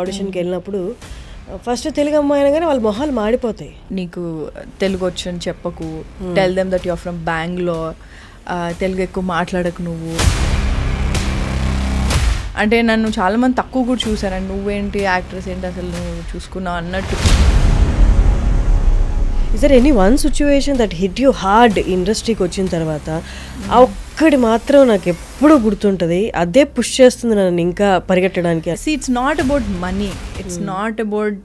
ఆడిషన్కి వెళ్ళినప్పుడు ఫస్ట్ తెలుగు అమ్మాయి కానీ వాళ్ళ మొహాలు మాడిపోతాయి నీకు తెలుగు వచ్చని చెప్పకు tell them that your from Bangalore Telugu ఎక్కువ మాట్లాడకు నువ్వు అంటే నన్ను చాలామంది తక్కువ కూడా చూసారు నువ్వేంటి యాక్ట్రెస్ ఏంటి అసలు నువ్వు చూసుకున్నావు అన్నట్టు is there any one situation that hit you hard ఇండస్ట్రీకి వచ్చిన తర్వాత ఆ ఒక్కటి మాత్రం నాకు ఎప్పుడూ గుర్తుంటుంది అదే పుష్ చేస్తుంది నన్ను ఇంకా పరిగెట్టడానికి it's not about money it's not about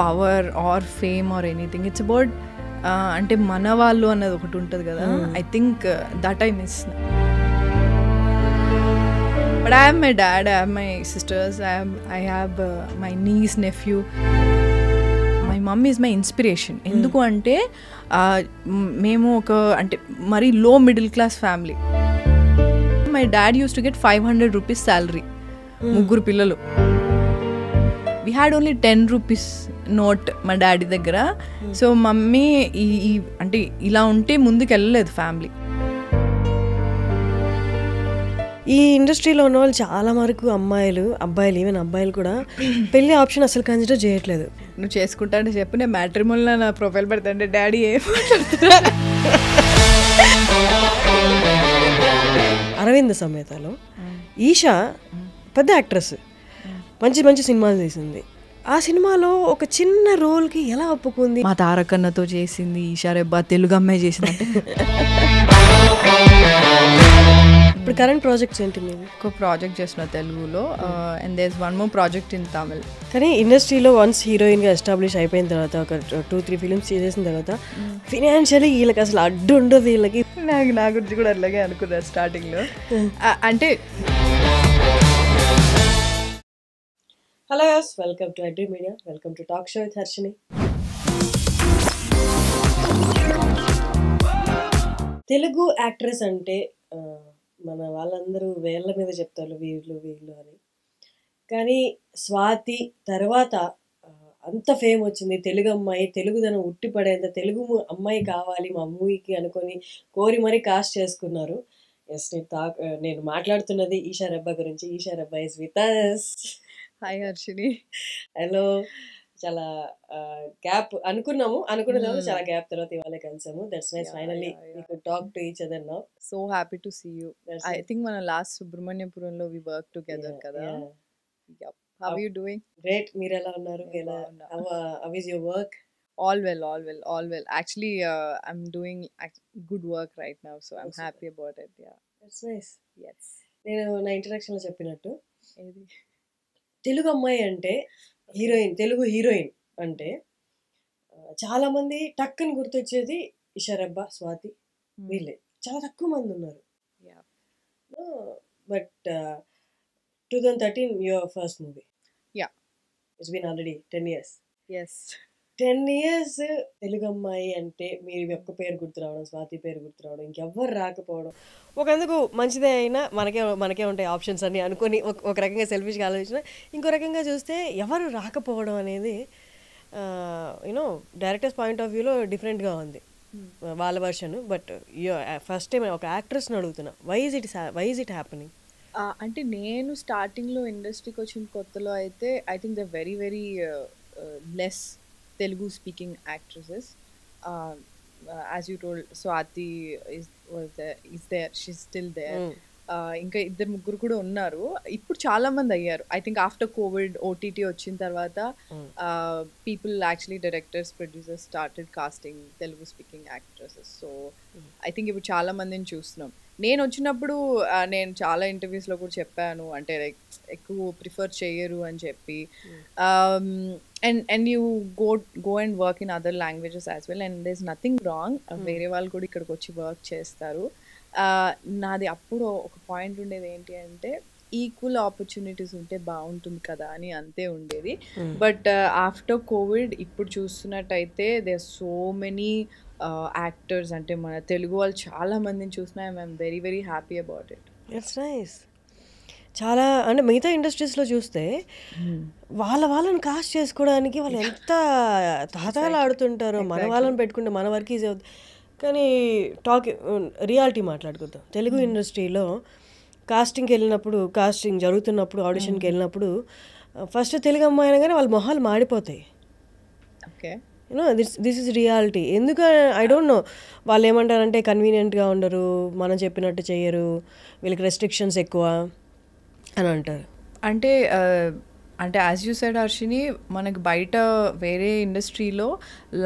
power or fame or anything it's about అంటే మన వాళ్ళు అన్నది ఒకటి ఉంటుంది కదా I think that I miss but I have my dad I have my sisters I I have my knees nephew my mummy is my inspiration ఎందుకు అంటే uh, మేము ఒక అంటే మరీ low middle class family my daddy used to get five hundred rupees salary ముగ్గురు పిల్లలు we had only ten rupees note మా daddy దగ్గర సో hmm. మమ్మీ ఈ అంటే ఇలా ఉంటే ముందుకు వెళ్ళలేదు ఫ్యామిలీ ఈ ఇండస్ట్రీలో ఉన్న వాళ్ళు చాలా వరకు అమ్మాయిలు అబ్బాయిలు ఈవెన్ అబ్బాయిలు కూడా పెళ్లి ఆప్షన్ అసలు కన్సిడర్ చేయట్లేదు నువ్వు చేసుకుంటా అంటే చెప్పు నేను మ్యాట్రిమోన్లో నా ప్రొఫైల్ అంటే డాడీ ఏం అరవింద్ సమేతలో ఈషా పెద్ద యాక్ట్రెస్ మంచి మంచి సినిమాలు తీసింది ఆ సినిమాలో ఒక చిన్న రోల్కి ఎలా ఒప్పుకుంది మా తారకన్నతో చేసింది ఈషా రెబ్బా తెలుగు అమ్మాయి చేసింది ఇప్పుడు కరెంట్ ప్రాజెక్ట్స్ ఏంటి మీరు ఒక ప్రాజెక్ట్ చేసిన తెలుగులో and there's one more project in Tamil కానీ ఇండస్ట్రీలో వన్స్ హీరోయిన్గా ఎస్టాబ్లిష్ అయిపోయిన తర్వాత ఒక టూ త్రీ ఫిలిమ్స్ చేసిన తర్వాత ఫినాన్షియలీ hmm. వీళ్ళకి అసలు అడ్డు ఉండదు వీళ్ళకి నాకు నా గురించి కూడా అలాగే అనుకున్నా స్టార్టింగ్లో hmm. uh, అంటే హలో యాస్ వెల్కమ్ టు అడ్రీ media welcome to talk show with Harshini Telugu actress అంటే uh, మన వాళ్ళందరూ వేళ్ళ మీద చెప్తారు వీళ్ళు వీళ్ళు అని కానీ స్వాతి తర్వాత అంత ఫేమ్ వచ్చింది తెలుగు అమ్మాయి తెలుగుదనం ఉట్టిపడేంత తెలుగు అమ్మాయి కావాలి మా అమ్మాయికి అనుకొని కోరి మరీ కాస్ట్ చేసుకున్నారు ఎస్ నేను తా నేను మాట్లాడుతున్నది ఈషా రెబ్బా గురించి Eesha Rebba is with hi Harshini hello చాలా గ్యాప్ అనుకున్నాము అనుకున్న చాలా గ్యాప్ తర్వాత ఇవాళ కలిసాము that's nice finally talk to each other now so happy to see you I think మన లాస్ట్ సుబ్రహ్మణ్యపురంలో వి వర్క్ టుగెదర్ కదా హౌ యూ డూయింగ్ గ్రేట్ మీరు ఎలా ఉన్నారు ఎలా how is your work all well all well all well actually uh, i'm doing good work right now so i'm that's oh, happy right. about it yeah that's nice yes నేను నా ఇంట్రడక్షన్లో చెప్పినట్టు తెలుగు అమ్మాయి అంటే heroine Telugu heroine అంటే చాలామంది టక్కుని గుర్తొచ్చేది ఇషారబ్బా Swathi hmm. వీళ్ళే చాలా తక్కువ మంది ఉన్నారు but two thousand thirteen your first movie ya it's been already ten years yes ten years Telugu అమ్మాయి అంటే మీరు ఒక్క పేరు గుర్తు రావడం స్వాతి పేరు గుర్తు రావడం ఇంకెవ్వరు రాకపోవడం ఒకందుకు మంచిదే అయినా మనకే మనకే ఉంటాయి ఆప్షన్స్ అన్ని అనుకొని ఒక రకంగా సెల్ఫిష్గా ఆలోచించిన ఇంకో రకంగా చూస్తే ఎవరు రాకపోవడం అనేది యూనో డైరెక్టర్స్ పాయింట్ ఆఫ్ వ్యూలో డిఫరెంట్గా ఉంది hmm. వాళ్ళ version but you first time ఒక యాక్ట్రెస్ని అడుగుతున్నా why's it why's it happening అంటే నేను స్టార్టింగ్లో ఇండస్ట్రీకి వచ్చిన కొత్తలో అయితే I think the very very less Telugu speaking actresses. Uh, uh, as you told, Swati is was there, is there. She's still there. Mm. ఇంకా ఇద్దరు ముగ్గురు కూడా ఉన్నారు ఇప్పుడు చాలా మంది అయ్యారు I think after covid OTT వచ్చిన తర్వాత people actually directors producers started casting Telugu speaking actresses so I think ఇప్పుడు చాలా మందిని చూస్తున్నాం నేను వచ్చినప్పుడు నేను చాలా ఇంటర్వ్యూస్లో కూడా చెప్పాను అంటే లైక్ ఎక్కువ ప్రిఫర్ చేయరు అని చెప్పి and and you go go and work in other languages as well and there's nothing wrong వేరే వాళ్ళు కూడా ఇక్కడికి వచ్చి వర్క్ చేస్తారు నాది అప్పుడు ఒక పాయింట్ ఉండేది ఏంటి అంటే ఈక్వల్ ఆపర్చునిటీస్ ఉంటే బాగుంటుంది కదా అని అంతే ఉండేది బట్ ఆఫ్టర్ కోవిడ్ ఇప్పుడు చూస్తున్నట్టయితే దే సో మెనీ యాక్టర్స్ అంటే మన తెలుగు వాళ్ళు చాలా మందిని చూసినా I'm very very happy about it it's nice చాలా అంటే మిగతా ఇండస్ట్రీస్లో చూస్తే hmm. వాళ్ళ వాళ్ళని కాస్ట్ చేసుకోవడానికి వాళ్ళు ఎంత ఆడుతుంటారో మన వాళ్ళని పెట్టుకుంటే మన వర్క్ ఈజీ అవుతుంది కానీ టాక్ రియాలిటీ మాట్లాడుకుందాం తెలుగు hmm. ఇండస్ట్రీలో కాస్టింగ్కి వెళ్ళినప్పుడు కాస్టింగ్ జరుగుతున్నప్పుడు ఆడిషన్కి hmm. వెళ్ళినప్పుడు ఫస్ట్ తెలుగు అమ్మాయి కానీ వాళ్ళ మొహాలు మాడిపోతాయి okay you know this this is reality ఎందుకు ఐ డోంట్ నో వాళ్ళు ఏమంటారంటే కన్వీనియంట్గా ఉండరు మనం చెప్పినట్టు చేయరు వీళ్ళకి రెస్ట్రిక్షన్స్ ఎక్కువ అని అంటారు అంటే అంటే యాజ్ యూ సైడ్ హర్షిని మనకి బయట వేరే ఇండస్ట్రీలో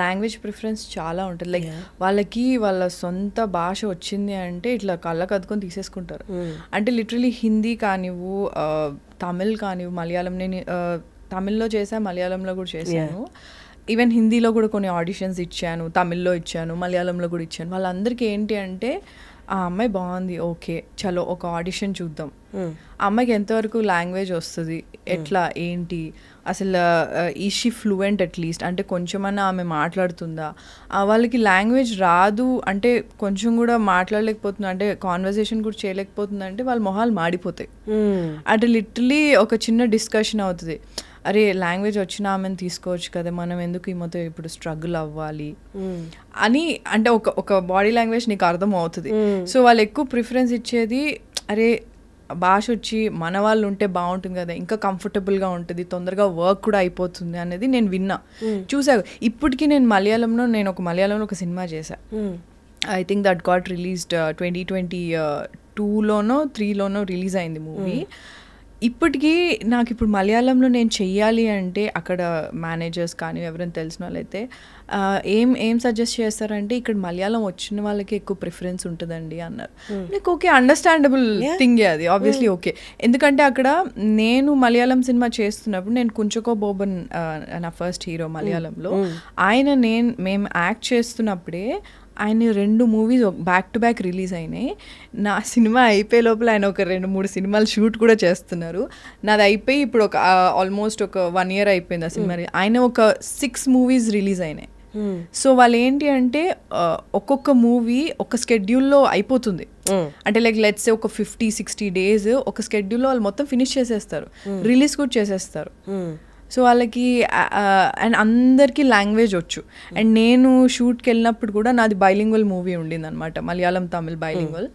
లాంగ్వేజ్ ప్రిఫరెన్స్ చాలా ఉంటుంది లైక్ వాళ్ళకి వాళ్ళ సొంత భాష వచ్చింది అంటే ఇట్లా కళ్ళ కదుకొని తీసేసుకుంటారు hmm. అంటే లిటరలీ హిందీ కానివ్వు తమిళ్ కానివ్వు మలయాళం నేను తమిళ్లో చేశాను మలయాళంలో కూడా చేశాను ఈవెన్ హిందీలో కూడా కొన్ని ఆడిషన్స్ ఇచ్చాను తమిళ్లో ఇచ్చాను మలయాళంలో కూడా ఇచ్చాను వాళ్ళందరికీ ఏంటి అంటే ఆ అమ్మాయి బాగుంది ఓకే చలో ఒక ఆడిషన్ చూద్దాం hmm. అమ్మాయికి ఎంతవరకు లాంగ్వేజ్ వస్తుంది ఎట్లా ఏంటి అసలు ఈషీ ఫ్లూయెంట్ అట్లీస్ట్ అంటే కొంచెమన్నా ఆమె మాట్లాడుతుందా వాళ్ళకి లాంగ్వేజ్ రాదు అంటే కొంచెం కూడా మాట్లాడలేకపోతుంది అంటే కాన్వర్జేషన్ కూడా చేయలేకపోతుంది అంటే వాళ్ళ మొహాలు మాడిపోతాయి hmm. అంటే లిటరలీ ఒక చిన్న డిస్కషన్ అవుతుంది అరే లాంగ్వేజ్ వచ్చిన ఆమెను తీసుకోవచ్చు కదా మనం ఎందుకు ఈ మొత్తం ఇప్పుడు స్ట్రగుల్ అవ్వాలి hmm. అని అంటే ఒక ఒక బాడీ లాంగ్వేజ్ నీకు అర్థం అవుతుంది సో hmm. వాళ్ళు ఎక్కువ ప్రిఫరెన్స్ ఇచ్చేది అరే భాష వచ్చి మన వాళ్ళు ఉంటే బాగుంటుంది కదా ఇంకా కంఫర్టబుల్గా ఉంటుంది తొందరగా వర్క్ కూడా అయిపోతుంది అనేది నేను విన్నా hmm. చూసాను ఇప్పటికీ నేను మలయాళంలో నేను ఒక మలయాళంలో ఒక సినిమా చేశాను I think that got released twenty twenty టూలోనో త్రీలోనో రిలీజ్ అయింది మూవీ ఇప్పటికీ నాకు ఇప్పుడు మలయాళంలో నేను చెయ్యాలి అంటే అక్కడ మేనేజర్స్ కానీ ఎవరైనా తెలిసిన వాళ్ళైతే ఏం ఏం సజెస్ట్ చేస్తారంటే ఇక్కడ మలయాళం వచ్చిన వాళ్ళకి ఎక్కువ ప్రిఫరెన్స్ ఉంటుందండి అన్నారు నాకు ఓకే అండర్స్టాండబుల్ థింగే అది ఆబ్వియస్లీ ఓకే hmm. ఎందుకంటే అక్కడ నేను మలయాళం సినిమా చేస్తున్నప్పుడు నేను కుంచకో బోబన్ నా ఫస్ట్ హీరో మలయాళంలో hmm. Hmm. ఆయన నేను మేము యాక్ట్ చేస్తున్నప్పుడే ఆయన రెండు movies back to back release అయినాయి నా సినిమా అయిపోయే లోపల ఆయన ఒక రెండు మూడు సినిమాలు షూట్ కూడా చేస్తున్నారు నాది అయిపోయి ఇప్పుడు ఒక ఆల్మోస్ట్ ఒక వన్ ఇయర్ అయిపోయింది ఆ సినిమా hmm. ఆయన ఒక సిక్స్ మూవీస్ రిలీజ్ అయినాయి hmm. సో వాళ్ళు ఏంటి అంటే ఒక్కొక్క మూవీ ఒక స్కెడ్యూల్లో అయిపోతుంది hmm. అంటే లైక్ లెట్స్ ఒక ఫిఫ్టీ సిక్స్టీ డేస్ ఒక స్కెడ్యూల్లో వాళ్ళు మొత్తం ఫినిష్ చేసేస్తారు రిలీజ్ కూడా చేసేస్తారు సో వాళ్ళకి అండ్ అందరికీ లాంగ్వేజ్ వచ్చు అండ్ నేను షూట్కి వెళ్ళినప్పుడు కూడా నాది బైలింగ్వల్ మూవీ అనమాట మలయాళం తమిళ్ బైలింగ్వల్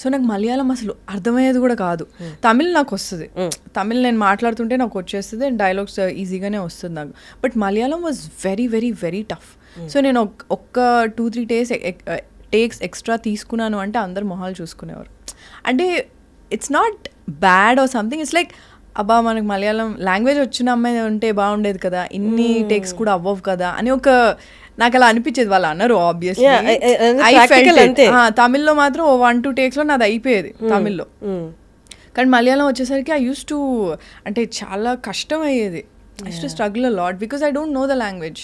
సో నాకు మలయాళం అసలు అర్థమయ్యేది కూడా కాదు తమిళ్ నాకు వస్తుంది తమిళ్ నేను మాట్లాడుతుంటే నాకు వచ్చేస్తుంది అండ్ డైలాగ్స్ ఈజీగానే వస్తుంది నాకు but Malayalam was very very very tough so నేను ఒక్క two three days takes extra తీసుకున్నాను అంటే అందరు మొహాలు చూసుకునేవారు అంటే it's not bad or something it's like అబ్బా మనకు మలయాళం లాంగ్వేజ్ వచ్చిన అమ్మాయి ఉంటే బాగుండేది కదా ఇన్ని టేక్స్ hmm. కూడా అవ్వవు కదా అని ఒక నాకు అలా అనిపించేది వాళ్ళు అన్నారు ఆబ్వియస్లీ తమిళ్లో మాత్రం ఓ వన్ టూ టేక్స్లో నాది అయిపోయేది hmm. తమిళ్లో hmm. కానీ మలయాళం వచ్చేసరికి ఐ యూస్ టు అంటే చాలా కష్టం అయ్యేది I to struggle lot because I don't know the language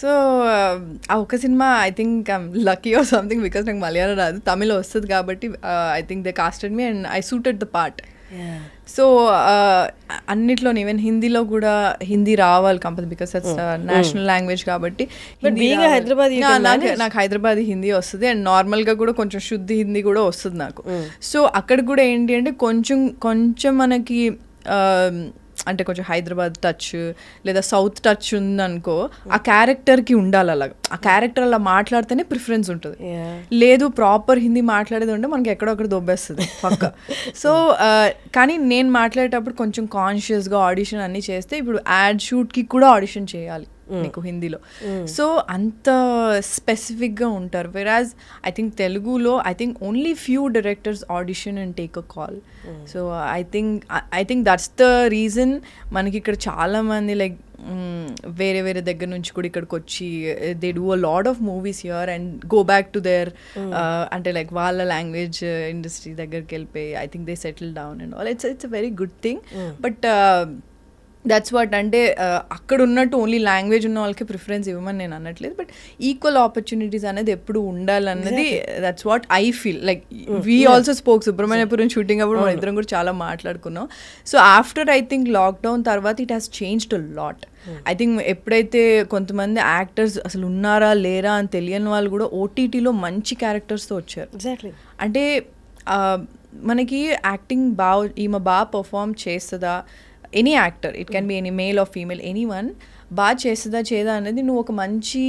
so ఆ ఒక cinema I think I'm lucky or something because నాకు మలయాళం రాదు తమిళ్ వస్తుంది కాబట్టి I think the casted me and I suited the part so అన్నిట్లో ఈవెన్ హిందీలో కూడా హిందీ రావాలి compulsory because that's national language కాబట్టి హైదరాబాద్ నాకు హైదరాబాద్ హిందీ వస్తుంది అండ్ నార్మల్గా కూడా కొంచెం శుద్ధి హిందీ కూడా వస్తుంది నాకు సో mm. అక్కడ కూడా ఏంటి అంటే కొంచెం కొంచెం మనకి um, అంటే కొంచెం హైదరాబాద్ టచ్ లేదా సౌత్ టచ్ ఉందనుకో ఆ క్యారెక్టర్కి ఉండాలి అలాగ ఆ క్యారెక్టర్ అలా మాట్లాడితేనే ప్రిఫరెన్స్ ఉంటుంది లేదు ప్రాపర్ హిందీ మాట్లాడేది ఉంటే మనకి ఎక్కడొక్కడ దొబ్బేస్తుంది పక్క సో కానీ నేను మాట్లాడేటప్పుడు కొంచెం కాన్షియస్గా ఆడిషన్ అన్నీ చేస్తే ఇప్పుడు యాడ్ షూట్కి కూడా ఆడిషన్ చేయాలి Mm. నీకు హిందీలో mm. సో అంత స్పెసిఫిక్గా ఉంటారు వెరాజ్ ఐ థింక్ తెలుగులో I think only few directors audition and take a call so I think I think that's the reason మనకి ఇక్కడ చాలామంది లైక్ mm, వేరే వేరే దగ్గర నుంచి కూడా ఇక్కడికి వచ్చి they do a lot of movies here and go back to there అంటే లైక్ వాళ్ళ లాంగ్వేజ్ ఇండస్ట్రీ దగ్గరికి వెళ్ళిపోయి I think they settle down and all it's it's a very good thing but that's what అంటే అక్కడ ఉన్నట్టు only language ఉన్న వాళ్ళకి preference ఇవ్వమని నేను అనట్లేదు బట్ ఈక్వల్ ఆపర్చునిటీస్ అనేది ఎప్పుడు ఉండాలన్నది that's what I feel like we also spoke Subramaniapuram shooting అప్పుడు మన ఇద్దరం కూడా చాలా మాట్లాడుకున్నాం so after I think lockdown తర్వాత it has changed lot I think ఎప్పుడైతే కొంతమంది యాక్టర్స్ అసలు ఉన్నారా లేరా అని తెలియని వాళ్ళు కూడా ఓటీటీలో మంచి క్యారెక్టర్స్తో వచ్చారు అంటే మనకి యాక్టింగ్ బాగా ఈమె బాగా పర్ఫామ్ చేస్తుందా any actor it can be any male or female anyone బాగా చేస్తుందా చేయదా అనేది నువ్వు ఒక మంచి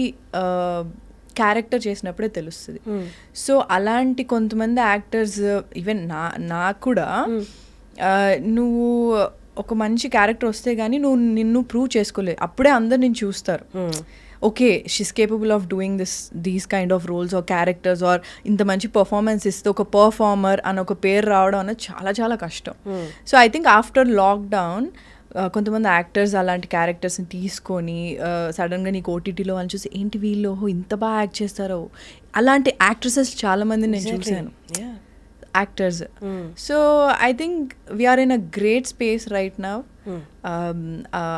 క్యారెక్టర్ చేసినప్పుడే తెలుస్తుంది సో hmm. అలాంటి కొంతమంది యాక్టర్స్ ఈవెన్ నా నాకు కూడా hmm. నువ్వు ఒక మంచి క్యారెక్టర్ వస్తే కానీ నువ్వు నిన్ను ప్రూవ్ చేసుకోలేదు అప్పుడే అందరు నేను చూస్తారు hmm. Okay she's capable of doing this these kind of roles or characters or ఇంత మంచి పర్ఫార్మెన్స్ ఇస్తే ఒక పర్ఫార్మర్ అని ఒక పేరు రావడం అనేది చాలా చాలా కష్టం so I think after lockdown కొంతమంది యాక్టర్స్ అలాంటి క్యారెక్టర్స్ని తీసుకొని సడన్గా uh, నీకు ఓటీటీలో అని చూసి ఏంటి వీళ్ళు ఇంత బాగా యాక్ట్ చేస్తారో అలాంటి యాక్ట్రసెస్ చాలామంది నేను చూశాను actors so I think we're in a great space right now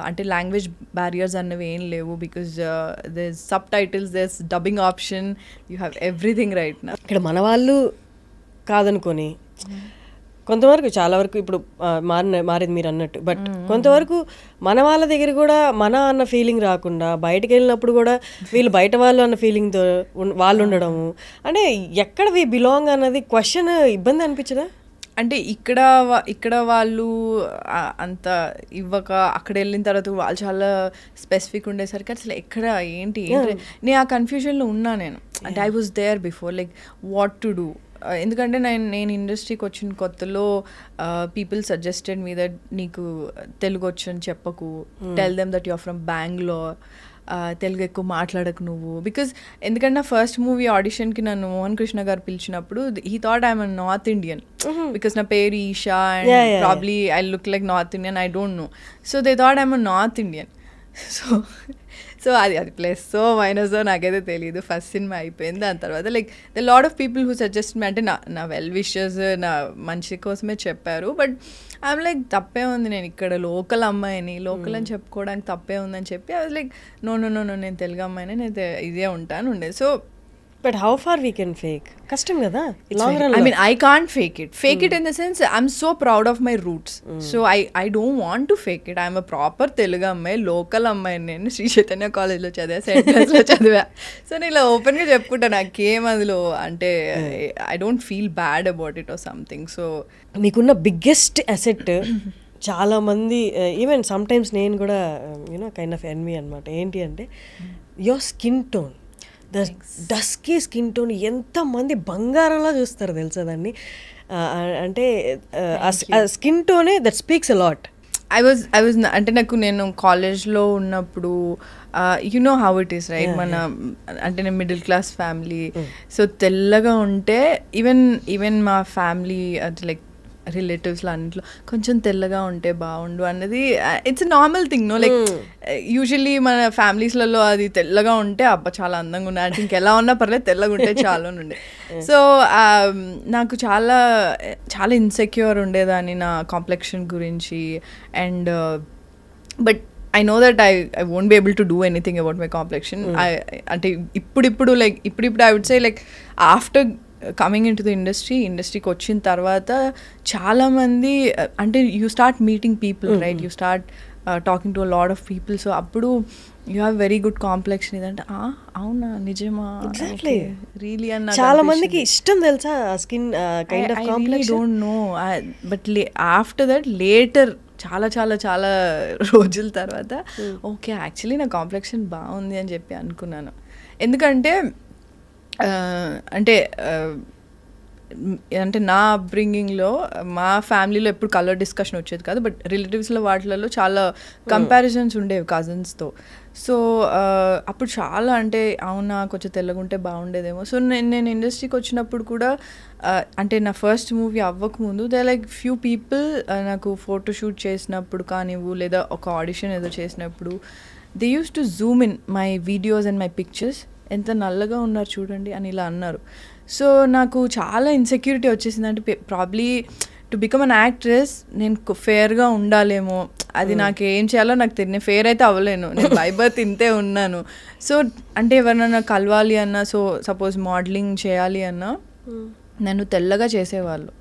అంటే లాంగ్వేజ్ బ్యారియర్స్ అన్నవి ఏం లేవు because they subtitles there's dubbing option you have everything right now ఇక్కడ మన వాళ్ళు కాదనుకొని hmm. కొంతవరకు చాలా వరకు ఇప్పుడు మారిన మారేది మీరు అన్నట్టు బట్ కొంతవరకు మన వాళ్ళ దగ్గర కూడా మన అన్న ఫీలింగ్ రాకుండా బయటకు వెళ్ళినప్పుడు కూడా వీళ్ళు బయట వాళ్ళు అన్న ఫీలింగ్తో వాళ్ళు ఉండడము అంటే ఎక్కడ వీ బిలాంగ్ అన్నది క్వశ్చన్ ఇబ్బంది అనిపించదా అంటే ఇక్కడ ఇక్కడ వాళ్ళు అంత ఇవ్వక అక్కడ వెళ్ళిన తర్వాత వాళ్ళు చాలా స్పెసిఫిక్ ఉండేసరికి అసలు ఎక్కడ ఏంటి నేను ఆ కన్ఫ్యూజన్లో ఉన్నా నేను అంటే I was there before like what to do ఎందుకంటే నేను నేను ఇండస్ట్రీకి వచ్చిన కొత్తలో పీపుల్ సజెస్టెడ్ మీ దట్ నీకు తెలుగు వచ్చని చెప్పకు tell them that your from Bangalore Telugu ఎక్కువ మాట్లాడకు నువ్వు బికాజ్ ఎందుకంటే నా ఫస్ట్ మూవీ ఆడిషన్కి నన్ను మోహన్ కృష్ణ గారు పిలిచినప్పుడు he thought I'm north Indian because నా పేరు Eesha and probably I look like north Indian I don't know so they thought I'm north Indian so so అది అది ప్లస్ సో మైనస్ నాకైతే తెలియదు ఫస్ట్ సినిమా అయిపోయింది దాని తర్వాత like the lot of people who suggest me అంటే నా నా వెల్ విషెస్ నా మంచి కోసమే చెప్పారు బట్ ఐమ్ లైక్ తప్పే ఉంది నేను ఇక్కడ లోకల్ అమ్మాయిని లోకల్ hmm. అని చెప్పుకోవడానికి తప్పే ఉందని చెప్పి I was like no no no no నేను తెలుగు అమ్మాయిని నేను ఇదే ఉంటాను ఉండే so but how far we can fake కష్టం కదా long run I mean I can't fake it fake it in the sense I'm so proud of my roots so I I don't want to fake it I'm proper Telugu అమ్మాయి local అమ్మాయి నేను శ్రీ చైతన్య కాలేజ్లో చదివా సెంట్రల్స్లో చదివా so నేను ఇలా ఓపెన్గా చెప్పుకుంటా నాకేం అందులో అంటే I don't feel bad about it or something so మీకున్న బిగ్గెస్ట్ అసెట్ చాలామంది ఈవెన్ eh, సమ్టైమ్స్ నేను కూడా యూనో కైండ్ ఆఫ్ ఎన్వి అనమాట ఏంటి అంటే your skin tone dusky skin tone ఎంతమంది బంగారంలా చూస్తారు తెలుసా దాన్ని అంటే స్కిన్ టోనే that speaks a lot I was I was అంటే నాకు నేను కాలేజ్లో ఉన్నప్పుడు you know how it is right మన అంటే నేను మిడిల్ క్లాస్ ఫ్యామిలీ సో తెల్లగా ఉంటే ఈవెన్ ఈవెన్ మా ఫ్యామిలీ అంటే లైక్ రిలేటివ్స్లో అన్నింటిలో కొంచెం తెల్లగా ఉంటే బాగుండు అన్నది it's normal thing no like usually మన ఫ్యామిలీస్లలో అది తెల్లగా ఉంటే అబ్బా చాలా అందంగా ఉన్నాయి అంటే ఇంకెలా ఉన్నా పర్లేదు తెల్లగా ఉంటే చాలా ఉండే సో నాకు చాలా చాలా ఇన్సెక్యూర్ ఉండేదాన్ని నా కాంప్లెక్షన్ గురించి and but I know that I I won't be able to do anything about my complexion అంటే ఇప్పుడిప్పుడు లైక్ ఇప్పుడిప్పుడు I would say like after coming into the industry ఇండస్ట్రీకి వచ్చిన తర్వాత చాలామంది అంటే you start meeting people right you start talking to lot of people so అప్పుడు you have very good complex ఏదంటే అవునా నిజమా రియలీ అన్న చాలా మందికి ఇష్టం తెలుసా skin kind of complex don't know but after that later చాలా చాలా చాలా రోజుల తర్వాత ఓకే hmm. యాక్చువల్లీ నా కాంప్లెక్షన్ బాగుంది అని చెప్పి అనుకున్నాను ఎందుకంటే అంటే అంటే నా బ్రింగింగ్లో మా ఫ్యామిలీలో ఎప్పుడు కలర్ డిస్కషన్ వచ్చేది కాదు బట్ రిలేటివ్స్లో వాటిలలో చాలా కంపారిజన్స్ hmm. ఉండేవి కజిన్స్తో సో అప్పుడు చాలా అంటే అవునా కొంచెం తెల్లగుంటే బాగుండేదేమో సో నేను నేను ఇండస్ట్రీకి వచ్చినప్పుడు కూడా అంటే నా ఫస్ట్ మూవీ అవ్వకముందు దే లైక్ ఫ్యూ పీపుల్ నాకు ఫోటోషూట్ చేసినప్పుడు కానివ్వు లేదా ఒక ఆడిషన్ ఏదో చేసినప్పుడు they use to zoom in my videos and my pictures ఎంత నల్లగా ఉన్నారు చూడండి అని ఇలా అన్నారు సో నాకు చాలా ఇన్సెక్యూరిటీ వచ్చేసింది అంటే probably to become an actress నేను ఫేర్గా ఉండాలేమో అది hmm. నాకు ఏం చేయాలో నాకు తెలియదు ఫేర్ అయితే అవ్వలేను నేను బైబర్ తింటే ఉన్నాను సో అంటే ఎవరినైనా కలవాలి అన్నా సో సపోజ్ మోడలింగ్ చేయాలి అన్నా hmm. నన్ను తెల్లగా చేసేవాళ్ళు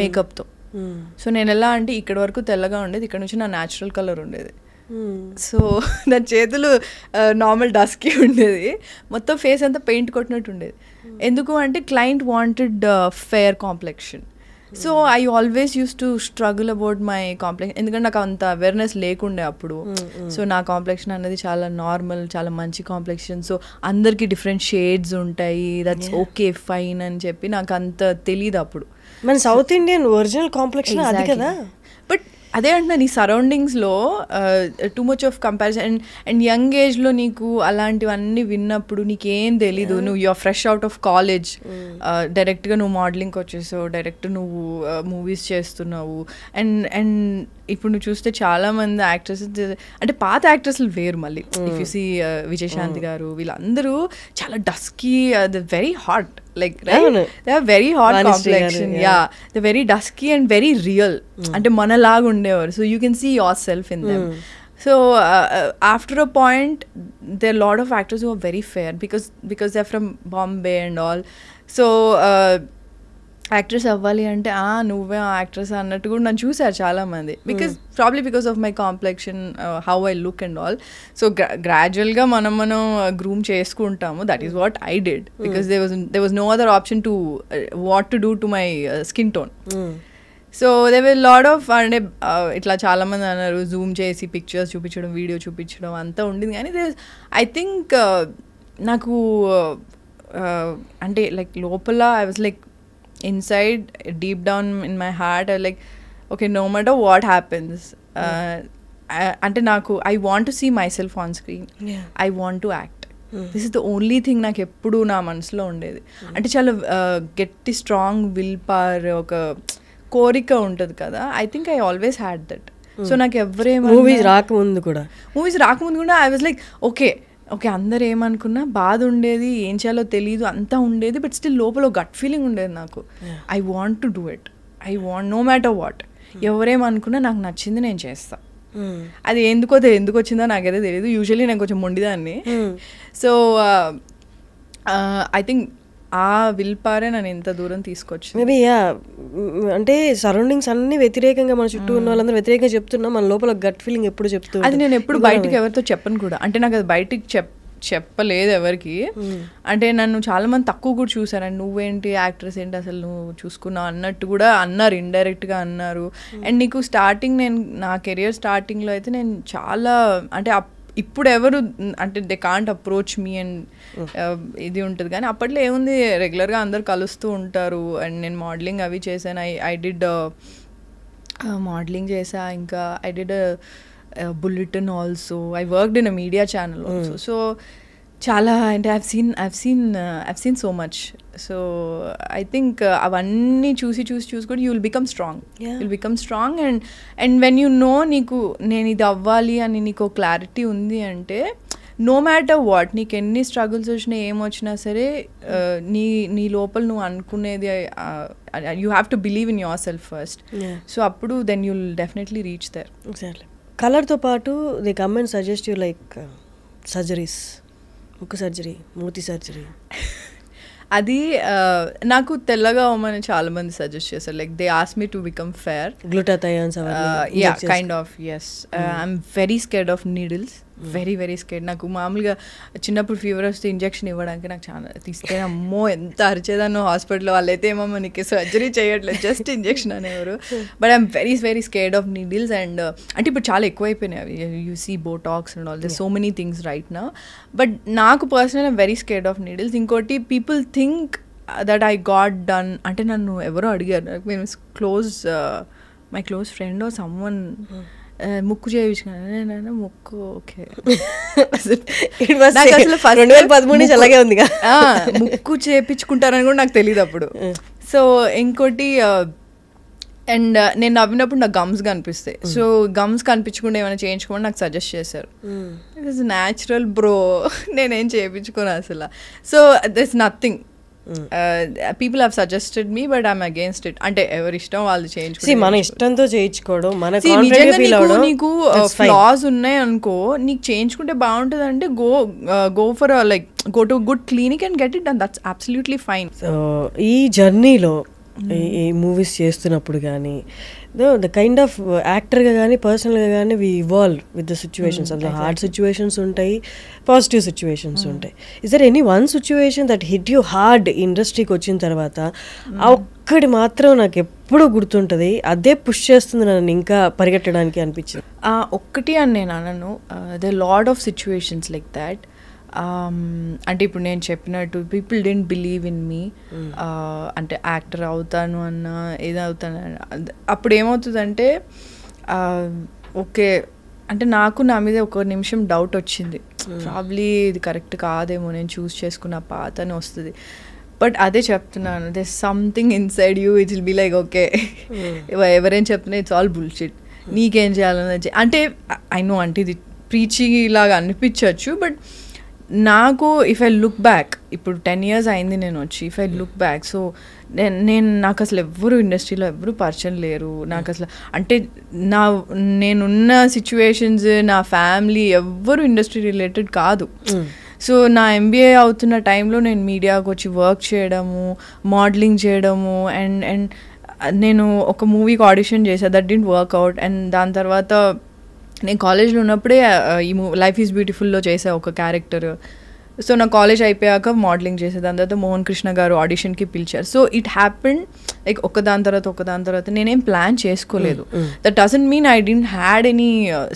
మేకప్తో hmm. సో నేను ఎలా అంటే ఇక్కడ వరకు తెల్లగా ఉండేది ఇక్కడ నుంచి నా న్యాచురల్ కలర్ ఉండేది Hmm. సో నా చేతులు నార్మల్ డస్కి ఉండేది మొత్తం ఫేస్ అంతా పెయింట్ కొట్టినట్టు ఉండేది hmm. ఎందుకు అంటే client wanted fair complexion so I always use to struggle about my complex ఎందుకంటే నాకు అంత అవేర్నెస్ లేకుండే అప్పుడు hmm, సో నా కాంప్లెక్షన్ అనేది చాలా నార్మల్ చాలా మంచి కాంప్లెక్షన్ సో అందరికీ డిఫరెంట్ షేడ్స్ ఉంటాయి దట్స్ ఓకే ఫైన్ అని చెప్పి నాకు అంత తెలియదు అప్పుడు మన సౌత్ ఇండియన్ ఒరిజినల్ కాంప్లెక్షన్ అది కదా అదే అంటున్నా నీ సరౌండింగ్స్లో too much of comparison and and young ఏజ్లో నీకు అలాంటివన్నీ విన్నప్పుడు నీకేం తెలీదు నువ్వు you're fresh out of college డైరెక్ట్గా నువ్వు మోడలింగ్కి వచ్చేసావు డైరెక్ట్ నువ్వు మూవీస్ చేస్తున్నావు అండ్ అండ్ ఇప్పుడు నువ్వు చూస్తే చాలా మంది యాక్ట్రెస్ అంటే పాత యాక్ట్రెస్లు వేరు మళ్ళీ if you see Vijayashanti hmm. Garu వీళ్ళందరూ చాలా dusky the very hot like the very hot complexion yeah the very dusky and very real అంటే మనలాగా ఉండేవారు so you can see yourself in them so after a point they lot of actors are very fair because because they from Bombay and all so actress అవ్వాలి అంటే ఆ నువ్వే actress అన్నట్టు కూడా నన్ను చూశారు మంది because probably because of my complexion how I look and all so గ్రాడ్యువల్గా మనం మనం గ్రూమ్ uh, చేసుకుంటాము that is what I did because there was there was no other option to what to do to my skin tone so they will lot of అంటే uh, ఇట్లా చాలామంది అన్నారు Zoom చేసి pictures చూపించడం video చూపించడం అంతా ఉండింది కానీ దే ఐ థింక్ నాకు uh, అంటే లైక్ లోపల I was like inside deep down in my heart I like okay no matter what happens అంటే నాకు I want see myself on screen I want to act this is the only thing నాకు ఎప్పుడు నా మనసులో ఉండేది hmm. అంటే చాలా uh, గట్టి స్ట్రాంగ్ విల్ పార్ ఒక కోరిక ఉంటుంది కదా I think I always had that so నాకు ఎవరే మూవీస్ రాకముందు కూడా మూవీస్ రాకముందు కూడా I was like okay okay అందరు ఏమనుకున్నా బాధ ఉండేది ఏం చేయాలో తెలియదు అంతా ఉండేది బట్ స్టిల్ లోపల గట్ ఫీలింగ్ ఉండేది నాకు I want to do it I want no matter what ఎవరేమనుకున్నా నాకు నచ్చింది నేను చేస్తా hmm. అది ఎందుకో ఎందుకు వచ్చిందో అయితే తెలియదు యూజువలీ నేను కొంచెం మొండిదాన్ని so I think uh willpower నన్ను ఎంత దూరం తీసుకొచ్చి మేబీ యా అంటే సరౌండింగ్స్ అన్ని వ్యతిరేకంగా మన చుట్టూ ఉన్న వాళ్ళందరూ వ్యతిరేకంగా చెప్తున్నా మన లోపల గట్ ఫీలింగ్ ఎప్పుడు చెప్తూ అది నేను ఎప్పుడు బయటకి ఎవరితో చెప్పను కూడా అంటే నాకు అది బయటికి చెప్ చెప్పలేదు ఎవరికి అంటే నన్ను చాలా మంది తక్కువ కూడా చూసారు అండ్ నువ్వేంటి యాక్ట్రెస్ ఏంటి అసలు నువ్వు చూసుకున్నావు అన్నట్టు కూడా అన్నారు ఇండైరెక్ట్గా అన్నారు అండ్ నీకు స్టార్టింగ్ నేను నా కెరియర్ స్టార్టింగ్లో అయితే నేను చాలా అంటే ఇప్పుడు ఎవరు అంటే they can't approach me and ఇది ఉంటుంది కానీ అప్పట్లో ఏముంది రెగ్యులర్గా అందరు కలుస్తూ ఉంటారు అండ్ నేను మోడలింగ్ అవి చేశాను ఐ ఐ డిడ్ మోడలింగ్ చేసా ఇంకా I did bulletin also I worked in a media channel also so చాలా అంటే I've seen I've seen I've seen so much so I think అవన్నీ చూసి చూసి చూసి కూడా you will become strong will become strong and and when you know నీకు నేను ఇది అవ్వాలి అని నీకు క్లారిటీ ఉంది అంటే నో మ్యాటర్ వాట్ నీకు ఎన్ని స్ట్రగుల్స్ వచ్చినా ఏమొచ్చినా సరే uh, నీ నీ లోపల నువ్వు అనుకునేది you have to believe in yourself first so అప్పుడు then you'll definitely reach there exactly కలర్తో పాటు they come suggest you like surgeries ముక్కు సర్జరీ మూతి సర్జరీ అది uh, నాకు తెల్లగా అవ్వమని చాలా మంది సజెస్ట్ చేశారు like they ask me to become fair glutathiones kind of yes I'm very scared of needles very very scared నాకు మామూలుగా చిన్నప్పుడు ఫీవర్ వస్తే ఇంజెక్షన్ ఇవ్వడానికి నాకు చాలా తీస్తే అమ్మో ఎంత అరిచేదాను హాస్పిటల్లో వాళ్ళైతే ఏమో మనకి సర్జరీ చేయట్లేదు జస్ట్ ఇంజెక్షన్ అనేవారు but I'm very very scared of needles and అంటే ఇప్పుడు చాలా ఎక్కువైపోయినాయి అవి you see botox and all the so many things right నా బట్ నాకు personal I'm very scared of needles ఇంకోటి people think that I got done అంటే నన్ను ఎవరో అడిగారు means close my close friend or someone ముక్కు చేయించుకున్నాను ముక్కు ఓకే అసలు రెండు వేల పదమూడు నుంచి అలాగే ఉంది ముక్కు చేయించుకుంటారని కూడా నాకు తెలియదు అప్పుడు సో ఇంకోటి అండ్ uh, uh, నేను నవ్వినప్పుడు నాకు గమ్స్ కనిపిస్తాయి సో గమ్స్ కనిపించకుండా ఏమైనా చేయించుకోమని నాకు సజెస్ట్ చేశారు ఇట్ ఇస్ న్యాచురల్ బ్రో నేనేం చేయించుకోను అసలు so this nothing people have suggested me but I'm against it అంటే ఎవరి ఇష్టం వాళ్ళు చేయించుకోవడం మన ఇష్టంతో చేయించుకోవడం నిజంగా నీకు ఫ్లాస్ uh, ఉన్నాయి అనుకో నీకు చేయించుకుంటే బాగుంటుంది అంటే go go for like go to good clinic and get it and that's absolutely fine ఈ జర్నీలో hmm. ఈ మూవీస్ చేస్తున్నప్పుడు కానీ ద కైండ్ ఆఫ్ యాక్టర్గా కానీ పర్సనల్గా కానీ we evolve with the situations అందులో హార్డ్ సిచ్యువేషన్స్ ఉంటాయి పాజిటివ్ hmm. Situations hmm. ఉంటాయి is there any one situation that hit you hard ఇండస్ట్రీకి వచ్చిన తర్వాత ఆ hmm. ఒక్కటి మాత్రం నాకు ఎప్పుడూ గుర్తుంటుంది అదే పుష్ చేస్తుంది నన్ను ఇంకా పరిగెట్టడానికి అనిపించింది ఆ ఒక్కటి అని నేను అనను the lot of situations like that Um, అంటే ఇప్పుడు నేను చెప్పినట్టు people didn't believe in me అంటే యాక్టర్ అవుతాను అన్న ఏదవుతాను అప్పుడు ఏమవుతుందంటే uh, ఓకే అంటే నాకు నా మీద ఒక నిమిషం డౌట్ వచ్చింది ప్రాబ్లీ hmm. ఇది కరెక్ట్ కాదేమో నేను చూస్ చేసుకున్న పాత అని వస్తుంది బట్ అదే చెప్తున్నాను they something inside you it will be like okay ఎవరేం చెప్తున్నా ఇట్స్ ఆల్ బుల్షిట్ నీకేం చేయాలని అంటే ఐ నో అంటే ఇది ప్రీచింగ్ ఇలాగా అనిపించవచ్చు బట్ నాకు ఇఫ్ ఐ లుక్ బ్యాక్ ఇప్పుడు టెన్ ఇయర్స్ అయింది నేను వచ్చి if I look back so నేను నేను నాకు అసలు ఎవ్వరు ఇండస్ట్రీలో ఎవ్వరు పరిచయం లేరు నాకు అసలు అంటే నా నేనున్న సిచ్యువేషన్స్ నా ఫ్యామిలీ ఎవ్వరు ఇండస్ట్రీ రిలేటెడ్ కాదు hmm. సో నా ఎంబీఏ అవుతున్న టైంలో నేను మీడియాకి వచ్చి వర్క్ చేయడము మోడలింగ్ చేయడము అండ్ అండ్ నేను ఒక మూవీకి ఆడిషన్ చేసా దట్ డింట్ వర్క్అవుట్ అండ్ దాని తర్వాత నేను కాలేజ్లో ఉన్నప్పుడే ఈ మూ లైఫ్ ఈజ్ బ్యూటిఫుల్లో చేసే ఒక క్యారెక్టర్ సో నా కాలేజ్ అయిపోయాక మోడలింగ్ చేసే దాని తర్వాత మోహన్ కృష్ణ గారు ఆడిషన్కి పిలిచారు సో ఇట్ హ్యాపెన్ లైక్ ఒక దాని తర్వాత ఒక దాని తర్వాత నేనేం ప్లాన్ చేసుకోలేదు that doesn't mean I didn't had any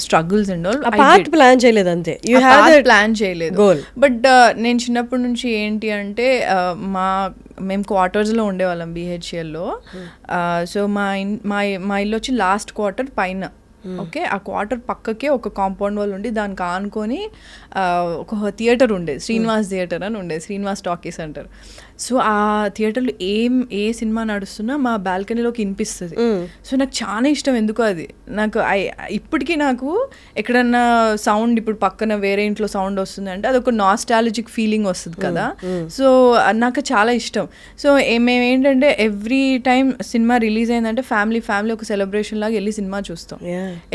struggles and all plan చేయలేదు అంతే యూ ప్లాన్ చేయలేదు బట్ నేను చిన్నప్పటి నుంచి ఏంటి అంటే మా మేము క్వార్టర్స్లో ఉండేవాళ్ళం బీహెచ్ఎల్లో సో mm. మా మా మా ఇల్లు వచ్చి లాస్ట్ క్వార్టర్ పైన ఓకే hmm. ఆ క్వార్టర్ పక్కకే ఒక కాంపౌండ్ వాళ్ళు ఉండి దానికి ఆనుకొని ఒక థియేటర్ ఉండేది hmm. శ్రీనివాస్ థియేటర్ అని ఉండేది శ్రీనివాస్ టాకీస్ అంటారు సో ఆ థియేటర్లో ఏం ఏ సినిమా నడుస్తున్నా మా బాల్కనీలోకి వినిపిస్తుంది సో నాకు చాలా ఇష్టం ఎందుకు అది నాకు ఇప్పటికీ నాకు ఎక్కడన్నా సౌండ్ ఇప్పుడు పక్కన వేరే ఇంట్లో సౌండ్ వస్తుంది అంటే అదొక నాస్టాలజిక్ ఫీలింగ్ వస్తుంది కదా సో నాకు చాలా ఇష్టం సో మేమేంటంటే ఎవ్రీ టైం సినిమా రిలీజ్ అయిందంటే ఫ్యామిలీ ఫ్యామిలీ ఒక సెలబ్రేషన్ లాగా వెళ్ళి సినిమా చూస్తాం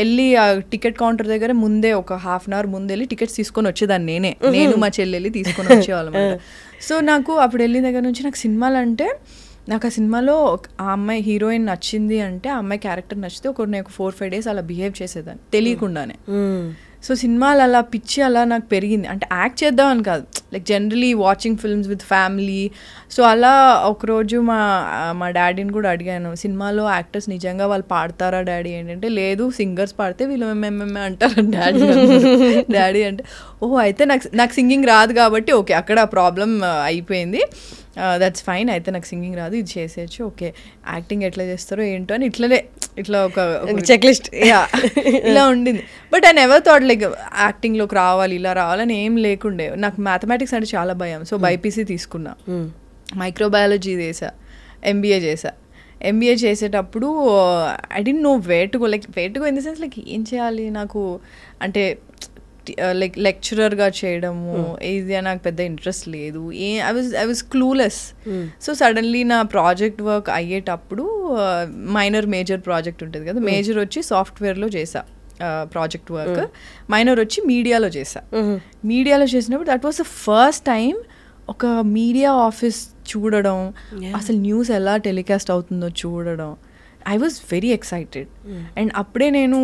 వెళ్ళి ఆ టికెట్ కౌంటర్ దగ్గర ముందే ఒక హాఫ్ అన్ అవర్ ముందు వెళ్ళి టికెట్స్ తీసుకొని వచ్చేదాన్ని నేనే నేను మా చెల్లెళ్ళి తీసుకొని వచ్చేవాళ్ళం సో నాకు అప్పుడు వెళ్ళిన దగ్గర నుంచి నాకు సినిమాలు అంటే నాకు ఆ సినిమాలో ఆ అమ్మాయి హీరోయిన్ నచ్చింది అంటే ఆ అమ్మాయి క్యారెక్టర్ నచ్చితే ఒక నేను ఒక ఫోర్ ఫైవ్ డేస్ అలా బిహేవ్ చేసేదాన్ని తెలియకుండానే సో సినిమాలు అలా పిచ్చి అలా నాకు పెరిగింది అంటే యాక్ట్ చేద్దామని కాదు like generally watching films with family so అలా ఒకరోజు మా మా డాడీని కూడా అడిగాను సినిమాలో యాక్టర్స్ నిజంగా వాళ్ళు పాడతారా డాడీ ఏంటంటే లేదు సింగర్స్ పాడితే వీళ్ళు మేమేమే అంటారు డాడీ డాడీ అంటే ఓ అయితే నాకు నాకు సింగింగ్ రాదు కాబట్టి ఓకే అక్కడ ప్రాబ్లం అయిపోయింది దట్స్ ఫైన్ అయితే నాకు సింగింగ్ రాదు ఇది చేసేయచ్చు ఓకే యాక్టింగ్ ఎట్లా చేస్తారో ఏంటో అని ఇట్లనే ఇట్లా ఒక చెక్ లిస్ట్ ఇలా ఉండింది but I never thought like యాక్టింగ్లోకి రావాలి ఇలా రావాలని ఏం లేకుండే నాకు మ్యాథమెటిక్స్ అంటే చాలా భయం సో బైపీసీ hmm. తీసుకున్నా మైక్రోబయాలజీ చేసా ఎంబీఏ చేసా ఎంబీఏ చేసేటప్పుడు I didn't know where to go like where to go in the sense like ఏం చేయాలి నాకు అంటే లైక్ లెక్చరర్గా చేయడము ఇది hmm. నాకు పెద్ద ఇంట్రెస్ట్ లేదు a I was I was clueless hmm. So suddenly నా ప్రాజెక్ట్ వర్క్ అయ్యేటప్పుడు మైనర్ మేజర్ ప్రాజెక్ట్ ఉంటుంది కదా hmm. మేజర్ వచ్చి సాఫ్ట్వేర్లో చేసా ప్రాజెక్ట్ వర్క్ మైనర్ వచ్చి మీడియాలో చేసా మీడియాలో చేసినప్పుడు that was the first time ఒక మీడియా ఆఫీస్ చూడడం అసలు న్యూస్ ఎలా టెలికాస్ట్ అవుతుందో చూడడం I was very excited and అప్పుడే నేను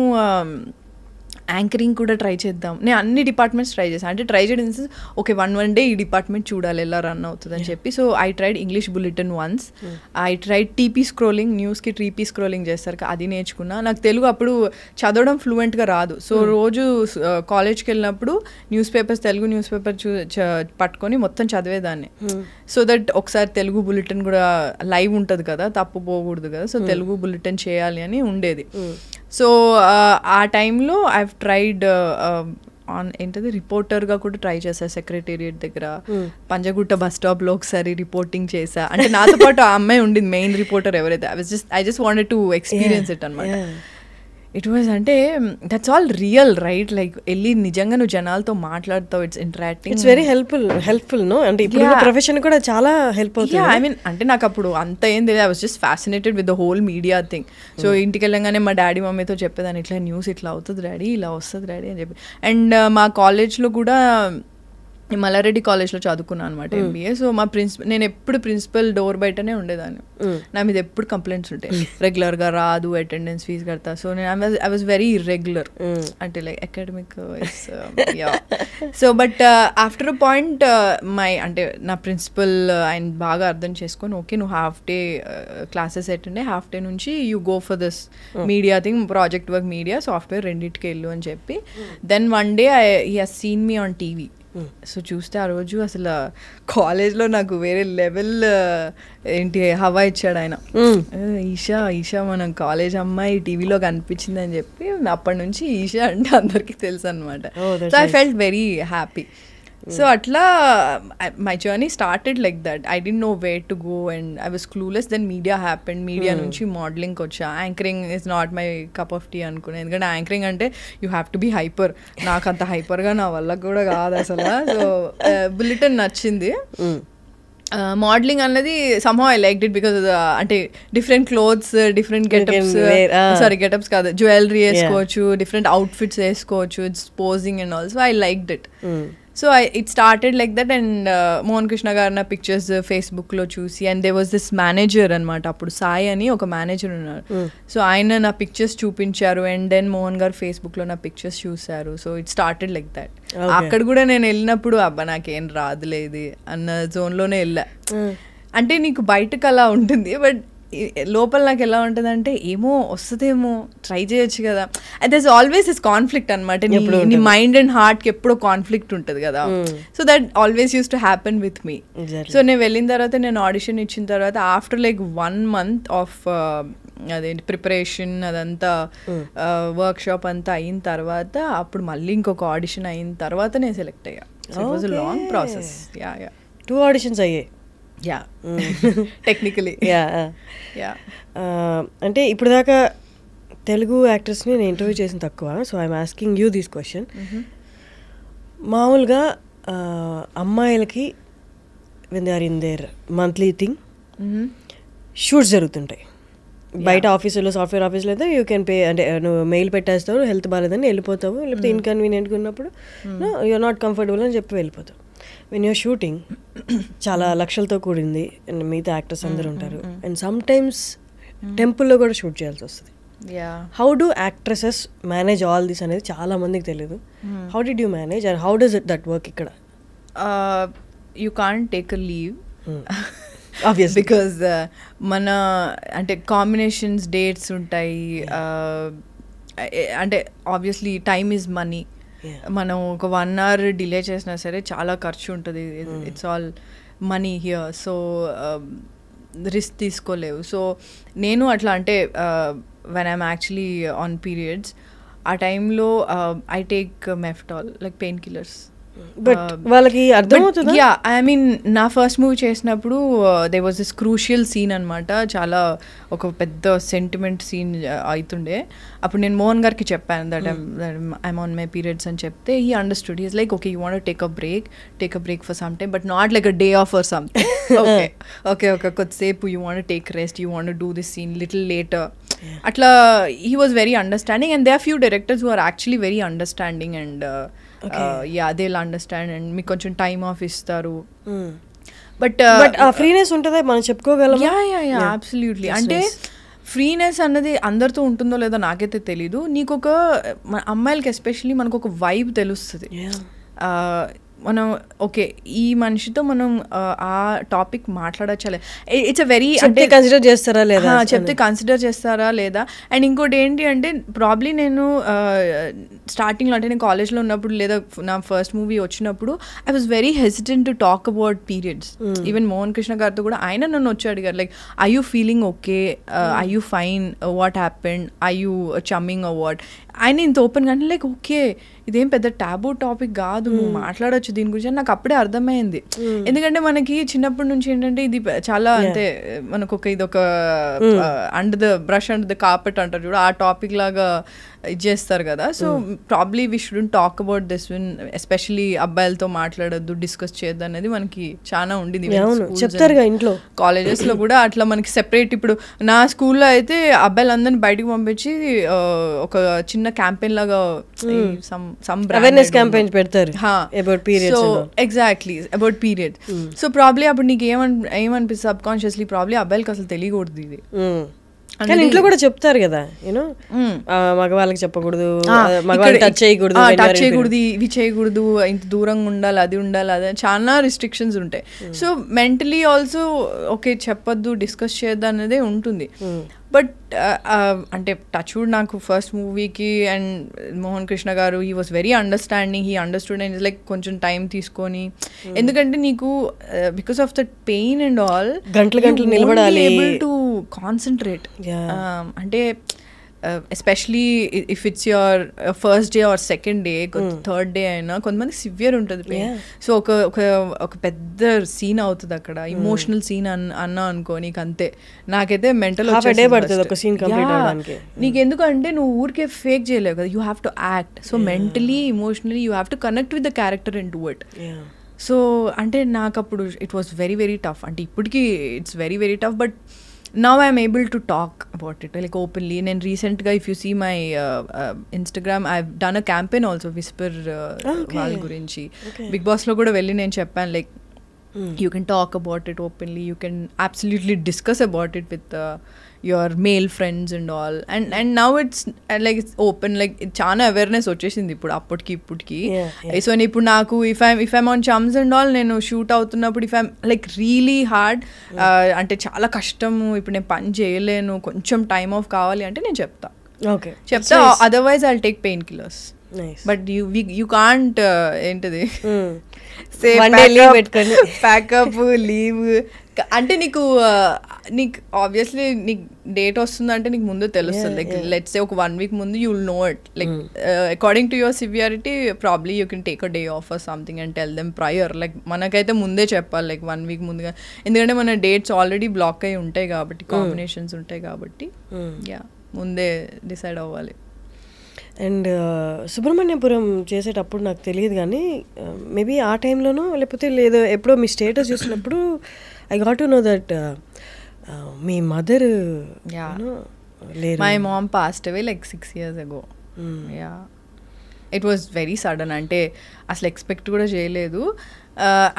యాంకరింగ్ కూడా ట్రై చేద్దాం నేను అన్ని డిపార్ట్మెంట్స్ ట్రై చేశాను అంటే ట్రై చేయడం sense okay one one day ఈ డిపార్ట్మెంట్ చూడాలి ఎలా రన్ అవుతుంది అని చెప్పి so I tried English bulletin once I tried TP scrolling న్యూస్కి టీపీ స్క్రోలింగ్ చేస్తారు అది నేర్చుకున్నా నాకు తెలుగు అప్పుడు చదవడం ఫ్లూయెంట్గా రాదు సో hmm. రోజు కాలేజ్కి వెళ్ళినప్పుడు news papers Telugu news paper చూ పట్టుకొని మొత్తం చదివేదాన్ని సో hmm. దట్ ఒకసారి తెలుగు బులెటిన్ కూడా లైవ్ ఉంటుంది కదా తప్పు పోకూడదు కదా సో hmm. తెలుగు బులెటిన్ చేయాలి అని ఉండేది సో ఆ టైంలో I tried on uh, um, ఏంటది రిపోర్టర్గా కూడా ట్రై చేశా సెక్రటేరియట్ దగ్గర hmm. పంజగుట్ట బస్ స్టాప్లో ఒకసారి రిపోర్టింగ్ చేశా అంటే నాతో పాటు ఆ అమ్మాయి ఉండింది మెయిన్ రిపోర్టర్ ఎవరైతే I just I just wanted to experience it అనమాట ఇట్ వాజ్ అంటే that's all real right like వెళ్ళి నిజంగా నువ్వు జనాలతో మాట్లాడతావు it's interacting it's very helpful helpful no అంటే ఇప్పుడు ప్రొఫెషన్ కూడా చాలా హెల్ప్ అవుతుంది ఐ మీన్ అంటే నాకు అప్పుడు అంత ఏం తెలియదు I was just fascinated with the whole media thing so ఇంటికి వెళ్ళంగానే మా డాడీ మమ్మీతో చెప్పేదాన్ని ఇట్లా న్యూస్ ఇట్లా అవుతుంది డాడీ ఇలా వస్తుంది డాడీ అని చెప్పి అండ్ uh, మా కాలేజ్లో కూడా మల్లారెడ్డి కాలేజ్లో చదువుకున్నాను అనమాట ఎంబీఏ సో మా ప్రిన్సిపల్ నేను ఎప్పుడు ప్రిన్సిపల్ డోర్ బయటనే ఉండేదాన్ని నా మీద ఎప్పుడు కంప్లైంట్స్ ఉంటాయి రెగ్యులర్గా రాదు అటెండెన్స్ ఫీజు కడతా సో నేను ఐ వాజ్ వెరీ ఇర్రెగ్యులర్ అంటే like academic so but after a point my అంటే నా ప్రిన్సిపల్ uh, ఆయన బాగా అర్థం చేసుకొని ఓకే నువ్వు half day classes attend half day నుంచి you go for this media thing project work media software రెండింటికి వెళ్ళు అని చెప్పి then one day I he seen me on TV so చూస్తే ఆ రోజు అసలు కాలేజ్లో నాకు వేరే లెవెల్ ఏంటి హవా ఇచ్చాడు ఆయన ఈషా ఈషా మన కాలేజ్ అమ్మాయి టీవీలో కనిపించింది అని చెప్పి అప్పటి నుంచి ఈషా అంటే అందరికీ తెలుసు అనమాట so I felt very happy so అట్లా my journey started like that I didn't know way to go and I was clueless then media happened media నుంచి మోడలింగ్కి వచ్చా anchoring is not my cup of tea అనుకున్నాను ఎందుకంటే anchoring అంటే you have to be hyper నాకు అంత హైపర్గా నా వల్ల కూడా కాదు అసలు సో బుల్లెటన్ uh, నచ్చింది మోడలింగ్ hmm. uh, అన్నది somehow I like it because అంటే different clothes different getups sorry getups కాదు జ్యువెలరీ వేసుకోవచ్చు డిఫరెంట్ అవుట్ఫిట్స్ వేసుకోవచ్చు it's posing and also I like it so I it started like that and Mohan Krishna గారు నా pictures ఫేస్బుక్లో చూసి and they was this manager అనమాట అప్పుడు సాయి అని ఒక మేనేజర్ ఉన్నారు సో hmm. ఆయన నా పిక్చర్స్ చూపించారు అండ్ దెన్ మోహన్ గారు ఫేస్బుక్లో నా పిక్చర్స్ చూశారు so it started like that అక్కడ కూడా నేను వెళ్ళినప్పుడు అబ్బా నాకేం రాదులేదు అన్న జోన్లోనే వెళ్ళా hmm. అంటే నీకు బయటకు అలా ఉంటుంది బట్ లోపల నాకు ఎలా ఉంటుందంటే ఏమో వస్తుందేమో ట్రై చేయొచ్చు కదా and thus always is conflict అనమాట నీ మైండ్ అండ్ హార్ట్కి ఎప్పుడో కాన్ఫ్లిక్ట్ ఉంటుంది కదా so that always use to happen with me so నేను వెళ్ళిన తర్వాత నేను ఆడిషన్ ఇచ్చిన తర్వాత after like one month of అదేంటి ప్రిపరేషన్ అదంతా వర్క్ hmm. షాప్ uh, అంతా అయిన తర్వాత అప్పుడు మళ్ళీ ఇంకొక ఆడిషన్ అయిన తర్వాత నేను సెలెక్ట్ అయ్యా it was long process yeah yeah two auditions అయ్యాయి yeah technically mm. Yeah yeah అంటే ఇప్పుడు దాకా తెలుగు యాక్టర్స్ని నేను ఇంటర్వ్యూ చేసిన తక్కువ so I'm asking you this question మామూలుగా అమ్మాయిలకి when they are in their monthly thing shoots జరుగుతుంటాయి బయట ఆఫీసులో సాఫ్ట్వేర్ ఆఫీసులో అయితే యూ కెన్ పే అంటే నువ్వు మెయిల్ పెట్టేస్తావు హెల్త్ బాగాలేదని వెళ్ళిపోతావు లేకపోతే ఇన్కన్వీనియంట్గా mm-hmm. ఉన్నప్పుడు యూఆర్ నాట్ కంఫర్టబుల్ అని చెప్పి వెళ్ళిపోతావు వెన్ యూఆర్ షూటింగ్ చాలా లక్షలతో కూడింది అండ్ మిగతా యాక్టర్స్ అందరూ ఉంటారు అండ్ సమ్ టైమ్స్ టెంపుల్లో కూడా షూట్ చేయాల్సి వస్తుంది how do actresses manage all this అనేది చాలా మందికి తెలియదు how did you manage and how does it that work ఇక్కడ you can't take leave obvious because మన అంటే కాంబినేషన్స్ డేట్స్ ఉంటాయి uh, అంటే ఆబ్వియస్లీ టైమ్ ఈజ్ మనీ మనం ఒక వన్ అవర్ డిలే చేసినా సరే చాలా ఖర్చు ఉంటుంది it's all money here so risk తీసుకోలేవు సో నేను అట్లా అంటే when I'm actually on periods ఆ టైంలో I take Meftal like pain killers but uh, వాళ్ళకి అర్థమవుతుంది యా ఐ మీన్ నా ఫస్ట్ మూవీ చేసినప్పుడు they was this crucial scene అనమాట చాలా ఒక పెద్ద సెంటిమెంట్ సీన్ అవుతుండే అప్పుడు నేను మోహన్ గారికి చెప్పాను that I'm on my periods అని చెప్తే he understood is like okay you want take a break take a break for some time but not like a day off for some okay okay ఒక కొద్దిసేపు you want take rest you want do this scene little later అట్లా he was very understanding and they are few directors who are actually very understanding and yeah they understand and మీకు కొంచెం time off ఇస్తారు but but freeness ఉంటుందా మనం చెప్పుకోగలం yeah yeah yeah absolutely అంటే freeness అన్నది అందరితో ఉంటుందో లేదో నాకైతే తెలీదు నీకు ఒక అమ్మాయిలకి ఎస్పెషలీ మనకు ఒక వైబ్ తెలుస్తుంది మనం ఓకే ఈ మనిషితో మనం ఆ టాపిక్ మాట్లాడచ్చలే ఇట్స్ అ వెరీ అంటే కన్సిడర్ చేస్తారా లేదా చెప్తే కన్సిడర్ చేస్తారా లేదా అండ్ ఇంకోటి ఏంటి అంటే ప్రాబ్లీ నేను స్టార్టింగ్లో అంటే నేను కాలేజ్లో ఉన్నప్పుడు లేదా నా ఫస్ట్ మూవీ వచ్చినప్పుడు I was very hesitant to talk about periods even Mohan Krishna గారితో కూడా ఆయన నన్ను వచ్చి అడిగారు like I you feeling okay I you fine what happened I you chumming awkward ఆయన ఇంత ఓపెన్ కానీ లైక్ ఓకే ఇదేం పెద్ద టాబూ టాపిక్ కాదు నువ్వు మాట్లాడొచ్చు దీని గురించి నాకు అప్పుడే అర్థమైంది ఎందుకంటే మనకి చిన్నప్పటి నుంచి ఏంటంటే ఇది చాలా అంటే మనకు ఒక ఇది ఒక under the brush under the carpet అంటారు చూడు ఆ టాపిక్ లాగా ఇది చేస్తారు కదా so probably we should talk about this when especially అబ్బాయిలతో మాట్లాడద్దు డిస్కస్ చేయొద్దు అనేది మనకి చాలా ఉండింది చెప్తారు ఇంట్లో కాలేజెస్ లో కూడా అట్లా మనకి సెపరేట్ ఇప్పుడు నా స్కూల్లో అయితే అబ్బాయిలు అందరినీ బయటకు పంపించి ఒక చిన్న క్యాంపెయిన్ లాగా అవేర్నెస్ hmm. క్యాంపెయిన్ పెడతారు about period so exactly about period so probably అప్పుడు నీకు ఏమని ఏమనిపిస్తుంది సబ్ కాన్షియస్లీ ప్రాబ్లీ అబ్బాయిలకి అసలు తెలియకూడదు ఇది hmm. కానీ ఇంట్లో కూడా చెప్తారు కదా యూనో మగవాళ్ళకి చెప్పకూడదు మగవాళ్ళు టచ్ చేయకూడదు టచ్ చేయకూడదు ఇవి చేయకూడదు ఇంత దూరంగా ఉండాలి అది ఉండాలి అది చాలా రిస్ట్రిక్షన్స్ ఉంటాయి సో మెంటలీ ఆల్సో ఓకే చెప్పొద్దు డిస్కస్ చేయొద్దు అనేది ఉంటుంది బట్ uh, uh, అంటే టచ్వుడ్ నాకు ఫస్ట్ మూవీకి అండ్ మోహన్ కృష్ణ గారు he was very understanding he understood and like కొంచెం టైం తీసుకొని hmm. ఎందుకంటే నీకు because of that pain and all గంటలు గంటలు నిలబడాలి టు కాన్సన్ట్రేట్ um, అంటే especially if it's your first day or second day third day అయినా కొంతమంది సివియర్ ఉంటుంది సో ఒక ఒక ఒక పెద్ద సీన్ అవుతుంది అక్కడ ఇమోషనల్ hmm. సీన్ అన్నా అనుకో నీకు అంతే నాకైతే మెంటల్ నీకు ఎందుకంటే నువ్వు ఊరికే ఫేక్ చేయలేవు కదా you have to act so mentally emotionally you have to connect with the character and do it so అంటే నాకు అప్పుడు it was very very tough అంటే ఇప్పటికీ it's very very tough but now I'm able to talk about it like openly నేను రీసెంట్గా if you see my Instagram I done a campaign also Whisper వాళ్ళ గురించి Bigg బాస్లో కూడా వెళ్ళి నేను చెప్పాను like Mm. You can talk about it openly. You can absolutely discuss about it with uh, your male friends and all. And hmm. and now it's and like చాలా అవేర్నెస్ వచ్చేసింది ఇప్పుడు అప్పటికి ఇప్పటికి సో నేను ఇప్పుడు నాకు if I'm if I'm on chums and all నేను షూట్ అవుతున్నప్పుడు if I'm like really hard అంటే చాలా కష్టము ఇప్పుడు నేను పని చేయలేను కొంచెం టైం ఆఫ్ కావాలి అంటే నేను చెప్తా ఓకే చెప్తా otherwise I take pain killers but you you can't ఏంటిది పెట్టుకోండి ప్యాకప్ లీవ్ అంటే నీకు uh, నీకు ఆబ్వియస్లీ నీకు డేట్ వస్తుంది అంటే నీకు ముందు తెలుస్తుంది లైక్ లెట్స్ ఒక వన్ వీక్ ముందు you will know it like according to your severity probably you can take a day off or something and tell them prior like మనకైతే ముందే చెప్పాలి లైక్ వన్ వీక్ ముందుగా ఎందుకంటే మన డేట్స్ ఆల్రెడీ బ్లాక్ అయ్యి ఉంటాయి కాబట్టి కాంబినేషన్స్ hmm. ఉంటాయి కాబట్టి యా hmm. ముందే డిసైడ్ అవ్వాలి అండ్ సుబ్రహ్మణ్యపురం చేసేటప్పుడు నాకు తెలియదు కానీ మేబీ ఆ టైంలోనో లేకపోతే లేదో ఎప్పుడో మీ స్టేటస్ చూసినప్పుడు I got to know that me mother my mom passed away like six years ago ya it was very sudden అంటే అసలు ఎక్స్పెక్ట్ కూడా చేయలేదు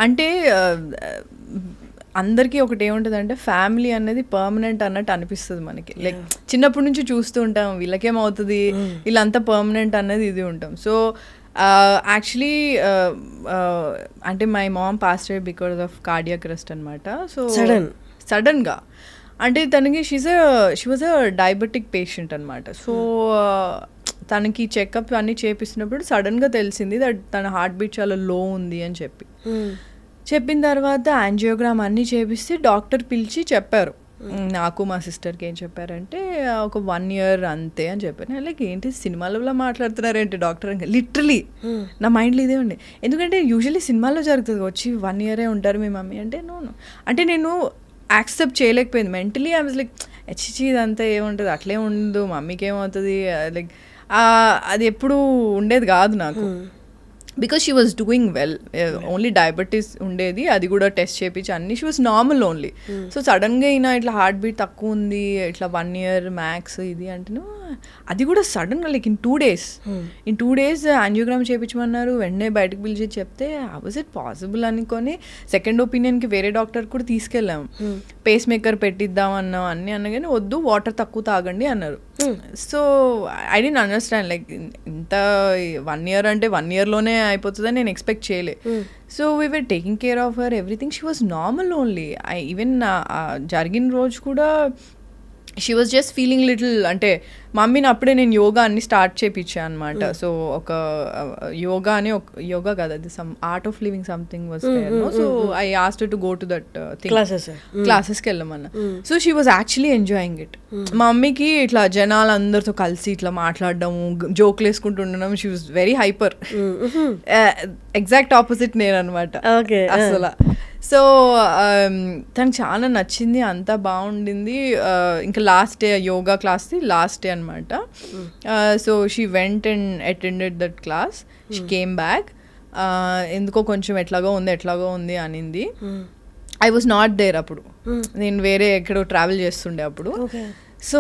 అంటే అందరికీ ఒకటి ఉంటుందంటే ఫ్యామిలీ అనేది పర్మనెంట్ అన్నట్టు అనిపిస్తుంది మనకి లైక్ చిన్నప్పటి నుంచి చూస్తూ ఉంటాం వీళ్ళకేమవుతుంది hmm. వీళ్ళంతా పర్మనెంట్ అన్నది ఇది ఉంటాం so actually uh, uh, uh, అంటే మై మామ్ పాస్ అయ్యే బికాస్ ఆఫ్ కార్డియాక్ రెస్ట్ అనమాట సో సడన్ సడన్గా అంటే తనకి she's she was a diabetic patient అనమాట సో తనకి చెకప్ అన్నీ చేపిస్తున్నప్పుడు సడన్గా తెలిసింది దట్ తన హార్ట్ బీట్ చాలా లో ఉంది అని చెప్పి hmm. చెప్పిన తర్వాత యాంజియోగ్రామ్ అన్నీ చేపిస్తే డాక్టర్ పిలిచి చెప్పారు hmm. నాకు మా సిస్టర్కి ఏం చెప్పారంటే ఒక వన్ ఇయర్ అంతే అని చెప్పాను లైక్ ఏంటి సినిమాలలో మాట్లాడుతున్నారేంటి డాక్టర్ లిటరలీ hmm. నా మైండ్లో ఇదే ఉండే ఎందుకంటే యూజువలీ సినిమాల్లో జరుగుతుంది వచ్చి వన్ ఇయరే ఉంటారు మీ మమ్మీ అంటే నూను అంటే నేను యాక్సెప్ట్ చేయలేకపోయింది మెంటలీ ఐ వాజ్ లైక్ హెచ్చి ఇదంతా ఏముంటుంది అట్లే ఉండదు మమ్మీకి ఏమవుతుంది లైక్ అది ఎప్పుడు ఉండేది కాదు నాకు hmm. Because she was doing well only diabetes ఉండేది అది కూడా టెస్ట్ చేయించి అన్ని she was normal only so సడన్గా అయినా ఇట్లా హార్ట్ బీట్ తక్కువ ఉంది ఇట్లా వన్ ఇయర్ మ్యాక్స్ ఇది అంటే అది కూడా సడన్గా like in two days in two days angiogram చేయించమన్నారు వెంటనే బయటకు పిలిచి చెప్తే వాజ్ ఇట్ పాసిబుల్ అనుకొని సెకండ్ ఒపీనియన్కి వేరే డాక్టర్ కూడా తీసుకెళ్ళాము పేస్ hmm. మేకర్ పెట్టిద్దాం అన్నాం అన్నీ అన్న కానీ వద్దు వాటర్ తక్కువ తాగండి అన్నారు so I didn't understand like ఇంత వన్ ఇయర్ అంటే వన్ ఇయర్లోనే అయిపోతుందని నేను ఎక్స్పెక్ట్ చేయలే so we were taking care of her everything she was normal only even జరిగిన రోజు కూడా she was just feeling little అంటే మమ్మీని అప్పుడే నేను యోగా అన్ని స్టార్ట్ చేపించాను అనమాట hmm. సో ఒక యోగా అనే ఒక యోగా కదా అది some Art of Living something was so I asked to go to that classes క్లాసెస్కి వెళ్ళమన్నా so she was actually enjoying it మా మమ్మీకి ఇట్లా జనాలు అందరితో కలిసి ఇట్లా మాట్లాడడం జోక్లు వేసుకుంటుండడం she was very hyper exact opposite నేను అనమాట అసలు సో um, తనకు చాలా నచ్చింది అంతా బాగుండింది uh, ఇంకా లాస్ట్ డే యోగా క్లాస్ది లాస్ట్ డే అనమాట so she went and attended that class she came back ఎందుకో కొంచెం ఎట్లాగో ఉంది ఎట్లాగో ఉంది అనింది ఐ వాజ్ నాట్ దేర్ అప్పుడు hmm. నేను వేరే ఎక్కడో ట్రావెల్ చేస్తుండే అప్పుడు సో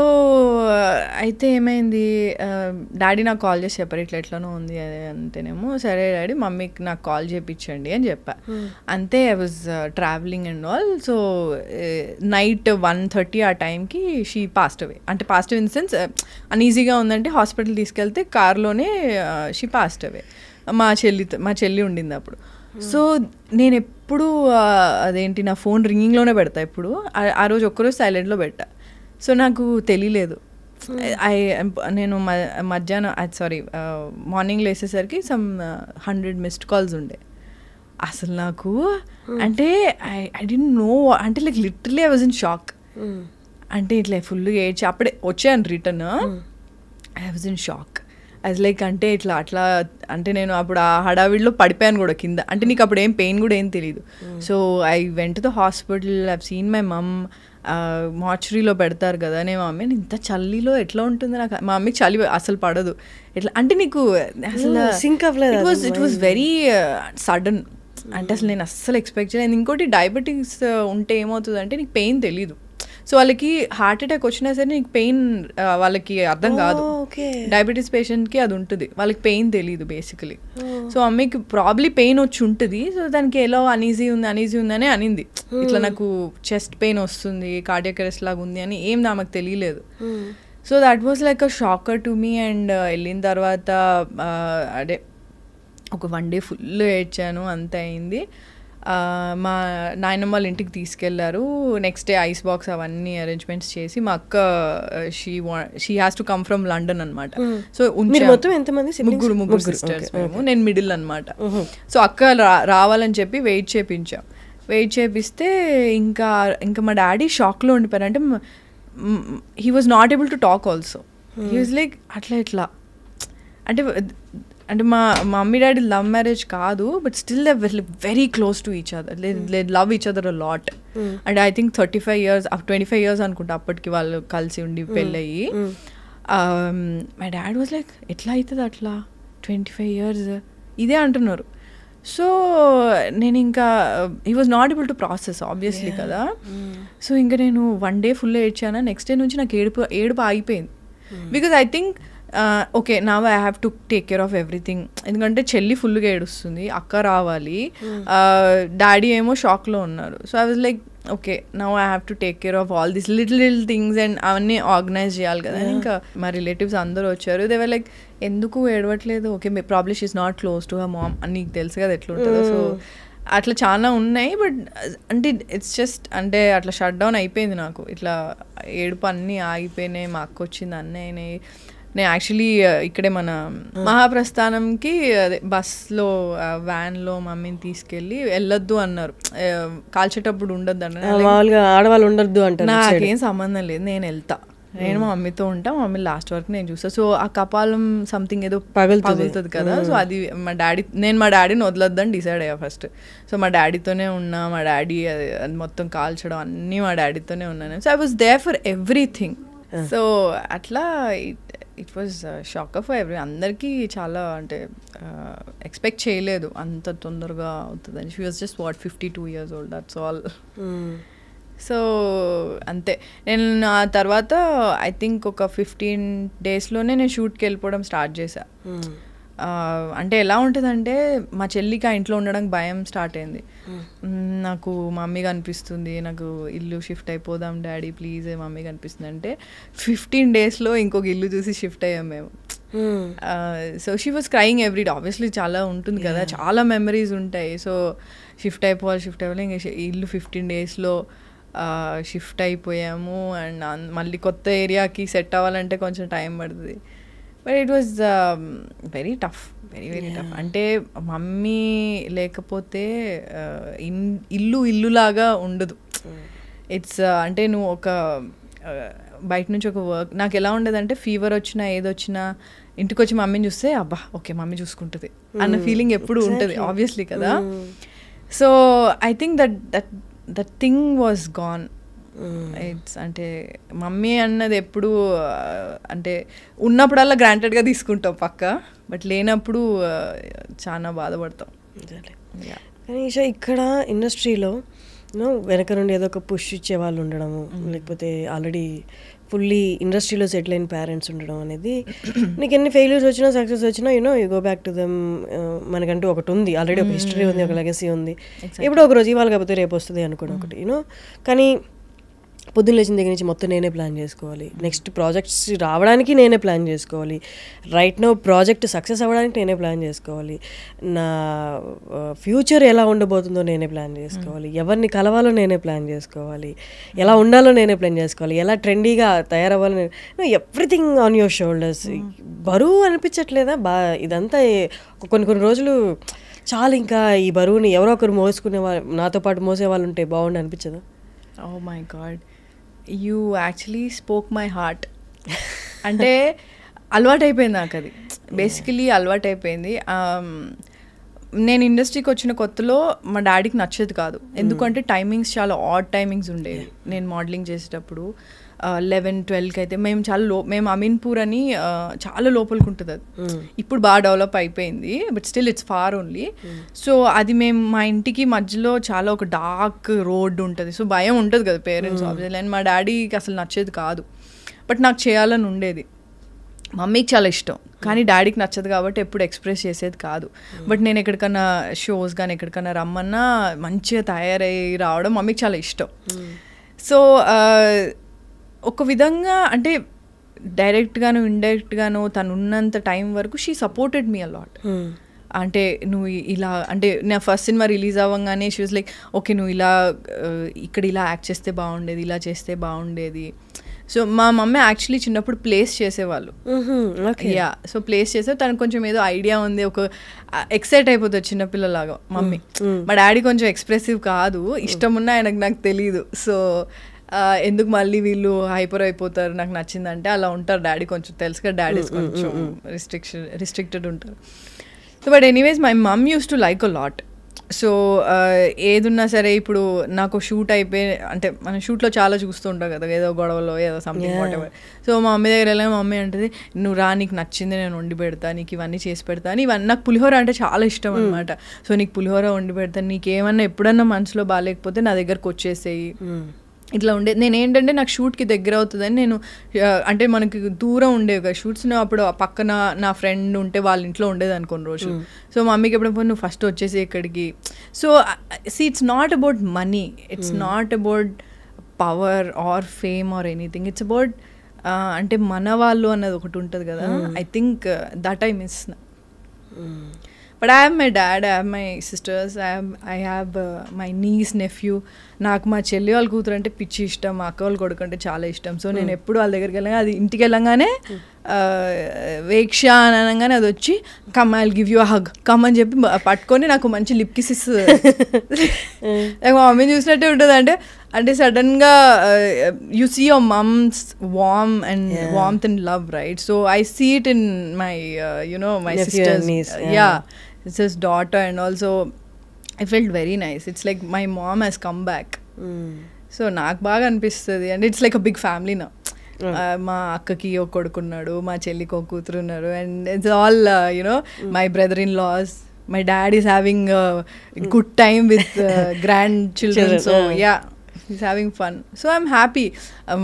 అయితే ఏమైంది డాడీ నాకు కాల్ చేసి చెప్పారు ఇట్లా ఎట్లనో ఉంది అది అంతేనేమో సరే డాడీ మమ్మీకి నాకు కాల్ చేయించండి అని చెప్పా hmm. అంతే I was travelling and all so night one thirty ఆ టైంకి షీ పాస్ట్ అవే అంటే పాస్ట్ ఇన్ సెన్స్ అన్ఈజీగా ఉందంటే హాస్పిటల్ తీసుకెళ్తే కార్లోనే షీ పాస్ట్ అవే మా చెల్లి మా చెల్లి ఉండింది అప్పుడు hmm. సో నేను ఎప్పుడు uh, అదేంటి నా ఫోన్ రింగింగ్లోనే పెడతా ఇప్పుడు ఆ రోజు ఒక్కరోజు సైలెంట్లో పెట్టా సో నాకు తెలియలేదు ఐ hmm. నేను మధ్యాహ్నం సారీ మార్నింగ్ లేసేసరికి సమ్ హండ్రెడ్ మిస్డ్ కాల్స్ ఉండే అసలు నాకు hmm. అంటే ఐ ఐ డి నో అంటే like literally I was in shock అంటే ఇట్లా ఫుల్ ఏడ్చి అప్పుడే వచ్చాను return I was in shock అది లైక్ అంటే ఇట్లా అట్లా అంటే నేను అప్పుడు ఆ హడావిడిలో పడిపోయాను కూడా కింద అంటే hmm. నీకు అప్పుడు ఏం పెయిన్ కూడా ఏం తెలియదు so I went the hospital I seen my mum మార్చురీలో పెడతారు కదా అని మా మమ్మీ ఇంత చల్లిలో ఎట్లా ఉంటుంది నాకు మా అమ్మకి చలి అసలు పడదు ఎట్లా అంటే నీకు అసలు సింక్ అవ్వలేదు it was it was very sudden అంటే అసలు నేను అస్సలు ఎక్స్పెక్ట్ చేయలేదు ఇంకోటి డయాబెటీస్ uh, ఉంటే ఏమవుతుందంటే నీకు పెయిన్ తెలీదు సో వాళ్ళకి హార్ట్ అటాక్ వచ్చినా సరే నీకు పెయిన్ వాళ్ళకి అర్థం కాదు డయాబెటీస్ పేషెంట్కి అది ఉంటుంది వాళ్ళకి పెయిన్ తెలియదు బేసికలీ సో అమ్మకి ప్రాబ్లీ పెయిన్ వచ్చి ఉంటుంది సో దానికి ఎలా అనీజీ ఉంది అనీజీ ఉందని అనింది ఇట్లా నాకు చెస్ట్ పెయిన్ వస్తుంది కార్డియక్ లాగా ఉంది అని ఏం ఆమెకు తెలియలేదు so that was like a shocker to me and వెళ్ళిన తర్వాత అదే ఒక వన్ డే ఫుల్ ఏడ్చాను అంత అయింది మా నాయనమ్మ వాళ్ళ ఇంటికి తీసుకెళ్లారు నెక్స్ట్ డే ఐస్ బాక్స్ అవన్నీ అరేంజ్మెంట్స్ చేసి మా అక్క she she has to come from London అనమాట సో మొత్తం ఎంతమంది ముగ్గురు ముగ్గురు సిస్టర్స్ మేము నేను మిడిల్ అనమాట సో అక్క రావాలని చెప్పి వెయిట్ చేపించాం వెయిట్ చేపిస్తే ఇంకా ఇంకా మా డాడీ షాక్లో ఉండిపోయారు అంటే he was not able to talk also he was like అట్లా ఇట్లా అంటే అంటే మా మమ్మీ డాడీ లవ్ మ్యారేజ్ కాదు but still they very close to each other they love each other lot and I think thirty five years twenty five years అనుకుంటా అప్పటికి వాళ్ళు కలిసి ఉండి పెళ్ళయ్యి మై డాడ్ వాజ్ లైక్ ఎట్లా అవుతుంది అట్లా ట్వంటీ ఫైవ్ ఇయర్స్ ఇదే అంటున్నారు సో నేను ఇంకా ఈ was not able to process obviously కదా సో hmm. ఇంకా నేను వన్ డే ఫుల్ ఏడ్చాను నెక్స్ట్ డే నుంచి నాకు ఏడుపు ఏడుపు ఆగిపోయింది బికాజ్ ఐ థింక్ ఓకే నా I have to take care of everything ఎందుకంటే చెల్లి ఫుల్గా ఏడుస్తుంది అక్క రావాలి డాడీ hmm. uh, ఏమో షాక్లో ఉన్నారు so I was like okay నా I have to take care of all this little little things and అవన్నీ ఆర్గనైజ్ చేయాలి కదా ఇంకా మా రిలేటివ్స్ అందరూ వచ్చారు దేవర్ లైక్ ఎందుకు ఏడవట్లేదు ఓకే మీ problem is not close to her mom అని నీకు తెలుసు కదా ఎట్లుంటుందో సో hmm. అట్లా చాలా ఉన్నాయి బట్ అంటే ఇట్స్ జస్ట్ అంటే అట్లా షట్ డౌన్ అయిపోయింది నాకు ఇట్లా ఏడుపు అన్నీ ఆగిపోయినాయి మా అక్క వచ్చింది అన్నీ అయినాయి నేను యాక్చువల్లీ uh, ఇక్కడే మన మహాప్రస్థానంకి అదే బస్లో వ్యాన్లో మమ్మీని తీసుకెళ్ళి వెళ్ళొద్దు అన్నారు కాల్చేటప్పుడు ఉండొద్దు అన్నారు మామూలుగా ఆడవాళ్ళు ఉండద్దు అంటే నాకేం సంబంధం లేదు నేను వెళ్తా నేను మా మమ్మీతో ఉంటా మా మమ్మీ లాస్ట్ వరకు నేను చూస్తాను సో ఆ కపాలం సంథింగ్ ఏదో పగులుతుంది కదా సో అది మా డాడీ నేను మా డాడీని వదలొద్దని డిసైడ్ అయ్యా ఫస్ట్ సో మా డాడీతోనే ఉన్నా మా డాడీ అది మొత్తం కాల్చడం అన్నీ మా డాడీతోనే ఉన్నాను so I was there for everything so అట్లా it was shock for every అందరికీ చాలా అంటే ఎక్స్పెక్ట్ చేయలేదు అంత తొందరగా అవుతుందని she was just what fifty two years old that's all so అంతే నేను ఆ తర్వాత ఐ థింక్ ఒక ఫిఫ్టీన్ డేస్లోనే నేను షూట్కి వెళ్ళిపోవడం స్టార్ట్ చేశాను hmm. అంటే ఎలా ఉంటుందంటే మా చెల్లికి ఆ ఇంట్లో ఉండడం భయం స్టార్ట్ అయింది hmm. నాకు మమ్మీ కనిపిస్తుంది నాకు ఇల్లు షిఫ్ట్ అయిపోదాం డాడీ ప్లీజ్ మమ్మీ కనిపిస్తుంది అంటే ఫిఫ్టీన్ డేస్లో ఇంకొక ఇల్లు చూసి షిఫ్ట్ అయ్యాం మేము so she was crying every day obviously చాలా ఉంటుంది కదా చాలా మెమరీస్ ఉంటాయి సో షిఫ్ట్ అయిపోవాలి షిఫ్ట్ అయిపోవాలి ఇంకా ఇల్లు ఫిఫ్టీన్ డేస్లో షిఫ్ట్ అయిపోయాము అండ్ మళ్ళీ కొత్త ఏరియాకి సెట్ అవ్వాలంటే కొంచెం టైం పడుతుంది but it was very tough very very tough అంటే మమ్మీ లేకపోతే uh, ఇల్లు ఇల్లులాగా ఉండదు ఇట్స్ hmm. uh, అంటే నువ్వు ఒక uh, బయట నుంచి ఒక వర్క్ నాకు ఎలా ఉండేదంటే ఫీవర్ వచ్చినా ఏదొచ్చినా ఇంటికి వచ్చి మమ్మీని చూస్తే అబ్బా ఓకే మమ్మీ చూసుకుంటుంది అన్న ఫీలింగ్ hmm. ఎప్పుడు ఉంటుంది ఆబ్వియస్లీ కదా so I think that that that thing was gone it's అంటే మమ్మీ అన్నది ఎప్పుడు అంటే ఉన్నప్పుడల్లా గ్రాంటెడ్గా తీసుకుంటాం పక్క బట్ లేనప్పుడు చాలా బాధపడతాం కానీ ఈషా ఇక్కడ ఇండస్ట్రీలో వెనక నుండి ఏదో ఒక పుష్ ఇచ్చే వాళ్ళు ఉండడము mm. లేకపోతే ఆల్రెడీ ఫుల్లీ ఇండస్ట్రీలో సెటిల్ అయిన పేరెంట్స్ ఉండడం అనేది నీకు ఎన్ని ఫెయిల్యూర్స్ వచ్చినా సక్సెస్ వచ్చినా you know you go back to them మనకంటూ ఒకటి ఉంది ఆల్రెడీ ఒక హిస్టరీ ఉంది ఒక లెగసీ mm. ఉంది ఎప్పుడో ఒక రోజు ఇవాళ కాకపోతే రేపు వస్తుంది అనుకోండి mm. ఒకటి యూనో కానీ పొద్దున్న లేచిన దగ్గర నుంచి మొత్తం నేనే ప్లాన్ చేసుకోవాలి నెక్స్ట్ ప్రాజెక్ట్స్ రావడానికి నేనే ప్లాన్ చేసుకోవాలి రైట్ నో ప్రాజెక్ట్ సక్సెస్ అవ్వడానికి నేనే ప్లాన్ చేసుకోవాలి నా ఫ్యూచర్ ఎలా ఉండబోతుందో నేనే ప్లాన్ చేసుకోవాలి hmm. ఎవరిని కలవాలో నేనే ప్లాన్ చేసుకోవాలి ఎలా ఉండాలో నేనే ప్లాన్ చేసుకోవాలి ఎలా ట్రెండీగా తయారవ్వాలో ఎవ్రీథింగ్ ఆన్ యువర్ షోల్డర్స్ బరువు అనిపించట్లేదా బా ఇదంతా కొన్ని కొన్ని రోజులు చాలా ఇంకా ఈ బరువుని ఎవరో ఒకరు మోసుకునే వాళ్ళు నాతో పాటు మోసే వాళ్ళు ఉంటే బాగుండి అనిపించదా oh my God you actually spoke my heart అంటే అలవాటైపోయింది నాకు అది బేసికలీ అయిపోయింది um, నేను ఇండస్ట్రీకి వచ్చిన కొత్తలో మా డాడీకి నచ్చేది కాదు hmm. ఎందుకంటే టైమింగ్స్ చాలా ఆడ్ టైమింగ్స్ ఉండేవి నేను మోడలింగ్ చేసేటప్పుడు లెవెన్ ట్వెల్వ్కి అయితే మేము చాలా లో మేము అమీన్పూర్ అని చాలా లోపలికి ఉంటుంది అది ఇప్పుడు బాగా డెవలప్ అయిపోయింది but still it's far only so అది మేము మా ఇంటికి మధ్యలో చాలా ఒక డార్క్ రోడ్ ఉంటుంది సో భయం ఉంటుంది కదా పేరెంట్స్ ఆబ్వియస్లీ అండ్ మా డాడీకి అసలు నచ్చేది కాదు బట్ నాకు చేయాలని ఉండేది మమ్మీకి చాలా ఇష్టం కానీ డాడీకి నచ్చదు కాబట్టి ఎప్పుడు ఎక్స్ప్రెస్ చేసేది కాదు బట్ నేను ఎక్కడికన్నా షోస్ కానీ ఎక్కడికన్నా రమ్మన్నా మంచిగా తయారై రావడం మమ్మీకి చాలా ఇష్టం సో ఒక విధంగా అంటే డైరెక్ట్గాను ఇండైరెక్ట్గాను తను ఉన్నంత టైం వరకు షీ సపోర్టెడ్ మీ అలాట్ అంటే నువ్వు ఇలా అంటే నా ఫస్ట్ సినిమా రిలీజ్ అవ్వగానే షీ వాజ్ లైక్ ఓకే నువ్వు ఇలా ఇక్కడ ఇలా యాక్ట్ చేస్తే బాగుండేది ఇలా చేస్తే బాగుండేది సో మా మమ్మీ యాక్చువల్లీ చిన్నప్పుడు ప్లేస్ చేసేవాళ్ళు యా సో ప్లేస్ చేసే తనకు కొంచెం ఏదో ఐడియా ఉంది ఒక ఎక్సైట్ అయిపోతుంది చిన్నపిల్లలాగా మమ్మీ మా డాడీ కొంచెం ఎక్స్ప్రెసివ్ కాదు ఇష్టం ఉన్నా ఆయనకు నాకు తెలియదు సో ఎందుకు మళ్ళీ వీళ్ళు హైపర్ అయిపోతారు నాకు నచ్చిందంటే అలా ఉంటారు డాడీ కొంచెం తెలుసుగా డాడీస్ కొంచెం రిస్ట్రిక్షన్ రిస్ట్రిక్టెడ్ ఉంటారు so but anyways my mum used to like a lot so ఏదున్నా సరే ఇప్పుడు నాకు షూట్ అయిపోయి అంటే మనం షూట్లో చాలా చూస్తూ ఉంటాం కదా ఏదో గొడవలో ఏదో సంథింగ్ సో మా మమ్మీ దగ్గర వెళ్ళాక మా మమ్మీ అంటది నువ్వు రా నీకు నచ్చింది నేను వండి పెడతా నీకు ఇవన్నీ చేసి పెడతాను ఇవన్నీ నాకు పులిహోర అంటే చాలా ఇష్టం అనమాట సో నీకు పులిహోర వండి పెడతాను నీకు ఏమన్నా ఎప్పుడన్నా మనసులో బాగాలేకపోతే నా దగ్గరకు వచ్చేసేయి ఇట్లా ఉండే నేను ఏంటంటే నాకు షూట్కి దగ్గర అవుతుందని నేను అంటే మనకి దూరం ఉండేవి కదా షూట్స్ అప్పుడు పక్కన నా ఫ్రెండ్ ఉంటే వాళ్ళ ఇంట్లో ఉండేది అనుకోని రోజు సో మమ్మీకి ఎప్పుడప్పుడు నువ్వు ఫస్ట్ వచ్చేసి ఇక్కడికి so see it's not about money it's not about power or fame or anything it's about అంటే మన వాళ్ళు అన్నది ఒకటి ఉంటుంది కదా I think that I miss but I have my dad I have my sisters I I have my knees nephew నాకు మా చెల్లి వాళ్ళ కూతురు అంటే పిచ్చి ఇష్టం మా అక్క వాళ్ళు కొడుకు అంటే చాలా ఇష్టం సో నేను hmm. ఎప్పుడు వాళ్ళ దగ్గరికి వెళ్ళగానే అది ఇంటికి వెళ్ళంగానే hmm. వేక్ష అని అనగానే అది వచ్చి come I give you hug come అని చెప్పి పట్టుకొని నాకు మంచి లిప్ ఇస్తుంది నాకు hmm. మా మమ్మీ చూసినట్టే ఉంటుంది అంటే అంటే సడన్గా you see your mum's warm and warmth and love right so I see it in my you know my sisters ya it's his daughter and also I felt very nice it's like my mom has come back so నాకు బాగా అనిపిస్తుంది and it's like a big family నా మా అక్కకి ఒక కొడుకున్నాడు మా చెల్లికి ఒక కూతురు ఉన్నారు and it's all you know my brother in laws my dad is having good time with grand children so ya is having fun so I'm happy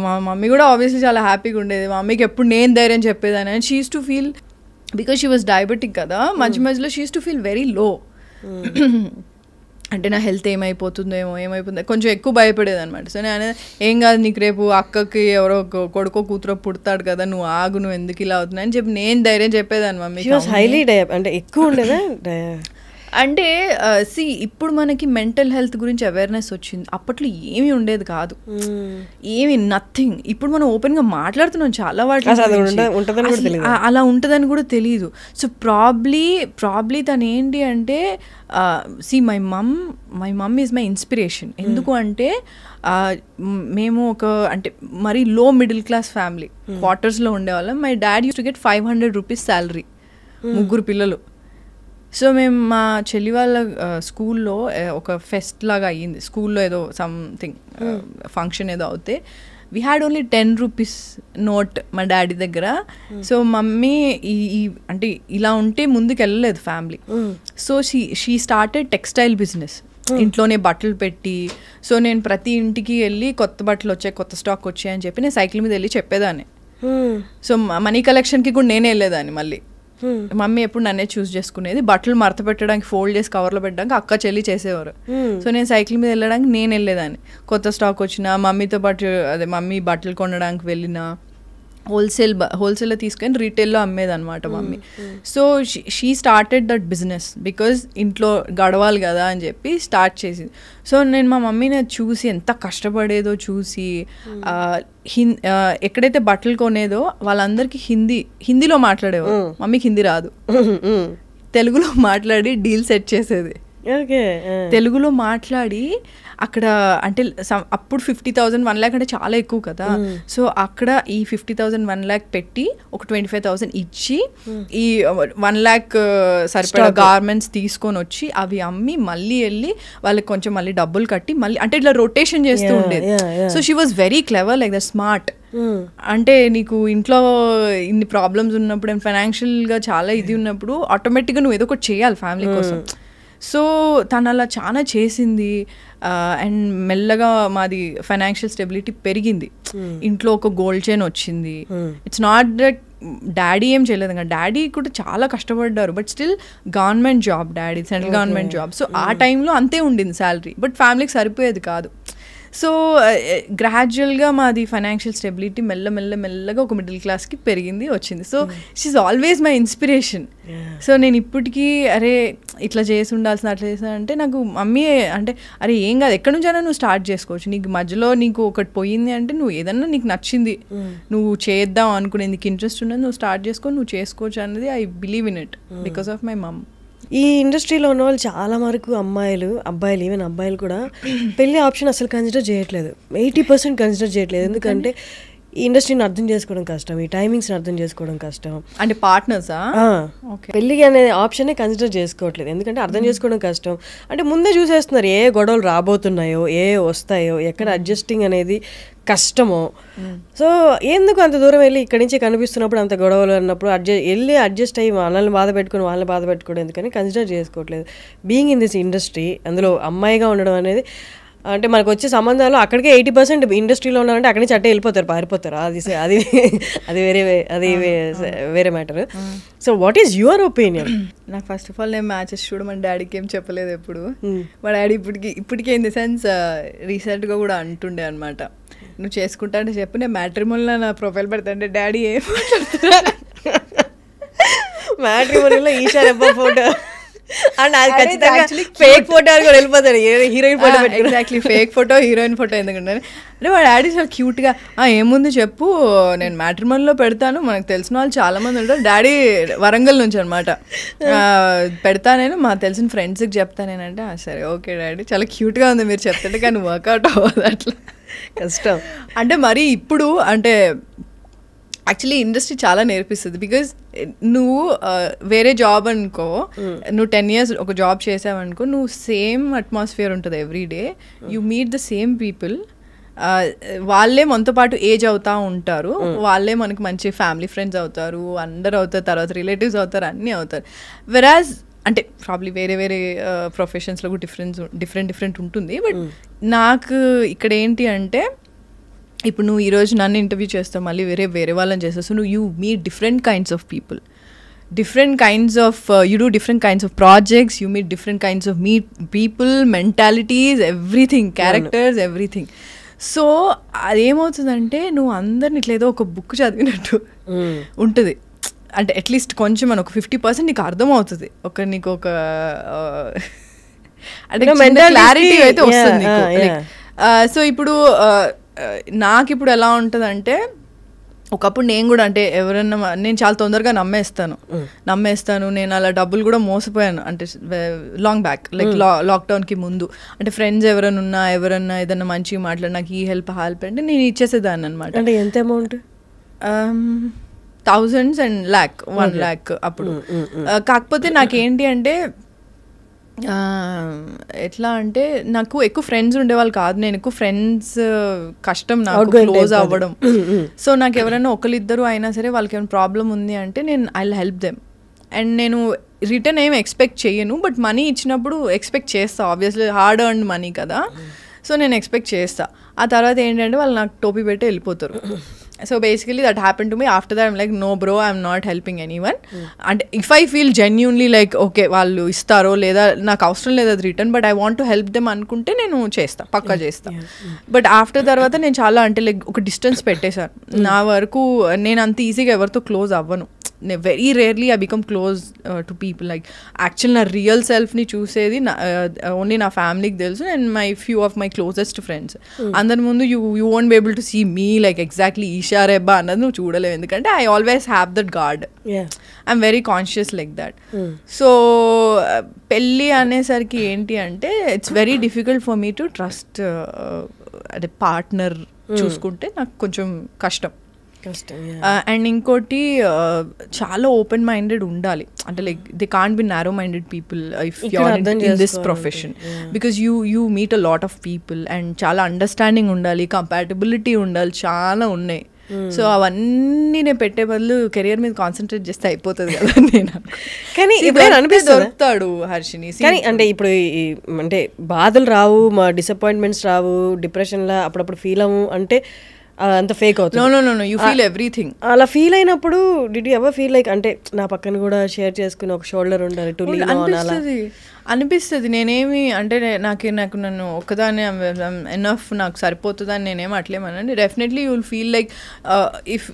మా మమ్మీ కూడా ఆబ్వియస్లీ చాలా హ్యాపీగా ఉండేది మా మమ్మీకి ఎప్పుడు నేను ధైర్యం చెప్పేదాన్ని and she's to feel because she was diabetic కదా మధ్య hmm. మధ్యలో she's to feel very low అంటే నా హెల్త్ ఏమైపోతుందేమో ఏమైపోతుందో కొంచెం ఎక్కువ భయపడేది అనమాట సో నేను ఏం కాదు నీకు రేపు అక్కకి ఎవరో కొడుకో కూతురో పుడతాడు కదా నువ్వు ఆగు నువ్వు ఎందుకు ఇలా అవుతున్నా అని చెప్పి నేను ధైర్యం చెప్పేదాన్ని మమ్మీ హైలీ అంటే ఎక్కువ ఉండేదా అంటే సి ఇప్పుడు మనకి మెంటల్ హెల్త్ గురించి అవేర్నెస్ వచ్చింది అప్పట్లో ఏమీ ఉండేది కాదు hmm. ఏమి నథింగ్ ఇప్పుడు మనం ఓపెన్ గా మాట్లాడుతున్నాం చాలా వాటి అలా ఉంటుందని కూడా తెలియదు సో ప్రాబ్లీ ప్రాబ్లీ తను ఏంటి అంటే see my mum my mum is my inspiration ఎందుకు అంటే మేము ఒక అంటే మరి hmm. లో మిడిల్ క్లాస్ ఫ్యామిలీ క్వార్టర్స్లో ఉండేవాళ్ళం my dad used to get five hundred rupees salary ముగ్గురు పిల్లలు సో మేము మా చెల్లి వాళ్ళ స్కూల్లో ఒక ఫెస్ట్ లాగా అయ్యింది స్కూల్లో ఏదో సంథింగ్ ఫంక్షన్ hmm. ఏదో అవుతే we had only ten rupees note మా డాడీ దగ్గర hmm. సో మమ్మీ ఈ అంటే ఇలా ఉంటే ముందుకు వెళ్ళలేదు family hmm. So she she started textile business ఇంట్లోనే బట్టలు పెట్టి సో నేను ప్రతి ఇంటికి వెళ్ళి కొత్త బట్టలు వచ్చాయి కొత్త స్టాక్ వచ్చాయని చెప్పి నేను సైకిల్ మీద వెళ్ళి చెప్పేదాన్ని సో మనీ కలెక్షన్కి కూడా నేనే వెళ్ళేదాన్ని మళ్ళీ మమ్మీ ఎప్పుడు నన్నే చూస్ చేసుకునేది బట్టలు మరత పెట్టడానికి ఫోల్డ్ చేసి కవర్లో పెట్టడానికి అక్క చెల్లి చేసేవారు సో నేను సైకిల్ మీద వెళ్ళడానికి నేను వెళ్ళేదాన్ని కొత్త స్టాక్ వచ్చిన మమ్మీతో పాటు అదే మమ్మీ బట్టలు కొనడానికి వెళ్ళినా హోల్సేల్ హోల్సేల్లో తీసుకొని రీటైల్లో అనమాట mummy so she started that business because ఇంట్లో గడవాలి కదా అని చెప్పి స్టార్ట్ చేసింది సో నేను మా మమ్మీని చూసి ఎంత కష్టపడేదో చూసి హిన్ ఎక్కడైతే బట్టలు కొనేదో వాళ్ళందరికీ హిందీ హిందీలో మాట్లాడేవారు మమ్మీకి హిందీ రాదు తెలుగులో మాట్లాడి డీల్ సెట్ చేసేది తెలుగులో మాట్లాడి అక్కడ అంటే అప్పుడు ఫిఫ్టీ థౌసండ్ వన్ ల్యాక్ అంటే చాలా ఎక్కువ కదా hmm. సో అక్కడ ఈ ఫిఫ్టీ థౌసండ్ వన్ ల్యాక్ పెట్టి ఒక ట్వంటీ ఫైవ్ థౌసండ్ ఇచ్చి hmm. ఈ వన్ uh, ల్యాక్ uh, సరిపడా గార్మెంట్స్ తీసుకొని వచ్చి అవి అమ్మి మళ్ళీ వెళ్ళి వాళ్ళకి కొంచెం మళ్ళీ డబ్బులు కట్టి మళ్ళీ అంటే ఇట్లా రొటేషన్ చేస్తూ ఉండేది so she was very clever like the smart అంటే నీకు ఇంట్లో ఇన్ని ప్రాబ్లమ్స్ ఉన్నప్పుడు ఫైనాన్షియల్ గా చాలా ఇది hmm. ఉన్నప్పుడు ఆటోమేటిక్గా నువ్వు ఏదో ఒకటి చేయాలి ఫ్యామిలీ కోసం సో తను అలా చాలా చేసింది అండ్ మెల్లగా మాది ఫైనాన్షియల్ స్టెబిలిటీ పెరిగింది hmm. ఇంట్లో ఒక గోల్డ్ చైన్ వచ్చింది ఇట్స్ నాట్ దట్ డాడీ ఏం చేయలేదు కానీ డాడీ కూడా చాలా కష్టపడ్డారు but still government job daddy central government job so ఆ టైంలో hmm. అంతే ఉండింది శాలరీ బట్ ఫ్యామిలీకి సరిపోయేది కాదు సో గ్రాడ్యువల్గా మాది ఫైనాన్షియల్ స్టెబిలిటీ మెల్ల మెల్ల మెల్లగా ఒక మిడిల్ క్లాస్కి పెరిగింది వచ్చింది so she's always my inspiration so నేను ఇప్పటికీ అరే ఇట్లా చేసి ఉండాల్సిన అట్లా చేసిన అంటే నాకు మమ్మీ అంటే అరే ఏం కాదు ఎక్కడి నుంచైనా నువ్వు స్టార్ట్ చేసుకోవచ్చు నీకు మధ్యలో నీకు ఒకటి పోయింది అంటే నువ్వు ఏదన్నా నీకు నచ్చింది hmm. నువ్వు చేద్దాం అనుకునే ఇంట్రెస్ట్ ఉన్నది నువ్వు స్టార్ట్ చేసుకొని నువ్వు చేసుకోవచ్చు అనేది I believe in it because of my mum ఈ ఇండస్ట్రీలో ఉన్న వాళ్ళు చాలా వరకు అమ్మాయిలు అబ్బాయిలు ఈవెన్ అబ్బాయిలు కూడా పెళ్లి ఆప్షన్ అసలు కన్సిడర్ చేయట్లేదు ఎయిటీ పర్సెంట్ కన్సిడర్ చేయట్లేదు ఎందుకంటే ఈ ఇండస్ట్రీని అర్థం చేసుకోవడం కష్టం ఈ టైమింగ్స్ని అర్థం చేసుకోవడం కష్టం అంటే పార్ట్నర్సా పెళ్ళికి అనే ఆప్షనే కన్సిడర్ చేసుకోవట్లేదు ఎందుకంటే అర్థం hmm. చేసుకోవడం కష్టం అంటే ముందే చూసేస్తున్నారు ఏ గొడవలు రాబోతున్నాయో ఏ వస్తాయో ఎక్కడ అడ్జస్టింగ్ అనేది కష్టమో సో ఎందుకు అంత దూరం వెళ్ళి ఇక్కడి నుంచి కనిపిస్తున్నప్పుడు అంత గొడవలు అన్నప్పుడు అడ్జస్ట్ వెళ్ళి అడ్జస్ట్ అయ్యి వాళ్ళని బాధ పెట్టుకుని వాళ్ళని బాధ పెట్టుకోవడం ఎందుకని కన్సిడర్ చేసుకోవట్లేదు బీయింగ్ ఇన్ దిస్ ఇండస్ట్రీ అందులో అమ్మాయిగా ఉండడం అనేది అంటే మనకు వచ్చే సంబంధాలు అక్కడికే ఎయిటీ పర్సెంట్ ఇండస్ట్రీలో ఉన్నారంటే అక్కడి నుంచి అట్టే వెళ్ళిపోతారు పారిపోతారు అది అది అది వేరే అది వేరే matter so what is your opinion నాకు ఫస్ట్ ఆఫ్ ఆల్ నేను మ్యాచెస్ చూడ మన డాడీకి ఏం చెప్పలేదు ఎప్పుడు మా డాడీ ఇప్పటికి ఇప్పటికే ఇన్ ది సెన్స్ రీసెంట్గా కూడా అంటుండే అనమాట నువ్వు చేసుకుంటా అని చెప్పు నేను మ్యాట్రిమోన్లో నా ప్రొఫైల్ పెడతాంటే డాడీ ఏం మ్యాట్రిమోన్లో ఈశాన్ రెబ్బా ఫోటో అండ్ అది ఖచ్చితంగా ఫేక్ ఫోటో అని కూడా వెళ్ళిపోతాడు heroine photo exactly fake photo heroine photo ఎందుకంటే అంటే వాడు డాడీ చాలా క్యూట్గా ఏముంది చెప్పు నేను మ్యాట్రిమోన్లో పెడతాను మనకు తెలిసిన వాళ్ళు చాలామంది ఉంటారు డాడీ వరంగల్ నుంచి అనమాట పెడతా నేను మా తెలిసిన ఫ్రెండ్స్కి చెప్తానేనంటే సరే ఓకే డాడీ చాలా క్యూట్గా ఉంది మీరు చెప్తుంటే కానీ వర్కౌట్ అవ్వదు అట్లా కష్టం అంటే మరి ఇప్పుడు అంటే యాక్చువల్లీ ఇండస్ట్రీ చాలా నేర్పిస్తుంది బికాజ్ eh, నువ్వు uh, వేరే జాబ్ అనుకో hmm. నువ్వు టెన్ ఇయర్స్ ఒక జాబ్ అనుకో నువ్వు సేమ్ అట్మాస్ఫియర్ ఉంటుంది every day you meet the same people వాళ్ళే మనతో పాటు ఏజ్ అవుతా ఉంటారు hmm. వాళ్ళే మనకి మంచి ఫ్యామిలీ ఫ్రెండ్స్ అవుతారు అందరు అవుతారు తర్వాత రిలేటివ్స్ అవుతారు అన్నీ అవుతారు వెరాజ్ అంటే ప్రాబ్లీ వేరే వేరే ప్రొఫెషన్స్లో కూడా డిఫరెన్స్ డిఫరెంట్ డిఫరెంట్ ఉంటుంది బట్ hmm. నాకు ఇక్కడ ఏంటి అంటే ఇప్పుడు నువ్వు ఈరోజు నన్ను ఇంటర్వ్యూ చేస్తావు మళ్ళీ వేరే వేరే వాళ్ళని చేస్తావు నువ్వు you me different kinds of people different kinds of you do different kinds of projects you meet different kinds of meet people mentalities everything characters everything so అదేమవుతుందంటే నువ్వు అందరిని ఇట్లేదో ఒక బుక్ చదివినట్టు hmm. ఉంటుంది అంటే అట్లీస్ట్ కొంచెం మనకు ఒక ఫిఫ్టీ పర్సెంట్ నీకు అర్థం అవుతుంది ఒక నీకు ఒక అంటే క్లారిటీ అయితే వస్తుంది సో ఇప్పుడు నాకు ఇప్పుడు ఎలా ఉంటుందంటే ఒకప్పుడు నేను కూడా అంటే ఎవరన్నా నేను చాలా తొందరగా నమ్మేస్తాను hmm. నమ్మేస్తాను నేను అలా డబ్బులు కూడా మోసపోయాను అంటే లాంగ్ బ్యాక్ లైక్ లా లాక్డౌన్కి ముందు అంటే ఫ్రెండ్స్ ఎవరైనా ఉన్నా ఎవరన్నా ఏదన్నా మంచిగా మాట్లాడి నాకు ఈ హెల్ప్ హెల్ప్ అంటే నేను ఇచ్చేసేదాన్ని అనమాట అంటే ఎంత amount thousands and lakh one lakh అప్పుడు mm, mm, mm. కాకపోతే నాకేంటి అంటే ఎట్లా అంటే నాకు ఎక్కువ ఫ్రెండ్స్ ఉండేవాళ్ళు కాదు నేను ఎక్కువ ఫ్రెండ్స్ కష్టం నాకు క్లోజ్ అవ్వడం సో నాకు ఎవరైనా ఒకరిద్దరు అయినా సరే వాళ్ళకి ఏమైనా ప్రాబ్లం ఉంది అంటే నేను ఐ హెల్ప్ దెమ్ అండ్ నేను రిటర్న్ ఏం ఎక్స్పెక్ట్ చేయను బట్ మనీ ఇచ్చినప్పుడు ఎక్స్పెక్ట్ చేస్తాను ఆబ్వియస్లీ హార్డ్ అండ్ మనీ కదా సో నేను ఎక్స్పెక్ట్ చేస్తాను ఆ తర్వాత ఏంటంటే వాళ్ళు నాకు టోపీ పెట్టి వెళ్ళిపోతారు so basically that happen to me after that like no bro I'm not helping anyone and if I feel genuinely like okay వాళ్ళు ఇస్తారో లేదా నాకు అవసరం లేదు అది return but I want to help them అనుకుంటే నేను చేస్తాను పక్కా చేస్తాను బట్ ఆఫ్టర్ తర్వాత నేను చాలా అంటే లైక్ ఒక డిస్టెన్స్ పెట్టేశాను hmm. నా వరకు నేను అంత ఈజీగా ఎవరితో క్లోజ్ అవ్వను very rarely I become close to people like actual నా రియల్ సెల్ఫ్ని చూసేది నా ఓన్లీ uh, నా ఫ్యామిలీకి తెలుసు and my few of my closest friends అందరి ముందు you you won't be able to see me like exactly Eesha Rebba అన్నది నువ్వు చూడలేవు ఎందుకంటే I always have that guard I'm very conscious like that so పెళ్ళి అనేసరికి ఏంటి అంటే it's very difficult for me to trust అదే పార్ట్నర్ hmm. చూసుకుంటే నాకు కొంచెం కష్టం అండ్ uh, ఇంకోటి uh, చాలా ఓపెన్ మైండెడ్ ఉండాలి అంటే like they can't be narrow minded people if in this profession because you you meet a lot of people and చాలా అండర్స్టాండింగ్ ఉండాలి కంపాటబిలిటీ ఉండాలి చాలా ఉన్నాయి సో hmm. అవన్నీ నేను పెట్టే బదులు కెరియర్ మీద కాన్సన్ట్రేట్ చేస్తే అయిపోతుంది కదా నేను కానీ ఇప్పుడు అనిపిస్తుంది దొరుకుతాడు హర్షిని కానీ అంటే ఇప్పుడు అంటే బాధలు రావు మా డిసప్పాయింట్మెంట్స్ రావు డిప్రెషన్లో అప్పుడప్పుడు ఫీల్ అవ్వు అంటే అంత ఫేక్ అవుతుంది ఎవ్రీథింగ్ అలా ఫీల్ అయినప్పుడు డిడ్ ఎవర్ ఫీల్ లైక్ అంటే నా పక్కన కూడా షేర్ చేసుకుని ఒక షోల్డర్ ఉండాలి టు లీవ్ అలా అనిపిస్తుంది నేనేమి అంటే నాకు నాకు నన్ను ఒకదాని ఎనఫ్ నాకు సరిపోతుందని నేనేం అట్లేమనండి definitely you will feel like if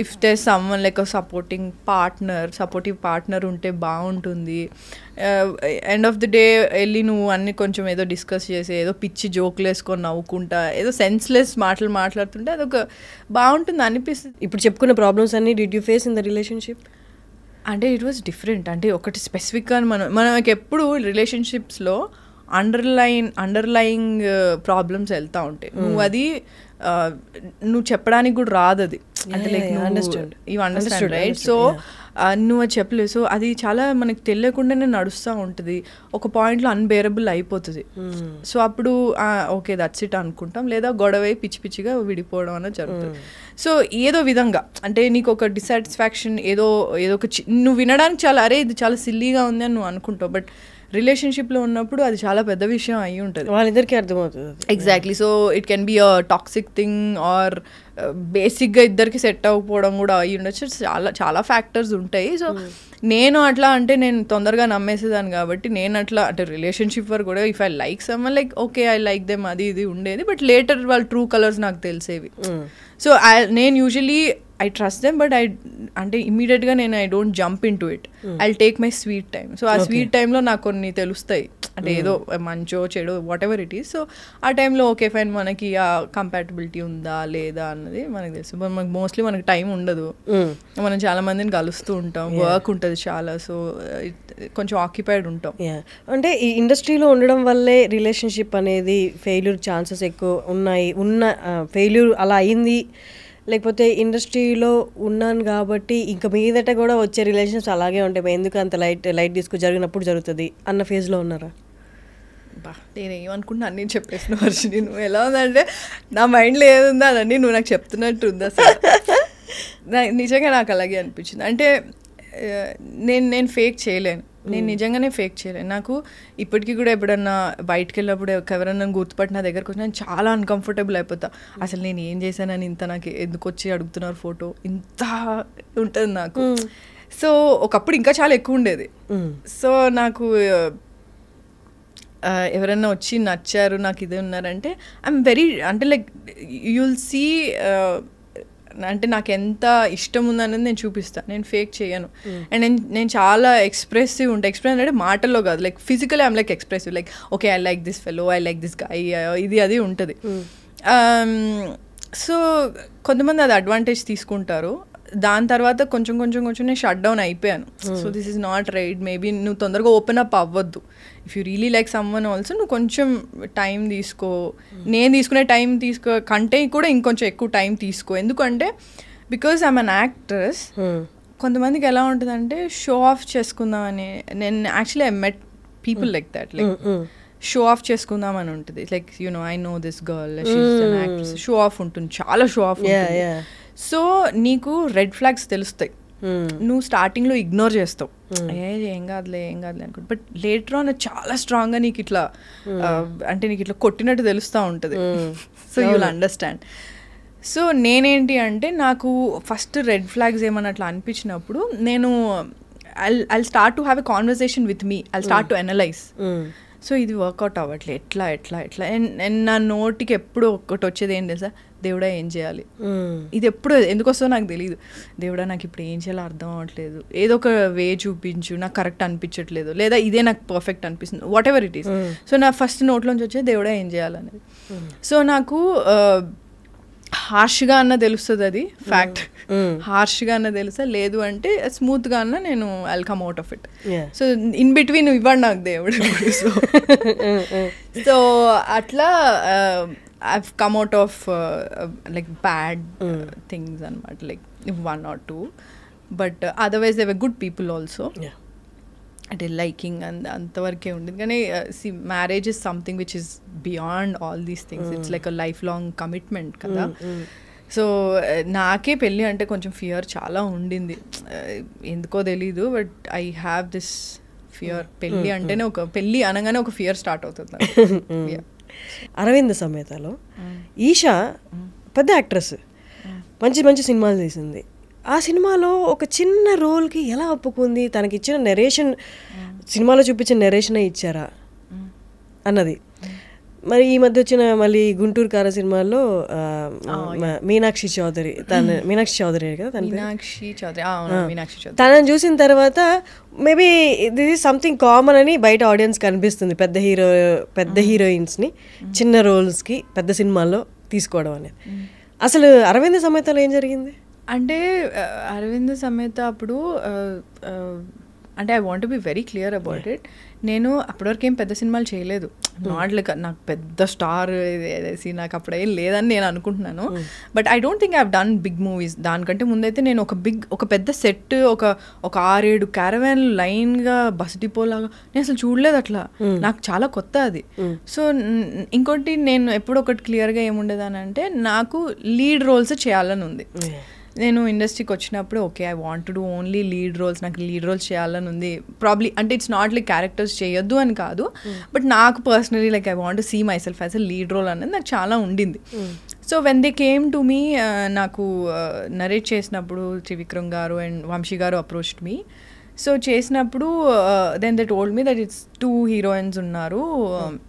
if they someone like supporting partner supportive partner ఉంటే బాగుంటుంది ఎండ్ ఆఫ్ ది డే వెళ్ళి నువ్వు అన్ని కొంచెం ఏదో డిస్కస్ చేసి ఏదో పిచ్చి జోకులు వేసుకొని నవ్వుకుంటా ఏదో సెన్స్లెస్ మాటలు మాట్లాడుతుంటే అదొక బాగుంటుంది అనిపిస్తుంది ఇప్పుడు చెప్పుకున్న ప్రాబ్లమ్స్ అన్ని did you face in the relationship అంటే ఇట్ వాజ్ డిఫరెంట్ అంటే ఒకటి స్పెసిఫిక్గా మనం మనకి ఎప్పుడు రిలేషన్షిప్స్లో అండర్లైన్ అండర్లయింగ్ ప్రాబ్లమ్స్ వెళ్తూ ఉంటాయి hmm. నువ్వు అది uh, నువ్వు చెప్పడానికి కూడా రాదు అది అంటే లైక్ అండర్స్టాండ్ ఇవి అండర్స్టాండ్ రైట్ సో నువ్వు అది చెప్పలేదు సో అది చాలా మనకి తెలియకుండానే నడుస్తూ ఉంటుంది ఒక పాయింట్లో అన్బేరబుల్ అయిపోతుంది hmm. సో అప్పుడు ఓకే దట్స్ ఇట్ అనుకుంటాం లేదా గొడవ పిచ్చి పిచ్చిగా విడిపోవడం అనేది జరుగుతుంది hmm. సో ఏదో విధంగా అంటే నీకు ఒక డిసాటిస్ఫాక్షన్ ఏదో ఏదో ఒక నువ్వు వినడానికి చాలా అరే ఇది చాలా సిల్లీగా ఉంది అని నువ్వు అనుకుంటావు బట్ రిలేషన్షిప్లో ఉన్నప్పుడు అది చాలా పెద్ద విషయం అయి ఉంటుంది వాళ్ళిద్దరికీ అర్థమవుతుంది exactly so it can be a toxic thing or బేసిక్గా ఇద్దరికి సెట్ అవ్వకపోవడం కూడా అయ్యి ఉండొచ్చు చాలా చాలా ఫ్యాక్టర్స్ ఉంటాయి సో hmm. నేను అట్లా అంటే నేను తొందరగా నమ్మేసేదాన్ని కాబట్టి నేను అట్లా అంటే రిలేషన్షిప్ వరకు కూడా if I like some like okay I like them అది ఇది ఉండేది బట్ లేటర్ వాళ్ళ ట్రూ కలర్స్ నాకు తెలిసేవి సో hmm. నేను usually I trust them but I అంటే ఇమీడియట్గా నేను I don't jump into it I take my sweet time so ఆ స్వీట్ టైంలో నాకు కొన్ని తెలుస్తాయి అంటే hmm. ఏదో మంచో చెడో whatever it is so ఆ టైంలో ఓకే ఫైన్ మనకి ఆ కంపాటబిలిటీ ఉందా లేదా అన్నది మనకు తెలుసు మనకు మోస్ట్లీ మనకి టైం ఉండదు hmm. మనం చాలా మందిని కలుస్తూ ఉంటాం వర్క్ ఉంటుంది చాలా సో కొంచెం ఆక్యుపైడ్ ఉంటాం అంటే ఈ ఇండస్ట్రీలో ఉండడం వల్లే రిలేషన్షిప్ అనేది ఫెయిల్యూర్ ఛాన్సెస్ ఎక్కువ ఉన్నాయి ఉన్న ఫెయిల్యూర్ అలా అయింది లేకపోతే ఇండస్ట్రీలో ఉన్నాను కాబట్టి ఇంకా మీదట కూడా వచ్చే రిలేషన్స్ అలాగే ఉంటాయి ఎందుకు అంత లైట్ లైట్ డిస్కో జరిగినప్పుడు జరుగుతుంది అన్న ఫేజ్లో ఉన్నారా బా నేను ఏమనుకుంటున్నా నేను చెప్పేసిన వర్షి నువ్వు ఎలా ఉందంటే నా మైండ్లో ఉందా అని నువ్వు నాకు చెప్తున్నట్టు ఉంది అసలు నిజంగా నాకు అలాగే అనిపించింది అంటే నేను నేను ఫేక్ చేయలేను నేను నిజంగానే ఫేక్ చేయలేను నాకు ఇప్పటికీ కూడా ఎప్పుడన్నా బయటకు వెళ్ళినప్పుడు ఎవరన్నా గుర్తుపట్టి నా దగ్గరకు నేను చాలా అన్కంఫర్టబుల్ అయిపోతా అసలు నేను ఏం చేశానని ఇంత నాకు ఎందుకు వచ్చి అడుగుతున్నారు ఫోటో ఇంత ఉంటుంది నాకు సో ఒకప్పుడు ఇంకా చాలా ఎక్కువ ఉండేది సో నాకు ఎవరైనా వచ్చి నచ్చారు నాకు ఇది ఉన్నారంటే ఐఎమ్ వెరీ అంటే లైక్ యుల్ సీ అంటే నాకు ఎంత ఇష్టం ఉందనేది నేను చూపిస్తాను నేను ఫేక్ చేయను hmm. అండ్ నేను నేను చాలా ఎక్స్ప్రెసివ్ ఉంటాను ఎక్స్ప్రెస్ అంటే మాటల్లో కాదు like physical I'm like expressive like okay I like this fellow I like this guy ఇది అది ఉంటుంది hmm. సో కొంతమంది అది అడ్వాంటేజ్ తీసుకుంటారు దాని తర్వాత కొంచెం కొంచెం కొంచెం నేను షట్ డౌన్ అయిపోయాను so this is not right maybe నువ్వు తొందరగా ఓపెన్ అప్ అవ్వద్దు if you really like someone also నువ్వు కొంచెం టైం తీసుకో hmm. నేను తీసుకునే టైం తీసుకో కంటే కూడా ఇంకొంచెం ఎక్కువ టైం తీసుకో ఎందుకంటే బికాజ్ ఐమ్ అన్ యాక్ట్రెస్ కొంతమందికి ఎలా ఉంటుందంటే షో ఆఫ్ చేసుకుందామని నేను actually I met people like that like show off చేసుకుందాం అని ఉంటుంది like you know I know this girl show off ఉంటుంది చాలా షో ఆఫ్ ఉంటుంది సో నీకు రెడ్ ఫ్లాగ్స్ తెలుస్తాయి hmm. నువ్వు స్టార్టింగ్లో ఇగ్నోర్ చేస్తావు hmm. ఏ ఏం కాదులే ఏం కాదులే అనుకో బట్ లేటర్ ఆన్ చాలా స్ట్రాంగ్గా నీకు ఇట్లా hmm. అంటే నీకు ఇట్లా కొట్టినట్టు తెలుస్తూ ఉంటుంది so you will understand so నేనేంటి అంటే నాకు ఫస్ట్ రెడ్ ఫ్లాగ్స్ ఏమన్నా అట్లా అనిపించినప్పుడు నేను I I start to have a conversation with me I start to analyse so ఇది వర్కౌట్ అవ్వట్లే ఎట్లా ఎట్లా ఎట్లా అండ్ నా నోటికి ఎప్పుడు ఒక్కటి వచ్చేది ఏం తెలుసా దేవుడా ఏం చేయాలి ఇది ఎప్పుడు ఎందుకోసమో నాకు తెలియదు దేవుడా నాకు ఇప్పుడు ఏం చేయాలో అర్థం అవ్వట్లేదు ఏదో ఒక వే చూపించు నాకు కరెక్ట్ అనిపించట్లేదు లేదా ఇదే నాకు పర్ఫెక్ట్ అనిపిస్తుంది whatever it is so నా ఫస్ట్ నోట్లోంచి వచ్చే దేవుడా ఏం చేయాలనేది సో నాకు హార్ష్గా అన్న తెలుస్తుంది అది ఫ్యాక్ట్ mm. mm. హార్ష్గా అన్న తెలుసా లేదు అంటే స్మూత్గా అన్న నేను I'll come out of it so in between ఇవ్వండి నాకు దేవుడు సో సో mm, అట్లా I come out of like bad things అనమాట like one or two but otherwise they were good people also అంటే లైకింగ్ అండ్ అంతవరకే ఉండేది కానీ see marriage is something which is beyond all these things it's like a life long commitment కదా so mm. eh, నాకే పెళ్ళి అంటే కొంచెం fear చాలా ఉండింది eh, ఎందుకో తెలీదు but I have this fear పెళ్ళి mm, అంటేనే mm. ఒక పెళ్ళి అనగానే ఒక ఫియర్ స్టార్ట్ అవుతుంది అరవింద్ సమేతలో ఈషా పెద్ద యాక్ట్రెస్ మంచి మంచి సినిమాలు తీసింది ఆ సినిమాలో ఒక చిన్న రోల్కి ఎలా ఒప్పుకుంది తనకి ఇచ్చిన నెరేషన్ సినిమాలో చూపించిన నెరేషనే ఇచ్చారా అన్నది మరి ఈ మధ్య వచ్చిన మళ్ళీ గుంటూరు కార సినిమాల్లో మీనాక్షి చౌదరి తన మీనాక్షి చౌదరి కదా చౌదరి తనని చూసిన తర్వాత maybe this is something common అని బయట ఆడియన్స్ కనిపిస్తుంది పెద్ద హీరో పెద్ద హీరోయిన్స్ని చిన్న రోల్స్కి పెద్ద సినిమాల్లో తీసుకోవడం అనేది అసలు అరవింద సమేతలో ఏం జరిగింది అంటే అరవింద్ సమేత అప్పుడు అంటే I want be very clear about it నేను అప్పటివరకు ఏం పెద్ద సినిమాలు చేయలేదు నాట్ hmm. లైక్ నాకు పెద్ద స్టార్ నాకు అప్పుడు ఏం లేదని నేను అనుకుంటున్నాను but I don't think I done big movies దానికంటే ముందైతే నేను ఒక బిగ్ ఒక పెద్ద సెట్ ఒక ఒక ఆరేడు క్యారవాన్ లైన్గా బస్ డిపోలాగా నేను అసలు చూడలేదు అట్లా hmm. నాకు చాలా కొత్త అది సో hmm. ఇంకోటి నేను ఎప్పుడు ఒకటి క్లియర్గా ఏముండేదానంటే నాకు లీడ్ రోల్స్ చేయాలని ఉంది నేను ఇండస్ట్రీకి వచ్చినప్పుడు okay I want to do only lead roles నాకు లీడ్ రోల్స్ చేయాలని ఉంది ప్రాబ్లీ అంటే ఇట్స్ నాట్ లైక్ క్యారెక్టర్స్ చేయొద్దు అని కాదు బట్ hmm. నాకు personally like I want see myself as a lead role అనేది నాకు చాలా ఉండింది so when they came to me నాకు నరేట్ uh, చేసినప్పుడు Trivikram garu and Vamsi garu approached me so చేసినప్పుడు then that told me that it's two heroines ఉన్నారు hmm. um,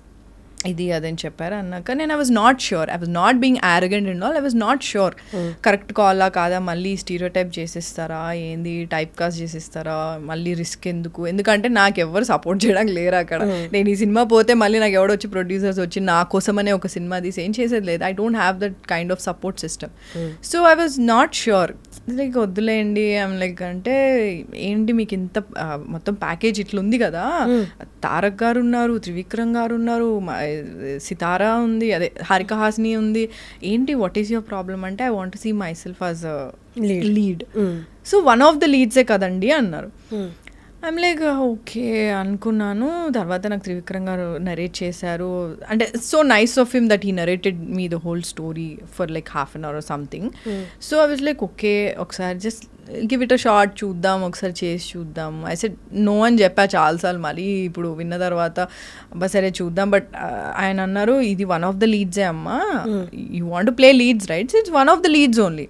ఇది అదని చెప్పారు అన్నాక నేను I was not sure I was not being arrogant in all I was not sure correct కాలా కాదా మళ్ళీ స్టీరియో టైప్ చేసేస్తారా ఏంది టైప్ కాస్ట్ చేసేస్తారా మళ్ళీ రిస్క్ ఎందుకు ఎందుకంటే నాకు ఎవరు సపోర్ట్ చేయడానికి లేరు అక్కడ hmm. నేను ఈ సినిమా పోతే మళ్ళీ నాకు ఎవడో వచ్చి ప్రొడ్యూసర్స్ వచ్చి నా కోసమనే ఒక సినిమా తీసి ఏం చేసేది లేదు I don't have that kind of support system so I was not sure like వద్దులేండి ఐమ్ లైక్ అంటే ఏంటి మీకు ఇంత మొత్తం ప్యాకేజ్ ఇట్లుంది కదా hmm. తారక్ గారు ఉన్నారు త్రివిక్రమ్ గారు ఉన్నారు సితారా ఉంది అదే హారిక హాస్ని ఉంది ఏంటి వాట్ ఈస్ యువర్ ప్రాబ్లం అంటే I want see myself as lead so one of the లీడ్సే కదండి అన్నారు hmm. ఐమ్ లైక్ ఓకే అనుకున్నాను తర్వాత నాకు త్రివిక్రమ్ గారు నరేట్ చేశారు అంటే so nice of him that he narrated me the whole story for like half an hour something so I was like okay ఒకసారి just give it a shot చూద్దాం ఒకసారి చేసి చూద్దాం ఐ సెడ్ నో అని చెప్పా చాలాసార్లు మళ్ళీ ఇప్పుడు విన్న తర్వాత అబ్బా సరే చూద్దాం బట్ uh, ఆయన అన్నారు ఇది వన్ ఆఫ్ ద లీడ్సే అమ్మా you want play leads right it's one of the leads only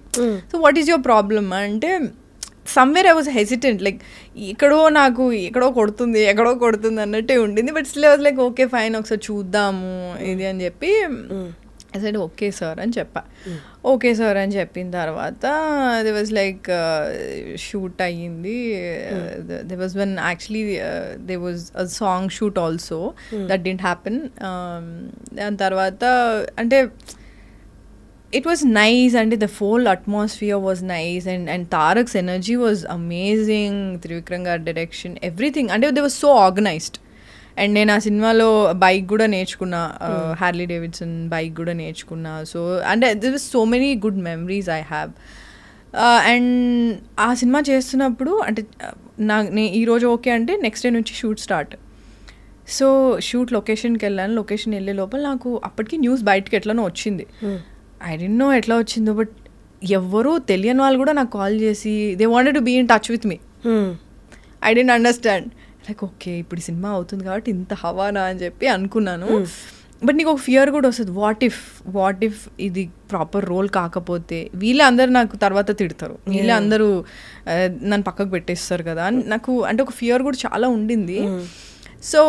so what is your problem అంటే somewhere I was hesitant like ఎక్కడో నాకు ఎక్కడో కొడుతుంది ఎక్కడో కొడుతుంది అన్నట్టే ఉండింది but still was like okay fine ఒకసారి చూద్దాము ఇది అని చెప్పి సైడ్ ఓకే సార్ అని చెప్పా ఓకే mm. సార్ అని చెప్పిన తర్వాత ది వాజ్ లైక్ షూట్ అయ్యింది they was one actually they was a song shoot also that didn't happen దాని తర్వాత అంటే it was nice and the whole atmosphere was nice and and Tarak's energy was amazing Trivikram గారి direction everything అంటే they was so organised and నేను ఆ సినిమాలో bike కూడా నేర్చుకున్నా హార్లీ డేవిడ్సన్ బైక్ కూడా నేర్చుకున్నా సో అంటే this is so many good memories I have and ఆ సినిమా చేస్తున్నప్పుడు అంటే uh, నా నే ఈరోజు ఓకే అంటే నెక్స్ట్ డే నుంచి షూట్ స్టార్ట్ సో షూట్ లొకేషన్కి వెళ్ళాను లొకేషన్ వెళ్ళే లోపల నాకు అప్పటికి న్యూస్ బయటకి ఎట్లనో వచ్చింది hmm. ఐ డెంట్ నో ఎట్లా వచ్చిందో బట్ ఎవ్వరూ తెలియని వాళ్ళు కూడా నాకు కాల్ చేసి they wanted to be in touch with me I didn't understand like okay ఇప్పుడు సినిమా అవుతుంది కాబట్టి ఇంత హవానా అని చెప్పి అనుకున్నాను బట్ hmm. నీకు ఒక ఫియర్ కూడా వస్తుంది వాట్ ఇఫ్ వాట్ ఇఫ్ ఇది ప్రాపర్ రోల్ కాకపోతే వీళ్ళే అందరూ నాకు తర్వాత తిడతారు hmm. వీళ్ళే అందరూ నన్ను పక్కకు పెట్టేస్తారు కదా hmm. నాకు అంటే ఒక ఫియర్ కూడా చాలా ఉండింది సో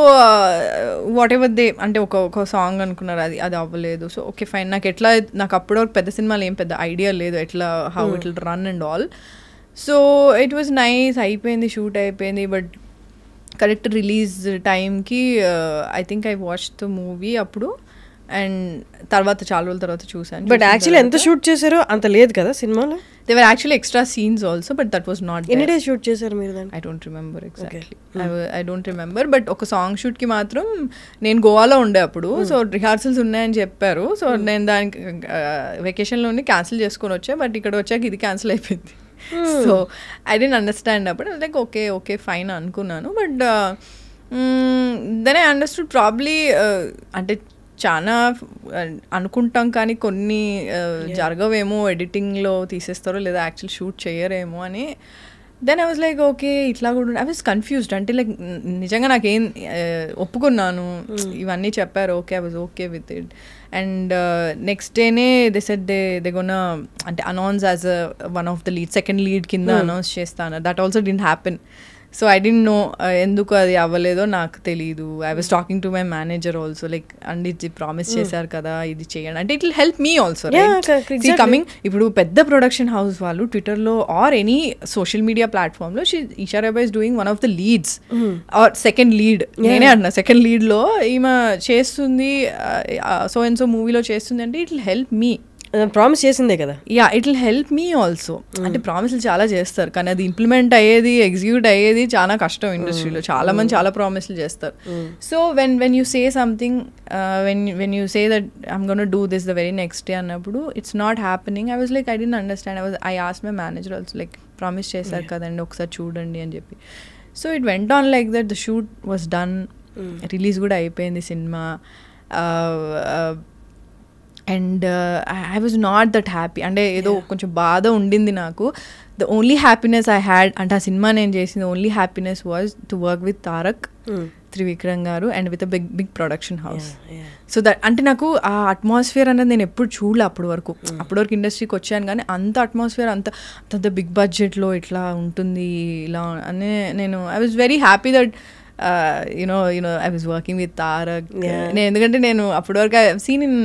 వాట్ ఎవర్ దే అంటే ఒక ఒక సాంగ్ అనుకున్నారు అది అది అవ్వలేదు సో ఓకే ఫైన్ నాకు ఎట్లా నాకు అప్పుడు పెద్ద సినిమాలు ఏం పెద్ద ఐడియా లేదు ఎట్లా how it run and all so it was nice అయిపోయింది షూట్ అయిపోయింది బట్ కరెక్ట్ రిలీజ్ టైంకి I think I watch the movie అప్పుడు అండ్ తర్వాత చాలా రోజుల తర్వాత చూసాను బట్ యాక్చువల్లీ ఎంత షూట్ చేశారో అంత లేదు కదా సినిమాలో they were actually extra scenes also but that was not ఎన్ని డేస్ షూట్ చేశారు మీరు I don't remember exactly I don't remember but ఒక సాంగ్ షూట్కి మాత్రం నేను గోవాలో ఉండే అప్పుడు సో hmm. రిహార్సల్స్ ఉన్నాయని చెప్పారు సో hmm. నేను దానికి వెకేషన్లోని క్యాన్సిల్ చేసుకొని వచ్చా బట్ ఇక్కడ వచ్చాక ఇది క్యాన్సిల్ అయిపోయింది సో ఐ డెంట్ అండర్స్టాండ్ అప్పుడు లైక్ ఓకే ఓకే ఫైన్ అనుకున్నాను but then I understood probably అంటే చాలా అనుకుంటాం కానీ కొన్ని జరగవేమో ఎడిటింగ్లో తీసేస్తారో లేదా యాక్చువల్ షూట్ చేయరేమో అని then I was like okay ఇట్లా కూడా ఐ వాజ్ కన్ఫ్యూజ్డ్ అంటే లైక్ నిజంగా నాకేం ఒప్పుకున్నాను hmm. ఇవన్నీ చెప్పారు okay I was okay with it and next డేనే దే సెట్ డే దే అంటే announce as one of the lead second lead కింద అనౌన్స్ hmm. చేస్తాను that also didn't happen so I didn't know ఎందుకు అది అవ్వలేదో నాకు తెలియదు I was talking to my manager also like and ఇది promise hmm. చేశారు కదా ఇది చేయండి అంటే it will help me also coming ఇప్పుడు పెద్ద ప్రొడక్షన్ హౌస్ వాళ్ళు ట్విట్టర్లో ఆర్ ఎనీ సోషల్ మీడియా ప్లాట్ఫామ్లో she ఈషారాబా is doing one of the leads are second lead నేనే అంటున్నా సెకండ్ లీడ్లో ఈమె చేస్తుంది సో అండ్ సో మూవీలో చేస్తుంది అంటే it will help me promise చేసిందే కదా yeah it will help me also అంటే ప్రామిస్లు చాలా చేస్తారు కానీ అది ఇంప్లిమెంట్ అయ్యేది ఎగ్జిక్యూట్ అయ్యేది చాలా కష్టం ఇండస్ట్రీలో hmm. చాలా మంది hmm. చాలా ప్రామిస్లు చేస్తారు so when when you say something when when you say that I'm gonna do this the very next day అన్నప్పుడు it's not happening I was like I didn't understand I was I ask my manager also like promise చేశారు కదండి ఒకసారి చూడండి అని చెప్పి so it went on like that the shoot was done release కూడా అయిపోయింది సినిమా uh, uh, and I was not that happy అంటే ఏదో కొంచెం బాధ ఉండింది నాకు the only happiness I had అంటే ఆ సినిమా నేను చేసింది only happiness was to work with Tarak Trivikram garu and with big big production house so that అంటే నాకు ఆ అట్మాస్ఫియర్ అనేది నేను ఎప్పుడు చూడలే అప్పటి వరకు hmm. అప్పటి వరకు ఇండస్ట్రీకి వచ్చాను కానీ అంత అట్మాస్ఫియర్ అంత అంత బిగ్ బడ్జెట్లో ఇట్లా ఉంటుంది ఇలా అని నేను I was very happy that you know you know I was working with Tarak నేను ఎందుకంటే నేను అప్పటి వరకు ఐ సీన్ ఇన్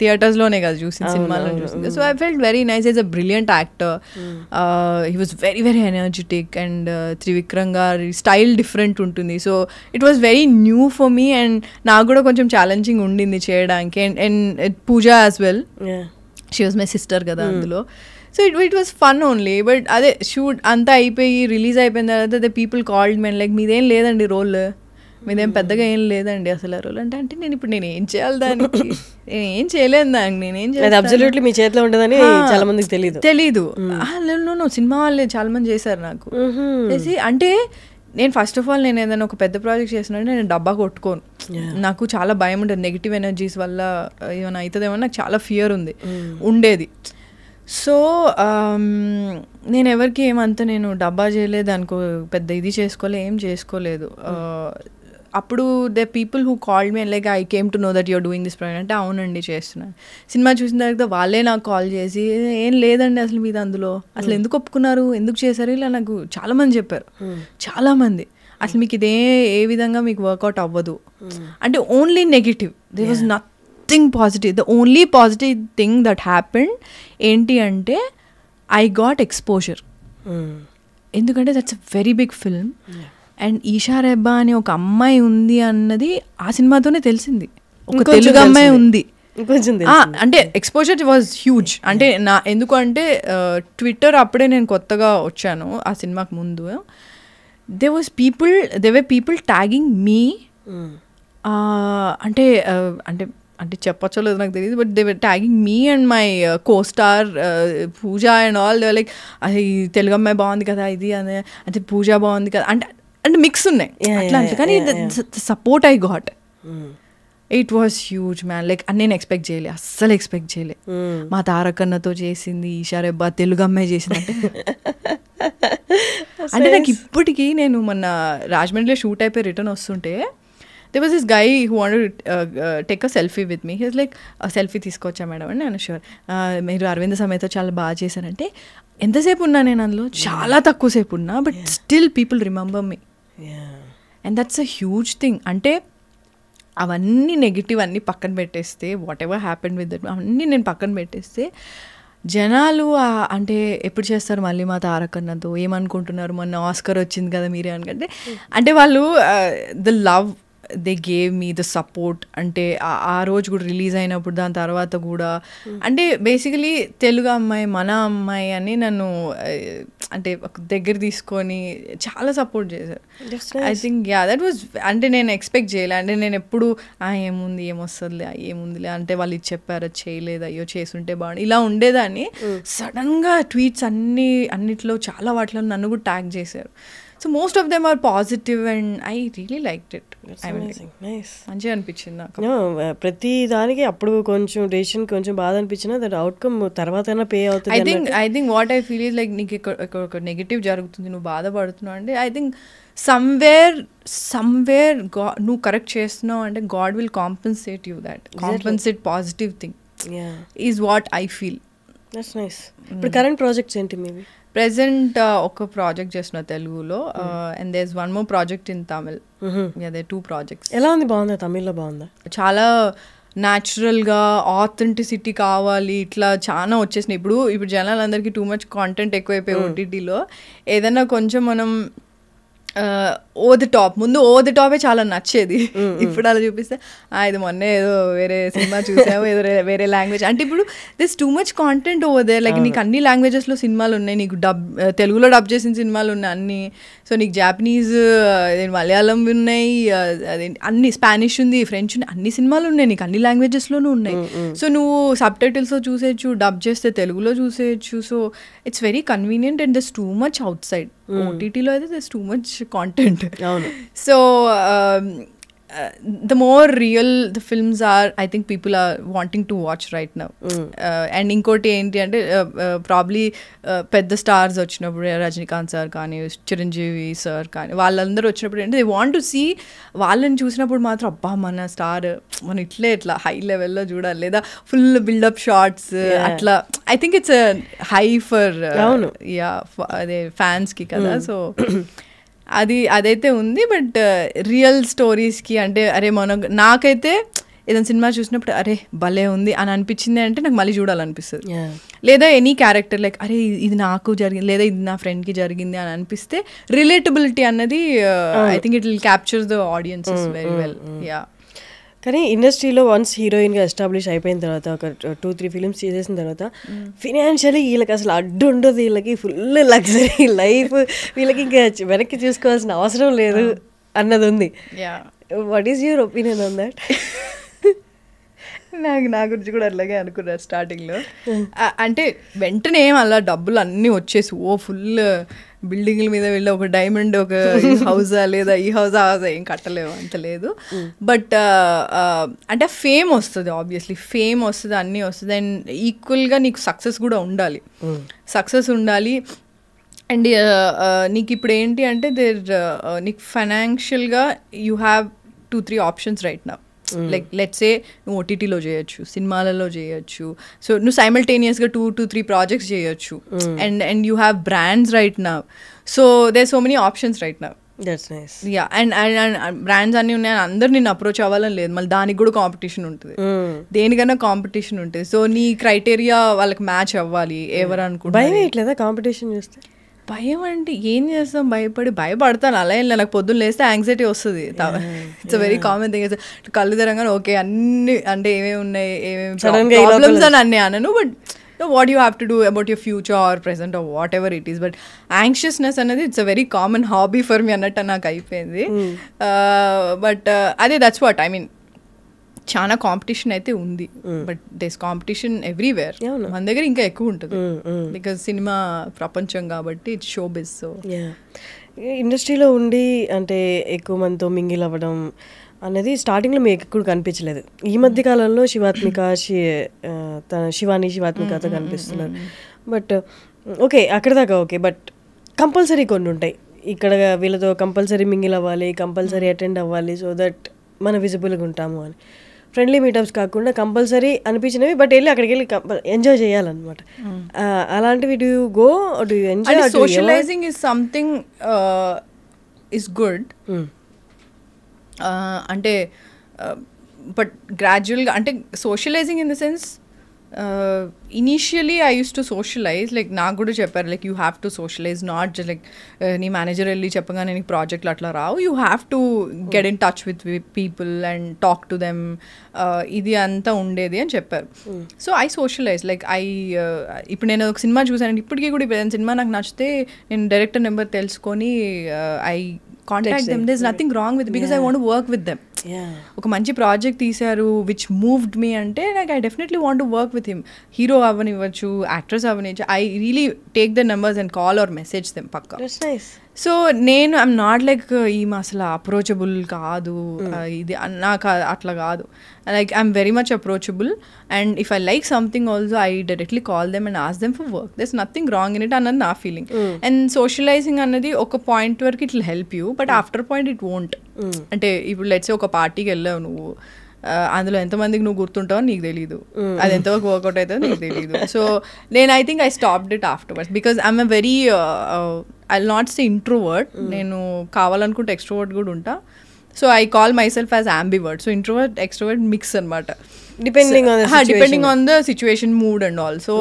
థియేటర్స్ లోనే కదా చూసిన సినిమాలో చూసింది so I felt very nice is a brilliant actor he was very very energetic and Trivikram గారి స్టైల్ డిఫరెంట్ ఉంటుంది so it was very new for me and నాకు కూడా కొంచెం ఛాలెంజింగ్ ఉండింది చేయడానికి and and Pooja as well she was my sister కదా hmm. అందులో so it it was fun only but అదే షూట్ అంతా అయిపోయి రిలీజ్ అయిపోయిన తర్వాత అదే పీపుల్ కాల్డ్ మెన్ లైక్ మీదేం లేదండి రోల్ మీదేం hmm. పెద్దగా ఏం లేదండి అసలు ఆ రోల్ అంటే అంటే నేను ఇప్పుడు నేను ఏం చేయాలి దాన్ని నేను ఏం చేయలేదు దానికి నేనేం చేయలేదు అబ్జల్యూట్లీ మీ చేతిలో ఉండదని చాలా మందికి తెలియదు తెలీదు నేను సినిమా hmm. వాళ్ళే చాలా మంది చేశారు నాకు అంటే నేను ఫస్ట్ ఆఫ్ ఆల్ నేను ఏదైనా ఒక పెద్ద ప్రాజెక్ట్ చేసినట్టు నేను డబ్బా కొట్టుకోను నాకు చాలా భయం ఉంటుంది నెగిటివ్ ఎనర్జీస్ వల్ల ఏమైనా అవుతుందేమో నాకు చాలా ఫియర్ ఉంది hmm. ఉండేది సో నేను ఎవరికి ఏమంత నేను డబ్బా చేయలేదు పెద్ద ఇది చేసుకోలే ఏం చేసుకోలేదు hmm. అప్పుడు the people who call me like I came to know that your doing this project అంటే అవునండి చేస్తున్నాను సినిమా చూసిన తర్వాత వాళ్ళే నాకు కాల్ చేసి ఏం లేదండి అసలు మీద అందులో అసలు hmm. ఎందుకు ఒప్పుకున్నారు ఎందుకు చేశారు ఇలా నాకు చాలామంది చెప్పారు hmm. చాలామంది అసలు మీకు ఇదే ఏ విధంగా మీకు వర్కౌట్ అవ్వదు అంటే only negative they was nothing nothing positive the only positive thing that happened ఏంటి అంటే ఐ గాట్ ఎక్స్పోజర్ ఎందుకంటే that's a very big film and Eesha Rebba అనే ఒక అమ్మాయి ఉంది అన్నది ఆ సినిమాతోనే తెలిసింది ఒక తెలుగు అమ్మాయి ఉంది అంటే ఎక్స్పోజర్ వాజ్ హ్యూజ్ అంటే నా ఎందుకంటే ట్విట్టర్ అప్పుడే నేను కొత్తగా వచ్చాను ఆ సినిమాకి ముందు they was people they way people tagging me అంటే అంటే అంటే చెప్పచ్చో లేదు నాకు తెలియదు but they tagging me and my co star Pooja and all they like అది తెలుగు అమ్మాయి బాగుంది కదా ఇది అని అంటే పూజ బాగుంది కదా అంటే అంటే మిక్స్ ఉన్నాయి అట్లా అంటే కానీ support I got it was huge man like అని నేను ఎక్స్పెక్ట్ చేయలే అస్సలు ఎక్స్పెక్ట్ చేయలే mm. మా తారకన్నతో చేసింది ఈషారెబ్బా తెలుగు అమ్మాయి చేసింది అంటే అంటే నాకు ఇప్పటికీ నేను మొన్న రాజమండ్రిలో షూట్ అయిపోయి రిటర్న్ వస్తుంటే they was is guy who want take a selfie with me he's like selfie తీసుకొచ్చా మేడం అని నేను షూర్ మీరు అరవింద సమయతో చాలా బాగా చేశారంటే ఎంతసేపు ఉన్నా నేను అందులో చాలా తక్కువసేపు ఉన్నా but still people remember me and that's a huge thing అంటే అవన్నీ నెగిటివ్ అన్నీ పక్కన పెట్టేస్తే whatever happen with that అవన్నీ నేను పక్కన పెట్టేస్తే జనాలు అంటే ఎప్పుడు చేస్తారు మళ్ళీ మా తారకన్నతో ఏమనుకుంటున్నారు మొన్న ఆస్కర్ వచ్చింది కదా మీరే అనుకంటే hmm. అంటే వాళ్ళు the love they gave me the support అంటే ఆ రోజు కూడా రిలీజ్ అయినప్పుడు దాని తర్వాత కూడా అంటే బేసికలీ తెలుగు అమ్మాయి మన అమ్మాయి అని నన్ను అంటే దగ్గర తీసుకొని చాలా సపోర్ట్ చేశారు I think yeah that was అంటే నేను ఎక్స్పెక్ట్ చేయలే అంటే నేను ఎప్పుడు ఏముంది ఏమొస్తుందిలే ఏముందిలే అంటే వాళ్ళు ఇది చెప్పారు అది చేయలేదు అయ్యో చేసుంటే బాగుంది ఇలా ఉండేదాన్ని సడన్గా hmm. ట్వీట్స్ అన్ని అన్నిట్లో చాలా వాటిలో నన్ను కూడా ట్యాగ్ చేశారు so most of them are positive and I really like it అనిపించింది uh, ప్రతి దానికి అప్పుడు కొంచెం డెసిషన్ కొంచెం బాధ అనిపించినా దాని అవుట్కమ్ తర్వాత పే అవుతుంది I think I think what I feel is like నీకు ఒక నెగిటివ్ జరుగుతుంది నువ్వు బాధపడుతున్నావు అంటే ఐ థింక్ సమ్వేర్ సమ్వేర్ గా నువ్వు కరెక్ట్ చేస్తున్నావు అంటే God will compensate you that compensate positive thing is what I feel that's nice ఇప్పుడు కరెంట్ hmm. ప్రాజెక్ట్స్ ఏంటి మేబీ ప్రెసెంట్ ఒక ప్రాజెక్ట్ చేసిన తెలుగులో and there's one more project in Tamil అదే టూ ప్రాజెక్ట్స్ ఎలా ఉంది బాగుంది తమిళ్లో బాగుంది చాలా న్యాచురల్గా ఆథెంటిసిటీ కావాలి ఇట్లా చాలా వచ్చేసినాయి ఇప్పుడు ఇప్పుడు జనాలందరికీ టూ మచ్ కాంటెంట్ ఎక్కువైపోయి ఓటీటీలో ఏదైనా కొంచెం మనం ఓ ది టాప్ ముందు ఓ ది టాపే చాలా నచ్చేది ఇప్పుడు అలా చూపిస్తే ఇది మొన్న ఏదో వేరే సినిమా చూసాము ఏదో వేరే లాంగ్వేజ్ అంటే ఇప్పుడు this too much content they like నీకు అన్ని లాంగ్వేజెస్లో సినిమాలు ఉన్నాయి నీకు డబ్ తెలుగులో డబ్ చేసిన సినిమాలు ఉన్నాయి అన్ని సో నీకు జాపనీస్ మలయాళం ఉన్నాయి అన్ని స్పానిష్ ఉంది ఫ్రెంచ్ ఉంది అన్ని సినిమాలు ఉన్నాయి నీకు అన్ని లాంగ్వేజెస్లోనూ ఉన్నాయి సో నువ్వు సబ్ టైటిల్స్ చూసేయచ్చు డబ్ చేస్తే తెలుగులో చూసేయచ్చు so it's very convenient and this too much outside ఓటీటీలో అయితే this too much content so the more real real the films are i think people are wanting to watch right now ఇంకోటి ఏంటి అంటే probably పెద్ద stars వచ్చినప్పుడు Rajinikanth sir కానీ Chiranjeevi sir కానీ వాళ్ళందరూ వచ్చినప్పుడు ఏంటి దే వాంట్ టు సీ వాళ్ళని చూసినప్పుడు మాత్రం అబ్బా మన స్టార్ మనం ఇట్లే ఇట్లా హై లెవెల్లో చూడాలి లేదా ఫుల్ బిల్డప్ షార్ట్స్ అట్లా I think it's high for yeah అదే ఫ్యాన్స్కి కదా సో mm. అది అదైతే ఉంది బట్ రియల్ uh, స్టోరీస్కి అంటే అరే మన నాకైతే ఏదైనా సినిమా చూసినప్పుడు అరే భలే ఉంది అని అనిపించింది అంటే నాకు మళ్ళీ చూడాలనిపిస్తుంది లేదా ఎనీ క్యారెక్టర్ లైక్ అరే ఇది నాకు జరిగింది లేదా ఇది నా ఫ్రెండ్కి జరిగింది అని అనిపిస్తే రిలేటబిలిటీ అన్నది I think it will capture the audience very well yeah కానీ ఇండస్ట్రీలో వన్స్ హీరోయిన్గా ఎస్టాబ్లిష్ అయిపోయిన తర్వాత ఒక టూ త్రీ ఫిలిమ్స్ చేసేసిన తర్వాత ఫినాన్షియలీ వీళ్ళకి అసలు అడ్డు ఉండదు వీళ్ళకి ఫుల్ లగ్జరీ లైఫ్ వీళ్ళకి ఇంకా వెనక్కి చూసుకోవాల్సిన అవసరం లేదు అన్నది ఉంది what is your opinion on that నాకు నా గురించి కూడా అట్లాగే అనుకున్నారు స్టార్టింగ్లో hmm. అంటే వెంటనే అలా డబ్బులు అన్నీ వచ్చేసి ఓ ఫుల్ బిల్డింగ్ల మీద వెళ్ళి ఒక డైమండ్ ఒక హౌసా లేదా ఈ హౌస్ హౌస్ ఏం కట్టలేవు అంత లేదు బట్ అంటే ఫేమ్ వస్తుంది ఆబ్వియస్లీ ఫేమ్ వస్తుంది అన్నీ వస్తుంది అండ్ ఈక్వల్గా నీకు సక్సెస్ కూడా ఉండాలి సక్సెస్ ఉండాలి అండ్ నీకు ఇప్పుడు ఏంటి అంటే దేర్ నీకు ఫైనాన్షియల్గా you have two three options right నా లైక్ లెట్సే నువ్వు ఓటీటీలో చేయొచ్చు సినిమాలలో చేయొచ్చు సో నువ్వు సైమల్టేనియస్గా టూ టు త్రీ ప్రాజెక్ట్స్ చేయొచ్చు and and you have brands right now so they so many options right now and and brands అన్ని ఉన్నాయి అందరు నిన్ను అప్రోచ్ అవ్వాలని లేదు మళ్ళీ దానికి కూడా కాంపిటీషన్ ఉంటుంది దేనికన్నా కాంపిటీషన్ ఉంటుంది సో నీ క్రైటీరియా వాళ్ళకి మ్యాచ్ అవ్వాలి ఎవరు అనుకుంటా కాంపిటీషన్ చూస్తే భయం అంటే ఏం చేస్తాం భయపడి భయపడతాను అలా ఏం నాకు పొద్దున్న లేస్తే యాంగ్జైటీ వస్తుంది ఇట్స్ వెరీ కామన్ థింగ్ కళ్ళు తెరంగానే ఓకే అన్ని అంటే ఏమేమి ఉన్నాయి ఏమేమి ప్రాబ్లమ్స్ అని అన్నీ అనను but what you have to do about your future or present or whatever it is but anxiousness అనేది it's a very common hobby for me అన్నట్టు నాకు అయిపోయింది బట్ hmm. uh, uh, అదే దట్స్ వాట్ ఐ మీన్ చాలా competition అయితే ఉంది but does competition everywhere మన దగ్గర ఇంకా ఎక్కువ ఉంటుంది బికాజ్ సినిమా ప్రపంచం కాబట్టి ఇట్స్ షో బిస్ సో ఇండస్ట్రీలో ఉండి అంటే ఎక్కువ మందితో మింగిల్ అవ్వడం అనేది స్టార్టింగ్లో మీకు ఎక్కడ కనిపించలేదు ఈ మధ్య mm. కాలంలో శివాత్మిక తన శివాని శివాత్మికతో mm, mm, కనిపిస్తున్నారు బట్ ఓకే అక్కడ దాకా ఓకే బట్ కంపల్సరీ కొన్ని ఉంటాయి ఇక్కడ వీళ్ళతో కంపల్సరీ మింగిల్ అవ్వాలి కంపల్సరీ అటెండ్ అవ్వాలి సో దట్ మనం విజిబుల్గా ఉంటాము అని ఫ్రెండ్లీ మీటప్స్ కాకుండా కంపల్సరీ అనిపించినవి బట్ వెళ్ళి అక్కడికి వెళ్ళి ఎంజాయ్ చేయాలన్నమాట hmm. uh, అలాంటివి do you go do you enjoy socializing is something is good అంటే బట్ గ్రాడ్యువల్గా అంటే socializing in the sense initially I use to socialise like నాకు కూడా చెప్పారు like you have to socialize not like నీ manager వెళ్ళి చెప్పగానే నీకు ప్రాజెక్ట్లు అట్లా రావు you have to get in touch with people and talk to them ఇది అంతా ఉండేది అని చెప్పారు so I socialize like I ఇప్పుడు నేను ఒక సినిమా చూసాను ఇప్పటికీ కూడా ఇప్పుడు సినిమా నాకు నచ్చితే నేను డైరెక్టర్ నెంబర్ తెలుసుకొని I contact them this nothing wrong with because I want work with them ఒక మంచి ప్రాజెక్ట్ తీశారు విచ్ మూవ్డ్ మీ అంటే నాకు I definitely want work with him hero hero అవ్వనివ్వచ్చు యాక్ట్రెస్ అవ్వనివ్వచ్చు I really take the numbers and call or message them పక్క so నేను I'm not like ఈమె అసలు అప్రోచబుల్ కాదు hmm. uh, ఇది నాకు అట్లా కాదు like I'm very much approachable and if I like something also I directly call them and ask them for work this nothing wrong in it అన్నది నా feeling and socializing అన్నది ఒక point వరకు it help you but after point it won't అంటే ఇప్పుడు let's ఒక పార్టీకి వెళ్ళావు నువ్వు అందులో ఎంతమందికి నువ్వు గుర్తుంటావో నీకు తెలియదు అది ఎంతవరకు వర్కౌట్ అవుతుందో నీకు తెలియదు సో నేను I think I stopped it afterwards because I'm a very I not say introvert నేను కావాలనుకుంటే ఎక్స్ట్రోవర్ట్ కూడా ఉంటా so I call myself as ambivert so introvert extrovert mix అనమాట depending depending on the situation mood and all so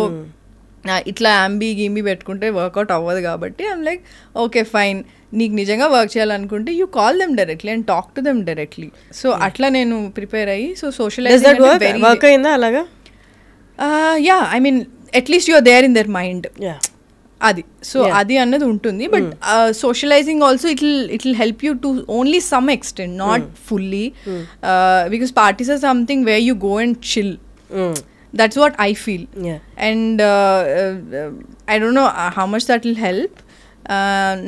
ఇట్లా అంబీ గిమ్మి పెట్టుకుంటే work out అవ్వదు కాబట్టి ఐమ్ లైక్ ఓకే ఫైన్ నీకు నిజంగా వర్క్ చేయాలనుకుంటే you call them directly and talk to them directly so అట్లా నేను ప్రిపేర్ అయ్యి సో సోషలైజ్ వర్క్ అయిందా అలాగా yeah I mean at least your there in their mind అది సో అది అన్నది ఉంటుంది but socializing also it it will help you to only some extent not fully because parties or something way you go and chill that's what I feel and I don't know how much that will help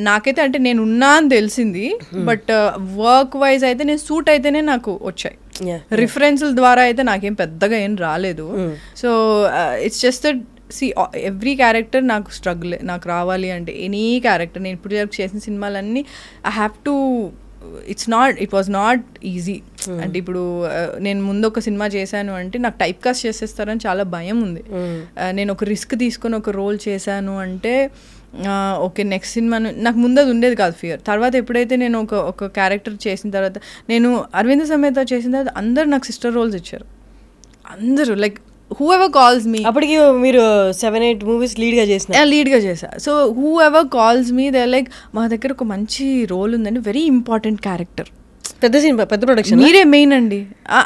నాకైతే అంటే నేను ఉన్నా అని తెలిసింది but work wise అయితే నేను suit అయితేనే నాకు వచ్చాయి రిఫరెన్స్ల ద్వారా అయితే నాకేం పెద్దగా ఏం రాలేదు so it's just see every character నాకు స్ట్రగుల్ నాకు రావాలి అంటే ఎనీ క్యారెక్టర్ నేను ఇప్పుడు చేసిన సినిమాలన్నీ I have to it's not it was not easy అంటే ఇప్పుడు uh, నేను ముందు ఒక సినిమా చేశాను అంటే నాకు టైప్ కాస్ట్ చేసేస్తారని చాలా భయం ఉంది hmm. uh, నేను ఒక రిస్క్ తీసుకొని ఒక రోల్ చేశాను అంటే uh, ఓకే నెక్స్ట్ సినిమా నాకు ముందు అది ఉండేది కాదు ఫియర్ తర్వాత ఎప్పుడైతే నేను ఒక ఒక క్యారెక్టర్ చేసిన తర్వాత నేను అరవింద సమేత చేసిన తర్వాత అందరు నాకు సిస్టర్ రోల్స్ ఇచ్చారు అందరూ like whoever calls me అప్పటికి మీరు సెవెన్ ఎయిట్ మూవీస్ లీడ్గా చేసిన లీడ్గా చేసా so whoever calls me they like మా దగ్గర ఒక మంచి రోల్ ఉందండి వెరీ ఇంపార్టెంట్ క్యారెక్టర్ పెద్ద సినిమా పెద్ద ప్రొడక్షన్ మీరే మెయిన్ అండి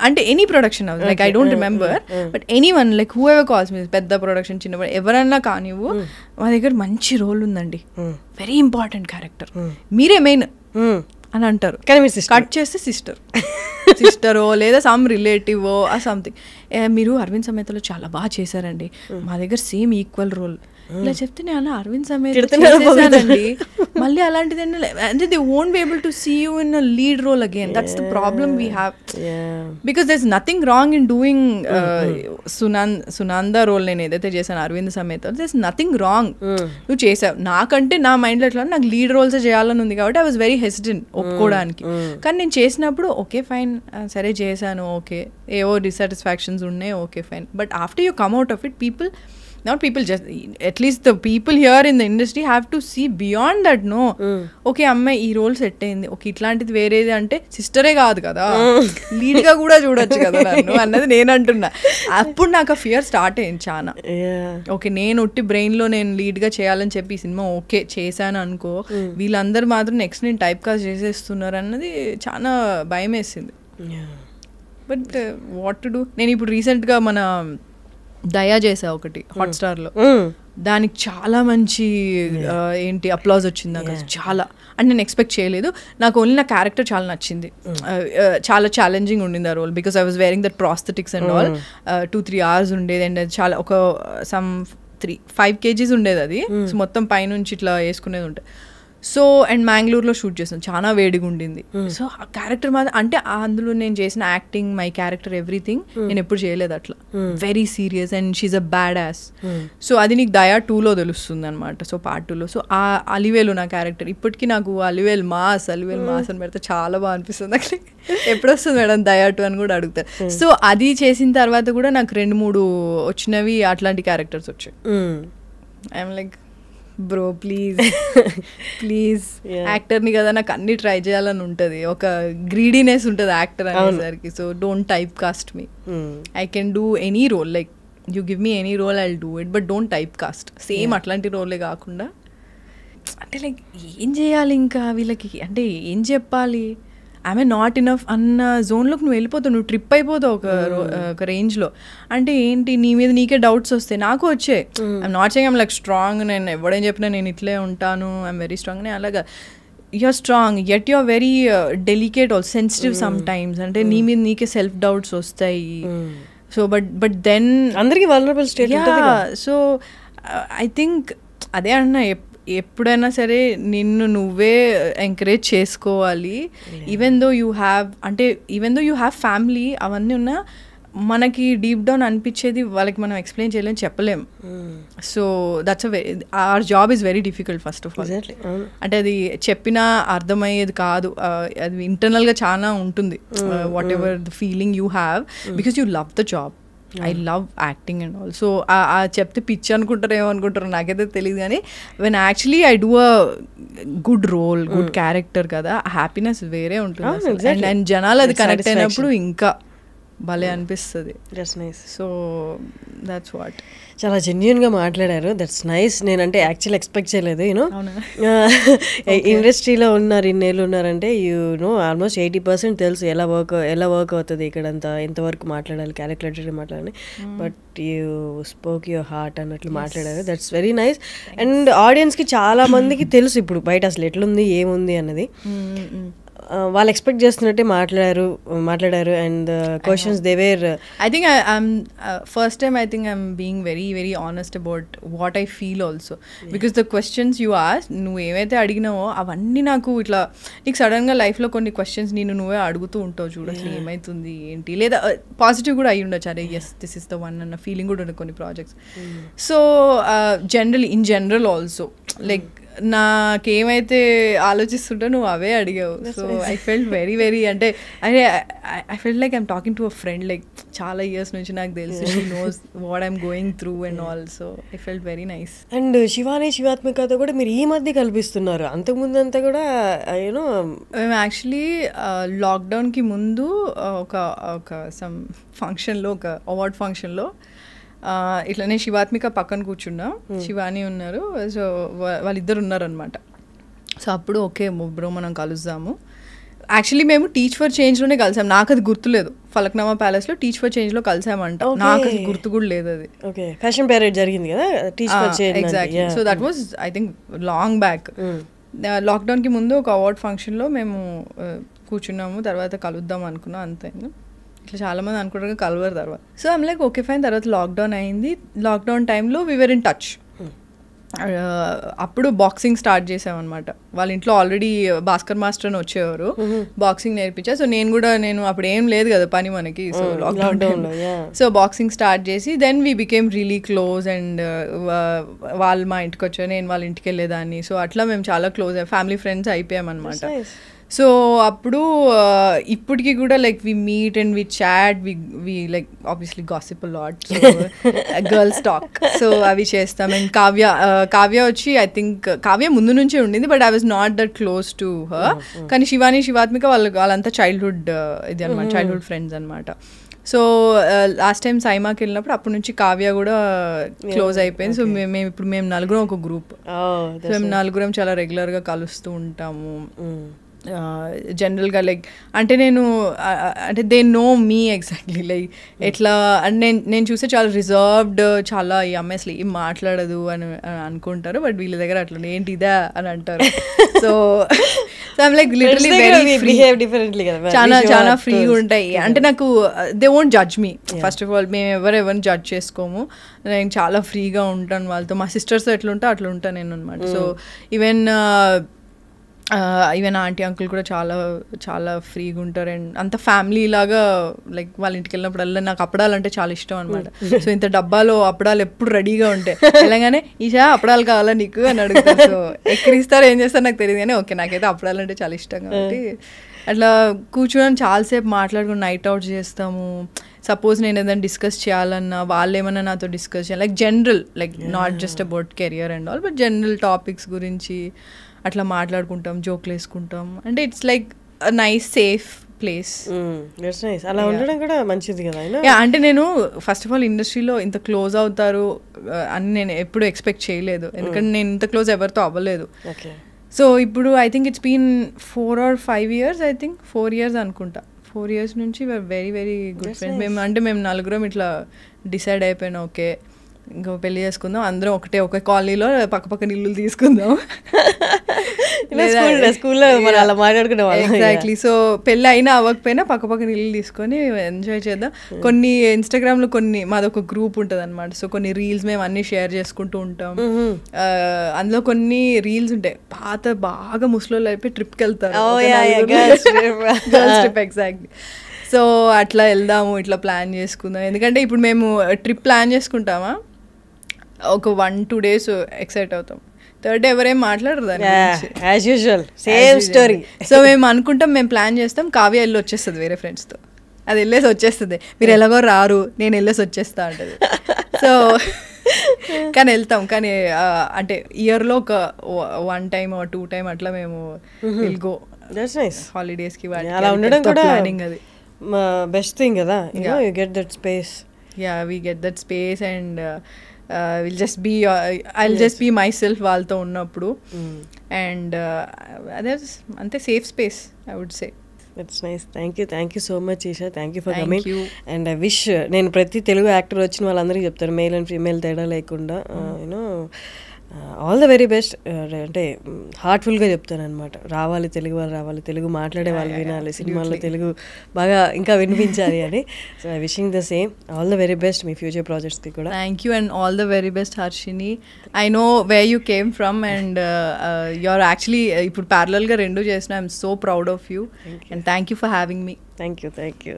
అంటే ఎనీ ప్రొడక్షన్ అవుతుంది like I don't remember but anyone like whoever calls me పెద్ద ప్రొడక్షన్ చిన్న ఎవరన్నా కానివ్వు mm. మా దగ్గర మంచి రోల్ ఉందండి వెరీ ఇంపార్టెంట్ క్యారెక్టర్ మీరే మెయిన్ అని అంటారు కట్ చేస్తే సిస్టర్ సిస్టరో లేదా సమ్ రిలేటివ్ ఆ సంథింగ్ మీరు అరవింద్ సమేతలో చాలా బాగా చేశారండి hmm. మా దగ్గర సేమ్ ఈక్వల్ రోల్ ఇలా చెప్తే నేను అరవింద్ సమేతండి మళ్ళీ అలాంటిది అంటే they won't be able to see you in lead role again that's the problem we have because there is nothing wrong in doing సునాన్ సునాంద రోల్ నేను ఏదైతే చేశాను అరవింద్ సమేత దర్ ఇస్ నథింగ్ రాంగ్ నువ్వు చేసావు నాకంటే నా మైండ్లో ఎట్లా నాకు లీడ్ రోల్స్ చేయాలని ఉంది కాబట్టి ఐ వాజ్ వెరీ హెసిడెంట్ ఒప్పుకోవడానికి mm. కానీ నేను చేసినప్పుడు ఓకే ఫైన్ సరే చేశాను ఓకే ఏవో డిసాటిస్ఫాక్షన్స్ ఉన్నాయి okay fine but after you come out of it people not people just at least the people here in the industry have to see beyond that no okay అమ్మాయి ఈ role set అయింది okay ఇట్లాంటిది వేరేది అంటే సిస్టరే కాదు కదా lead hmm. గా కూడా చూడొచ్చు కదా నన్ను అన్నది నేను అంటున్నా అప్పుడు నాకు ఆ ఫియర్ స్టార్ట్ అయింది చాలా ఓకే నేను ఉట్టి బ్రెయిన్ లో నేను లీడ్ గా చేయాలని చెప్పి ఈ సినిమా ఓకే చేశాను అనుకో hmm. వీళ్ళందరూ మాత్రం నెక్స్ట్ నేను టైప్ కాస్ట్ చేసేస్తున్నారు అన్నది చాలా భయం వేసింది బట్ వాట్ టు డూ నేను ఇప్పుడు రీసెంట్గా మన దయా చేసా ఒకటి లో దానికి చాలా మంచి ఏంటి అప్లాజ్ వచ్చింది నాకు చాలా అంటే నేను ఎక్స్పెక్ట్ చేయలేదు నాకు ఓన్లీ నా క్యారెక్టర్ చాలా నచ్చింది చాలా ఛాలెంజింగ్ ఉండింది ఆ role because I was wearing that prosthetics and all two three hours ఉండేది అండ్ చాలా ఒక సమ్ త్రీ ఫైవ్ కేజీస్ ఉండేది అది మొత్తం పైనుంచి ఇట్లా వేసుకునేది ఉంటుంది సో అండ్ మ్యాంగ్లూర్లో షూట్ చేసాను చాలా వేడిగా ఉండింది hmm. సో ఆ క్యారెక్టర్ మాత్రం అంటే అందులో నేను చేసిన acting my character everything hmm. నేను ఎప్పుడు చేయలేదు అట్లా very serious and she's a bad as so అది నీకు దయా టూలో తెలుస్తుంది అనమాట సో పార్ట్ టూలో సో ఆ అలివేలు నా క్యారెక్టర్ ఇప్పటికీ నాకు Alivelu mass Alivelu hmm. Mass అని పెడితే చాలా బాగా అనిపిస్తుంది అక్కడ ఎప్పుడొస్తుంది మేడం దయా టూ అని కూడా అడుగుతారు సో అది చేసిన తర్వాత కూడా నాకు రెండు మూడు వచ్చినవి అట్లాంటి క్యారెక్టర్స్ వచ్చాయి I'm like bro please please యాక్టర్ని కదా నాకు అన్ని ట్రై చేయాలని ఉంటుంది ఒక గ్రీడీనెస్ ఉంటుంది యాక్టర్ అనేసరికి so don't typecast me I can do any role like you give me any role I do it but don't typecast same అట్లాంటి రోలే కాకుండా అంటే లైక్ ఏం చేయాలి ఇంకా వీళ్ళకి అంటే ఏం చెప్పాలి ఐమె నాట్ ఇనఫ్ అన్న జోన్లోకి నువ్వు వెళ్ళిపోతావు నువ్వు ట్రిప్ అయిపోతావు ఒక hmm. ఒక రేంజ్లో అంటే ఏంటి నీ మీద నీకే డౌట్స్ వస్తాయి నాకు వచ్చే I'm not saying I'm like strong నేను ఎవడేం చెప్పినా నేను ఇట్లే ఉంటాను ఐమ్ వెరీ స్ట్రాంగ్ నేను అలాగా or strong at or very delicate all sensitive sometimes అంటే hmm. నీ మీద నీకే సెల్ఫ్ డౌట్స్ వస్తాయి సో బట్ బట్ దెన్ అందరికీ సో ఐ థింక్ అదే అన్న ఎప్పుడైనా సరే నిన్ను నువ్వే ఎంకరేజ్ uh, చేసుకోవాలి ఈవెన్ దో యూ హ్యావ్ అంటే even though you have family అవన్నీ ఉన్నా మనకి డీప్ డౌన్ అనిపించేది వాళ్ళకి మనం ఎక్స్ప్లెయిన్ చేయలేం చెప్పలేం so that's a very or job is very difficult first of all అంటే అది చెప్పినా అర్థమయ్యేది కాదు uh, అది ఇంటర్నల్గా చాలా ఉంటుంది whatever the feeling you have because you love the job I love acting and all so ఆ చెప్తే పిచ్చి అనుకుంటారేమో అనుకుంటారు నాకైతే తెలియదు కానీ when actually I do a good role good character కదా హ్యాపీనెస్ వేరే ఉంటుంది అండ్ జనాలు అది కనెక్ట్ అయినప్పుడు ఇంకా భలే అనిపిస్తుంది that's nice so that's what చాలా జెన్యున్గా మాట్లాడారు దట్స్ నైస్ నేనంటే యాక్చువల్ ఎక్స్పెక్ట్ చేయలేదు యూనో ఇండస్ట్రీలో ఉన్నారు ఇన్నేళ్ళు ఉన్నారంటే you know almost eighty percent తెలుసు ఎలా వర్క్ ఎలా వర్క్ అవుతుంది ఇక్కడంతా ఎంతవరకు మాట్లాడాలి క్యాలిక్యులేటర్ మాట్లాడాలి but you spoke you heart అన్నట్లు మాట్లాడారు దట్స్ వెరీ నైస్ అండ్ ఆడియన్స్కి చాలా మందికి తెలుసు ఇప్పుడు బయట అసలు ఎట్లుంది ఏముంది అన్నది hmm, hmm, hmm. వాళ్ళు ఎక్స్పెక్ట్ చేస్తున్నట్టే మాట్లాడారు మాట్లాడారు and questions they were I think I'm first time I think I'm being very very honest about what I feel also because the questions you ask నువ్వు ఏవైతే అడిగినావో అవన్నీ నాకు ఇట్లా నీకు సడన్గా లైఫ్లో కొన్ని క్వశ్చన్స్ నేను నువ్వే అడుగుతూ ఉంటావు చూడు అసలు ఏమవుతుంది ఏంటి లేదా పాజిటివ్ uh, కూడా అయ్యి ఉండొచ్చు అరే yes this is the one అన్న ఫీలింగ్ కూడా ఉండదు కొన్ని projects so general in general also like నాకేమైతే ఆలోచిస్తుంటే నువ్వు అవే అడిగావు so I felt very very అంటే అంటే I felt like I'm talking to a friend like చాలా ఇయర్స్ నుంచి నాకు తెలుసు she knows what I'm going through and all so I felt very nice and Shivani శివాత్మికతో కూడా మీరు ఈ మధ్య కల్పిస్తున్నారు అంతకుముందు అంతా కూడా యూనో మేము యాక్చువల్లీ లాక్డౌన్కి ముందు uh, ఒక ఒక సమ్ ఫంక్షన్లో ఒక అవార్డ్ ఫంక్షన్లో ఇట్లనే శివాత్మిక పక్కన కూర్చున్నా hmm. శివాని ఉన్నారు సో వాళ్ళిద్దరు ఉన్నారనమాట సో అప్పుడు ఓకే బ్రో మనం కలుద్దాము యాక్చువల్లీ మేము టీచ్ ఫర్ చేంజ్లోనే కలిసాం నాకు అది గుర్తులేదు ఫలక్నామా ప్యాలెస్లో టీచ్ ఫర్ చేంజ్లో కలిసామంట నాకు అది గుర్తు కూడా లేదు అది ఓకే ఫ్యాషన్ జరిగింది కదా teach for change exactly so that was I think long back లాక్డౌన్కి ముందు ఒక అవార్డ్ ఫంక్షన్లో మేము కూర్చున్నాము తర్వాత కలుద్దాం అనుకున్నాం అంతైనా ఇట్లా చాలామంది అనుకుంటారు కలవరు తర్వాత so I'm like okay fine తర్వాత లాక్డౌన్ అయింది లాక్డౌన్ టైంలో వీఆర్ ఇన్ టచ్ అప్పుడు బాక్సింగ్ స్టార్ట్ చేసామన్నమాట వాళ్ళ ఇంట్లో ఆల్రెడీ భాస్కర్ మాస్టర్ అని వచ్చేవారు బాక్సింగ్ hmm. నేర్పించారు సో నేను కూడా నేను అప్పుడు ఏం లేదు కదా పని మనకి so lockdown so boxing start చేసి then we became really close and వాళ్ళు మా ఇంటికి వచ్చారు నేను వాళ్ళ ఇంటికి వెళ్ళేదాన్ని సో అట్లా మేము చాలా క్లోజ్ ఫ్యామిలీ ఫ్రెండ్స్ అయిపోయామన్నమాట సో అప్పుడు ఇప్పటికి కూడా like we meet and we chat we we like obviously gossip lot girls talk so అవి చేస్తాం అండ్ కావ్య కావ్య వచ్చి ఐ థింక్ కావ్య ముందు నుంచే ఉండింది but I was not that close to her కానీ శివాని శివాత్మిక వాళ్ళ వాళ్ళంతా చైల్డ్హుడ్ ఇది అనమాట చైల్డ్హుడ్ ఫ్రెండ్స్ అనమాట సో లాస్ట్ టైం సైమాకి వెళ్ళినప్పుడు అప్పటి నుంచి కావ్య కూడా క్లోజ్ అయిపోయింది సో మేము ఇప్పుడు మేము నలుగురం ఒక గ్రూప్ సో oh, మేము నలుగురం చాలా రెగ్యులర్గా కలుస్తూ ఉంటాము mm. జనరల్గా లైక్ అంటే నేను అంటే they know me exactly like ఎట్లా అంటే నేను నేను చూస్తే చాలా రిజర్వ్డ్ చాలా ఈ అమ్మాయి అసలు ఏం మాట్లాడదు అని అనుకుంటారు బట్ వీళ్ళ దగ్గర అట్లా ఏంటి ఇదా అని అంటారు so like literally very free చాలా చాలా ఫ్రీగా ఉంటాయి అంటే నాకు they won't judge me first of all మేము ఎవరు ఎవరిని జడ్జ్ చేసుకోము నేను చాలా ఫ్రీగా ఉంటాను వాళ్ళతో మా సిస్టర్స్ ఎట్లుంటే అట్లా ఉంటాను నేను అనమాట so even even aunty uncle కూడా చాలా చాలా ఫ్రీగా ఉంటారు అండ్ అంత ఫ్యామిలీ లాగా లైక్ వాళ్ళ ఇంటికి వెళ్ళినప్పుడల్లా నాకు అప్పడాలు అంటే చాలా ఇష్టం అనమాట సో hmm. ఇంత డబ్బాలో అప్పడాలు ఎప్పుడు రెడీగా ఉంటాయి వెళ్ళగానే ఈషా అప్పడాలు కావాలా నీకు అని అడుగుతా సో ఎక్కడిస్తారు ఏం చేస్తారు నాకు తెలియదు కానీ ఓకే నాకైతే అప్పడాలు అంటే చాలా ఇష్టం కాబట్టి hmm. అట్లా కూర్చొని చాలాసేపు మాట్లాడుకుని నైట్ అవుట్ చేస్తాము సపోజ్ నేను ఏదైనా డిస్కస్ చేయాలన్నా వాళ్ళు ఏమైనా నాతో డిస్కస్ చేయాలి like general like not just about career and all but general topics గురించి అట్లా మాట్లాడుకుంటాం జోక్లు వేసుకుంటాం అంటే it's like nice safe place అలా ఉండడం కూడా మంచిది కదా అంటే నేను ఫస్ట్ ఆఫ్ ఆల్ ఇండస్ట్రీలో ఇంత క్లోజ్ అవుతారు uh, అని నేను ఎప్పుడు ఎక్స్పెక్ట్ చేయలేదు mm. ఎందుకంటే నేను ఇంత క్లోజ్ ఎవరితో అవ్వలేదు సో ఇప్పుడు I think it's been four or five years I think four years అనుకుంటా ఫోర్ ఇయర్స్ నుంచి వెరీ వెరీ గుడ్ ఫ్రెండ్ మేము అంటే మేము నలుగురం ఇట్లా డిసైడ్ అయిపోయినా ఓకే ఇంకో పెళ్లి చేసుకుందాం అందరం ఒకటే ఒక కాలనీలో పక్క పక్కన ఇల్లు తీసుకుందాం స్కూల్లో అలా మాట్లాడుకునే ఎగ్జాక్ట్లీ సో పెళ్ళి అయినా అవ్వకపోయినా పక్క పక్కన ఇల్లు తీసుకొని ఎంజాయ్ చేద్దాం hmm. కొన్ని ఇన్స్టాగ్రామ్లో కొన్ని మాదొక గ్రూప్ ఉంటుంది అనమాట సో కొన్ని రీల్స్ మేము అన్ని షేర్ చేసుకుంటూ ఉంటాం hmm. అందులో కొన్ని రీల్స్ ఉంటాయి పాత బాగా ముసలోళ్ళు అయిపోయి ట్రిప్కి వెళ్తారు ఎగ్జాక్ట్లీ సో అట్లా వెళ్దాము ఇట్లా ప్లాన్ చేసుకుందాం ఎందుకంటే ఇప్పుడు మేము ట్రిప్ ప్లాన్ చేసుకుంటామా ఒక వన్ టూ డేస్ ఎక్సైట్ అవుతాం థర్డ్ డే ఎవరేం మాట్లాడరు యూజువల్ సేమ్ స్టోరీ సో మేము అనుకుంటాం మేము ప్లాన్ చేస్తాం కావ్య వెళ్ళి వచ్చేస్తుంది వేరే ఫ్రెండ్స్తో అది వెళ్ళేసి వచ్చేస్తుంది మీరు ఎలాగో రారు నేను వెళ్ళేసి వచ్చేస్తా అంటది సో కానీ వెళ్తాం కానీ అంటే ఇయర్లో ఒక వన్ టైమ్ టూ టైం అట్లా మేము విల్ గో హాలిడేస్ కి అలా ఉండడం కూడా ప్లానింగ్ అది బెస్ట్ థింగ్ కదా you get that space ya we get that space and will just be I will just be myself వాళ్ళతో ఉన్నప్పుడు అండ్ hmm. uh, అదే అంతే safe space I would say it's nice thank you thank you so much Eesha thank you for coming and I wish నేను ప్రతి Telugu actor వచ్చిన వాళ్ళందరికీ చెప్తాను male and female తేడా లేకుండా you know uh, hmm. All the very best అంటే హార్ట్ఫుల్గా అనమాట రావాలి తెలుగు వాళ్ళు రావాలి తెలుగు మాట్లాడే వాళ్ళు వినాలి సినిమాల్లో తెలుగు బాగా ఇంకా వినిపించాలి అని so I wishing the same all the very best మీ ఫ్యూచర్ ప్రాజెక్ట్స్కి కూడా thank you and all the very best Harshini I know way you came from and you are actually ఇప్పుడు ప్యారలల్గా రెండు చేసిన I'm so proud of you and thank you for having me thank you thank you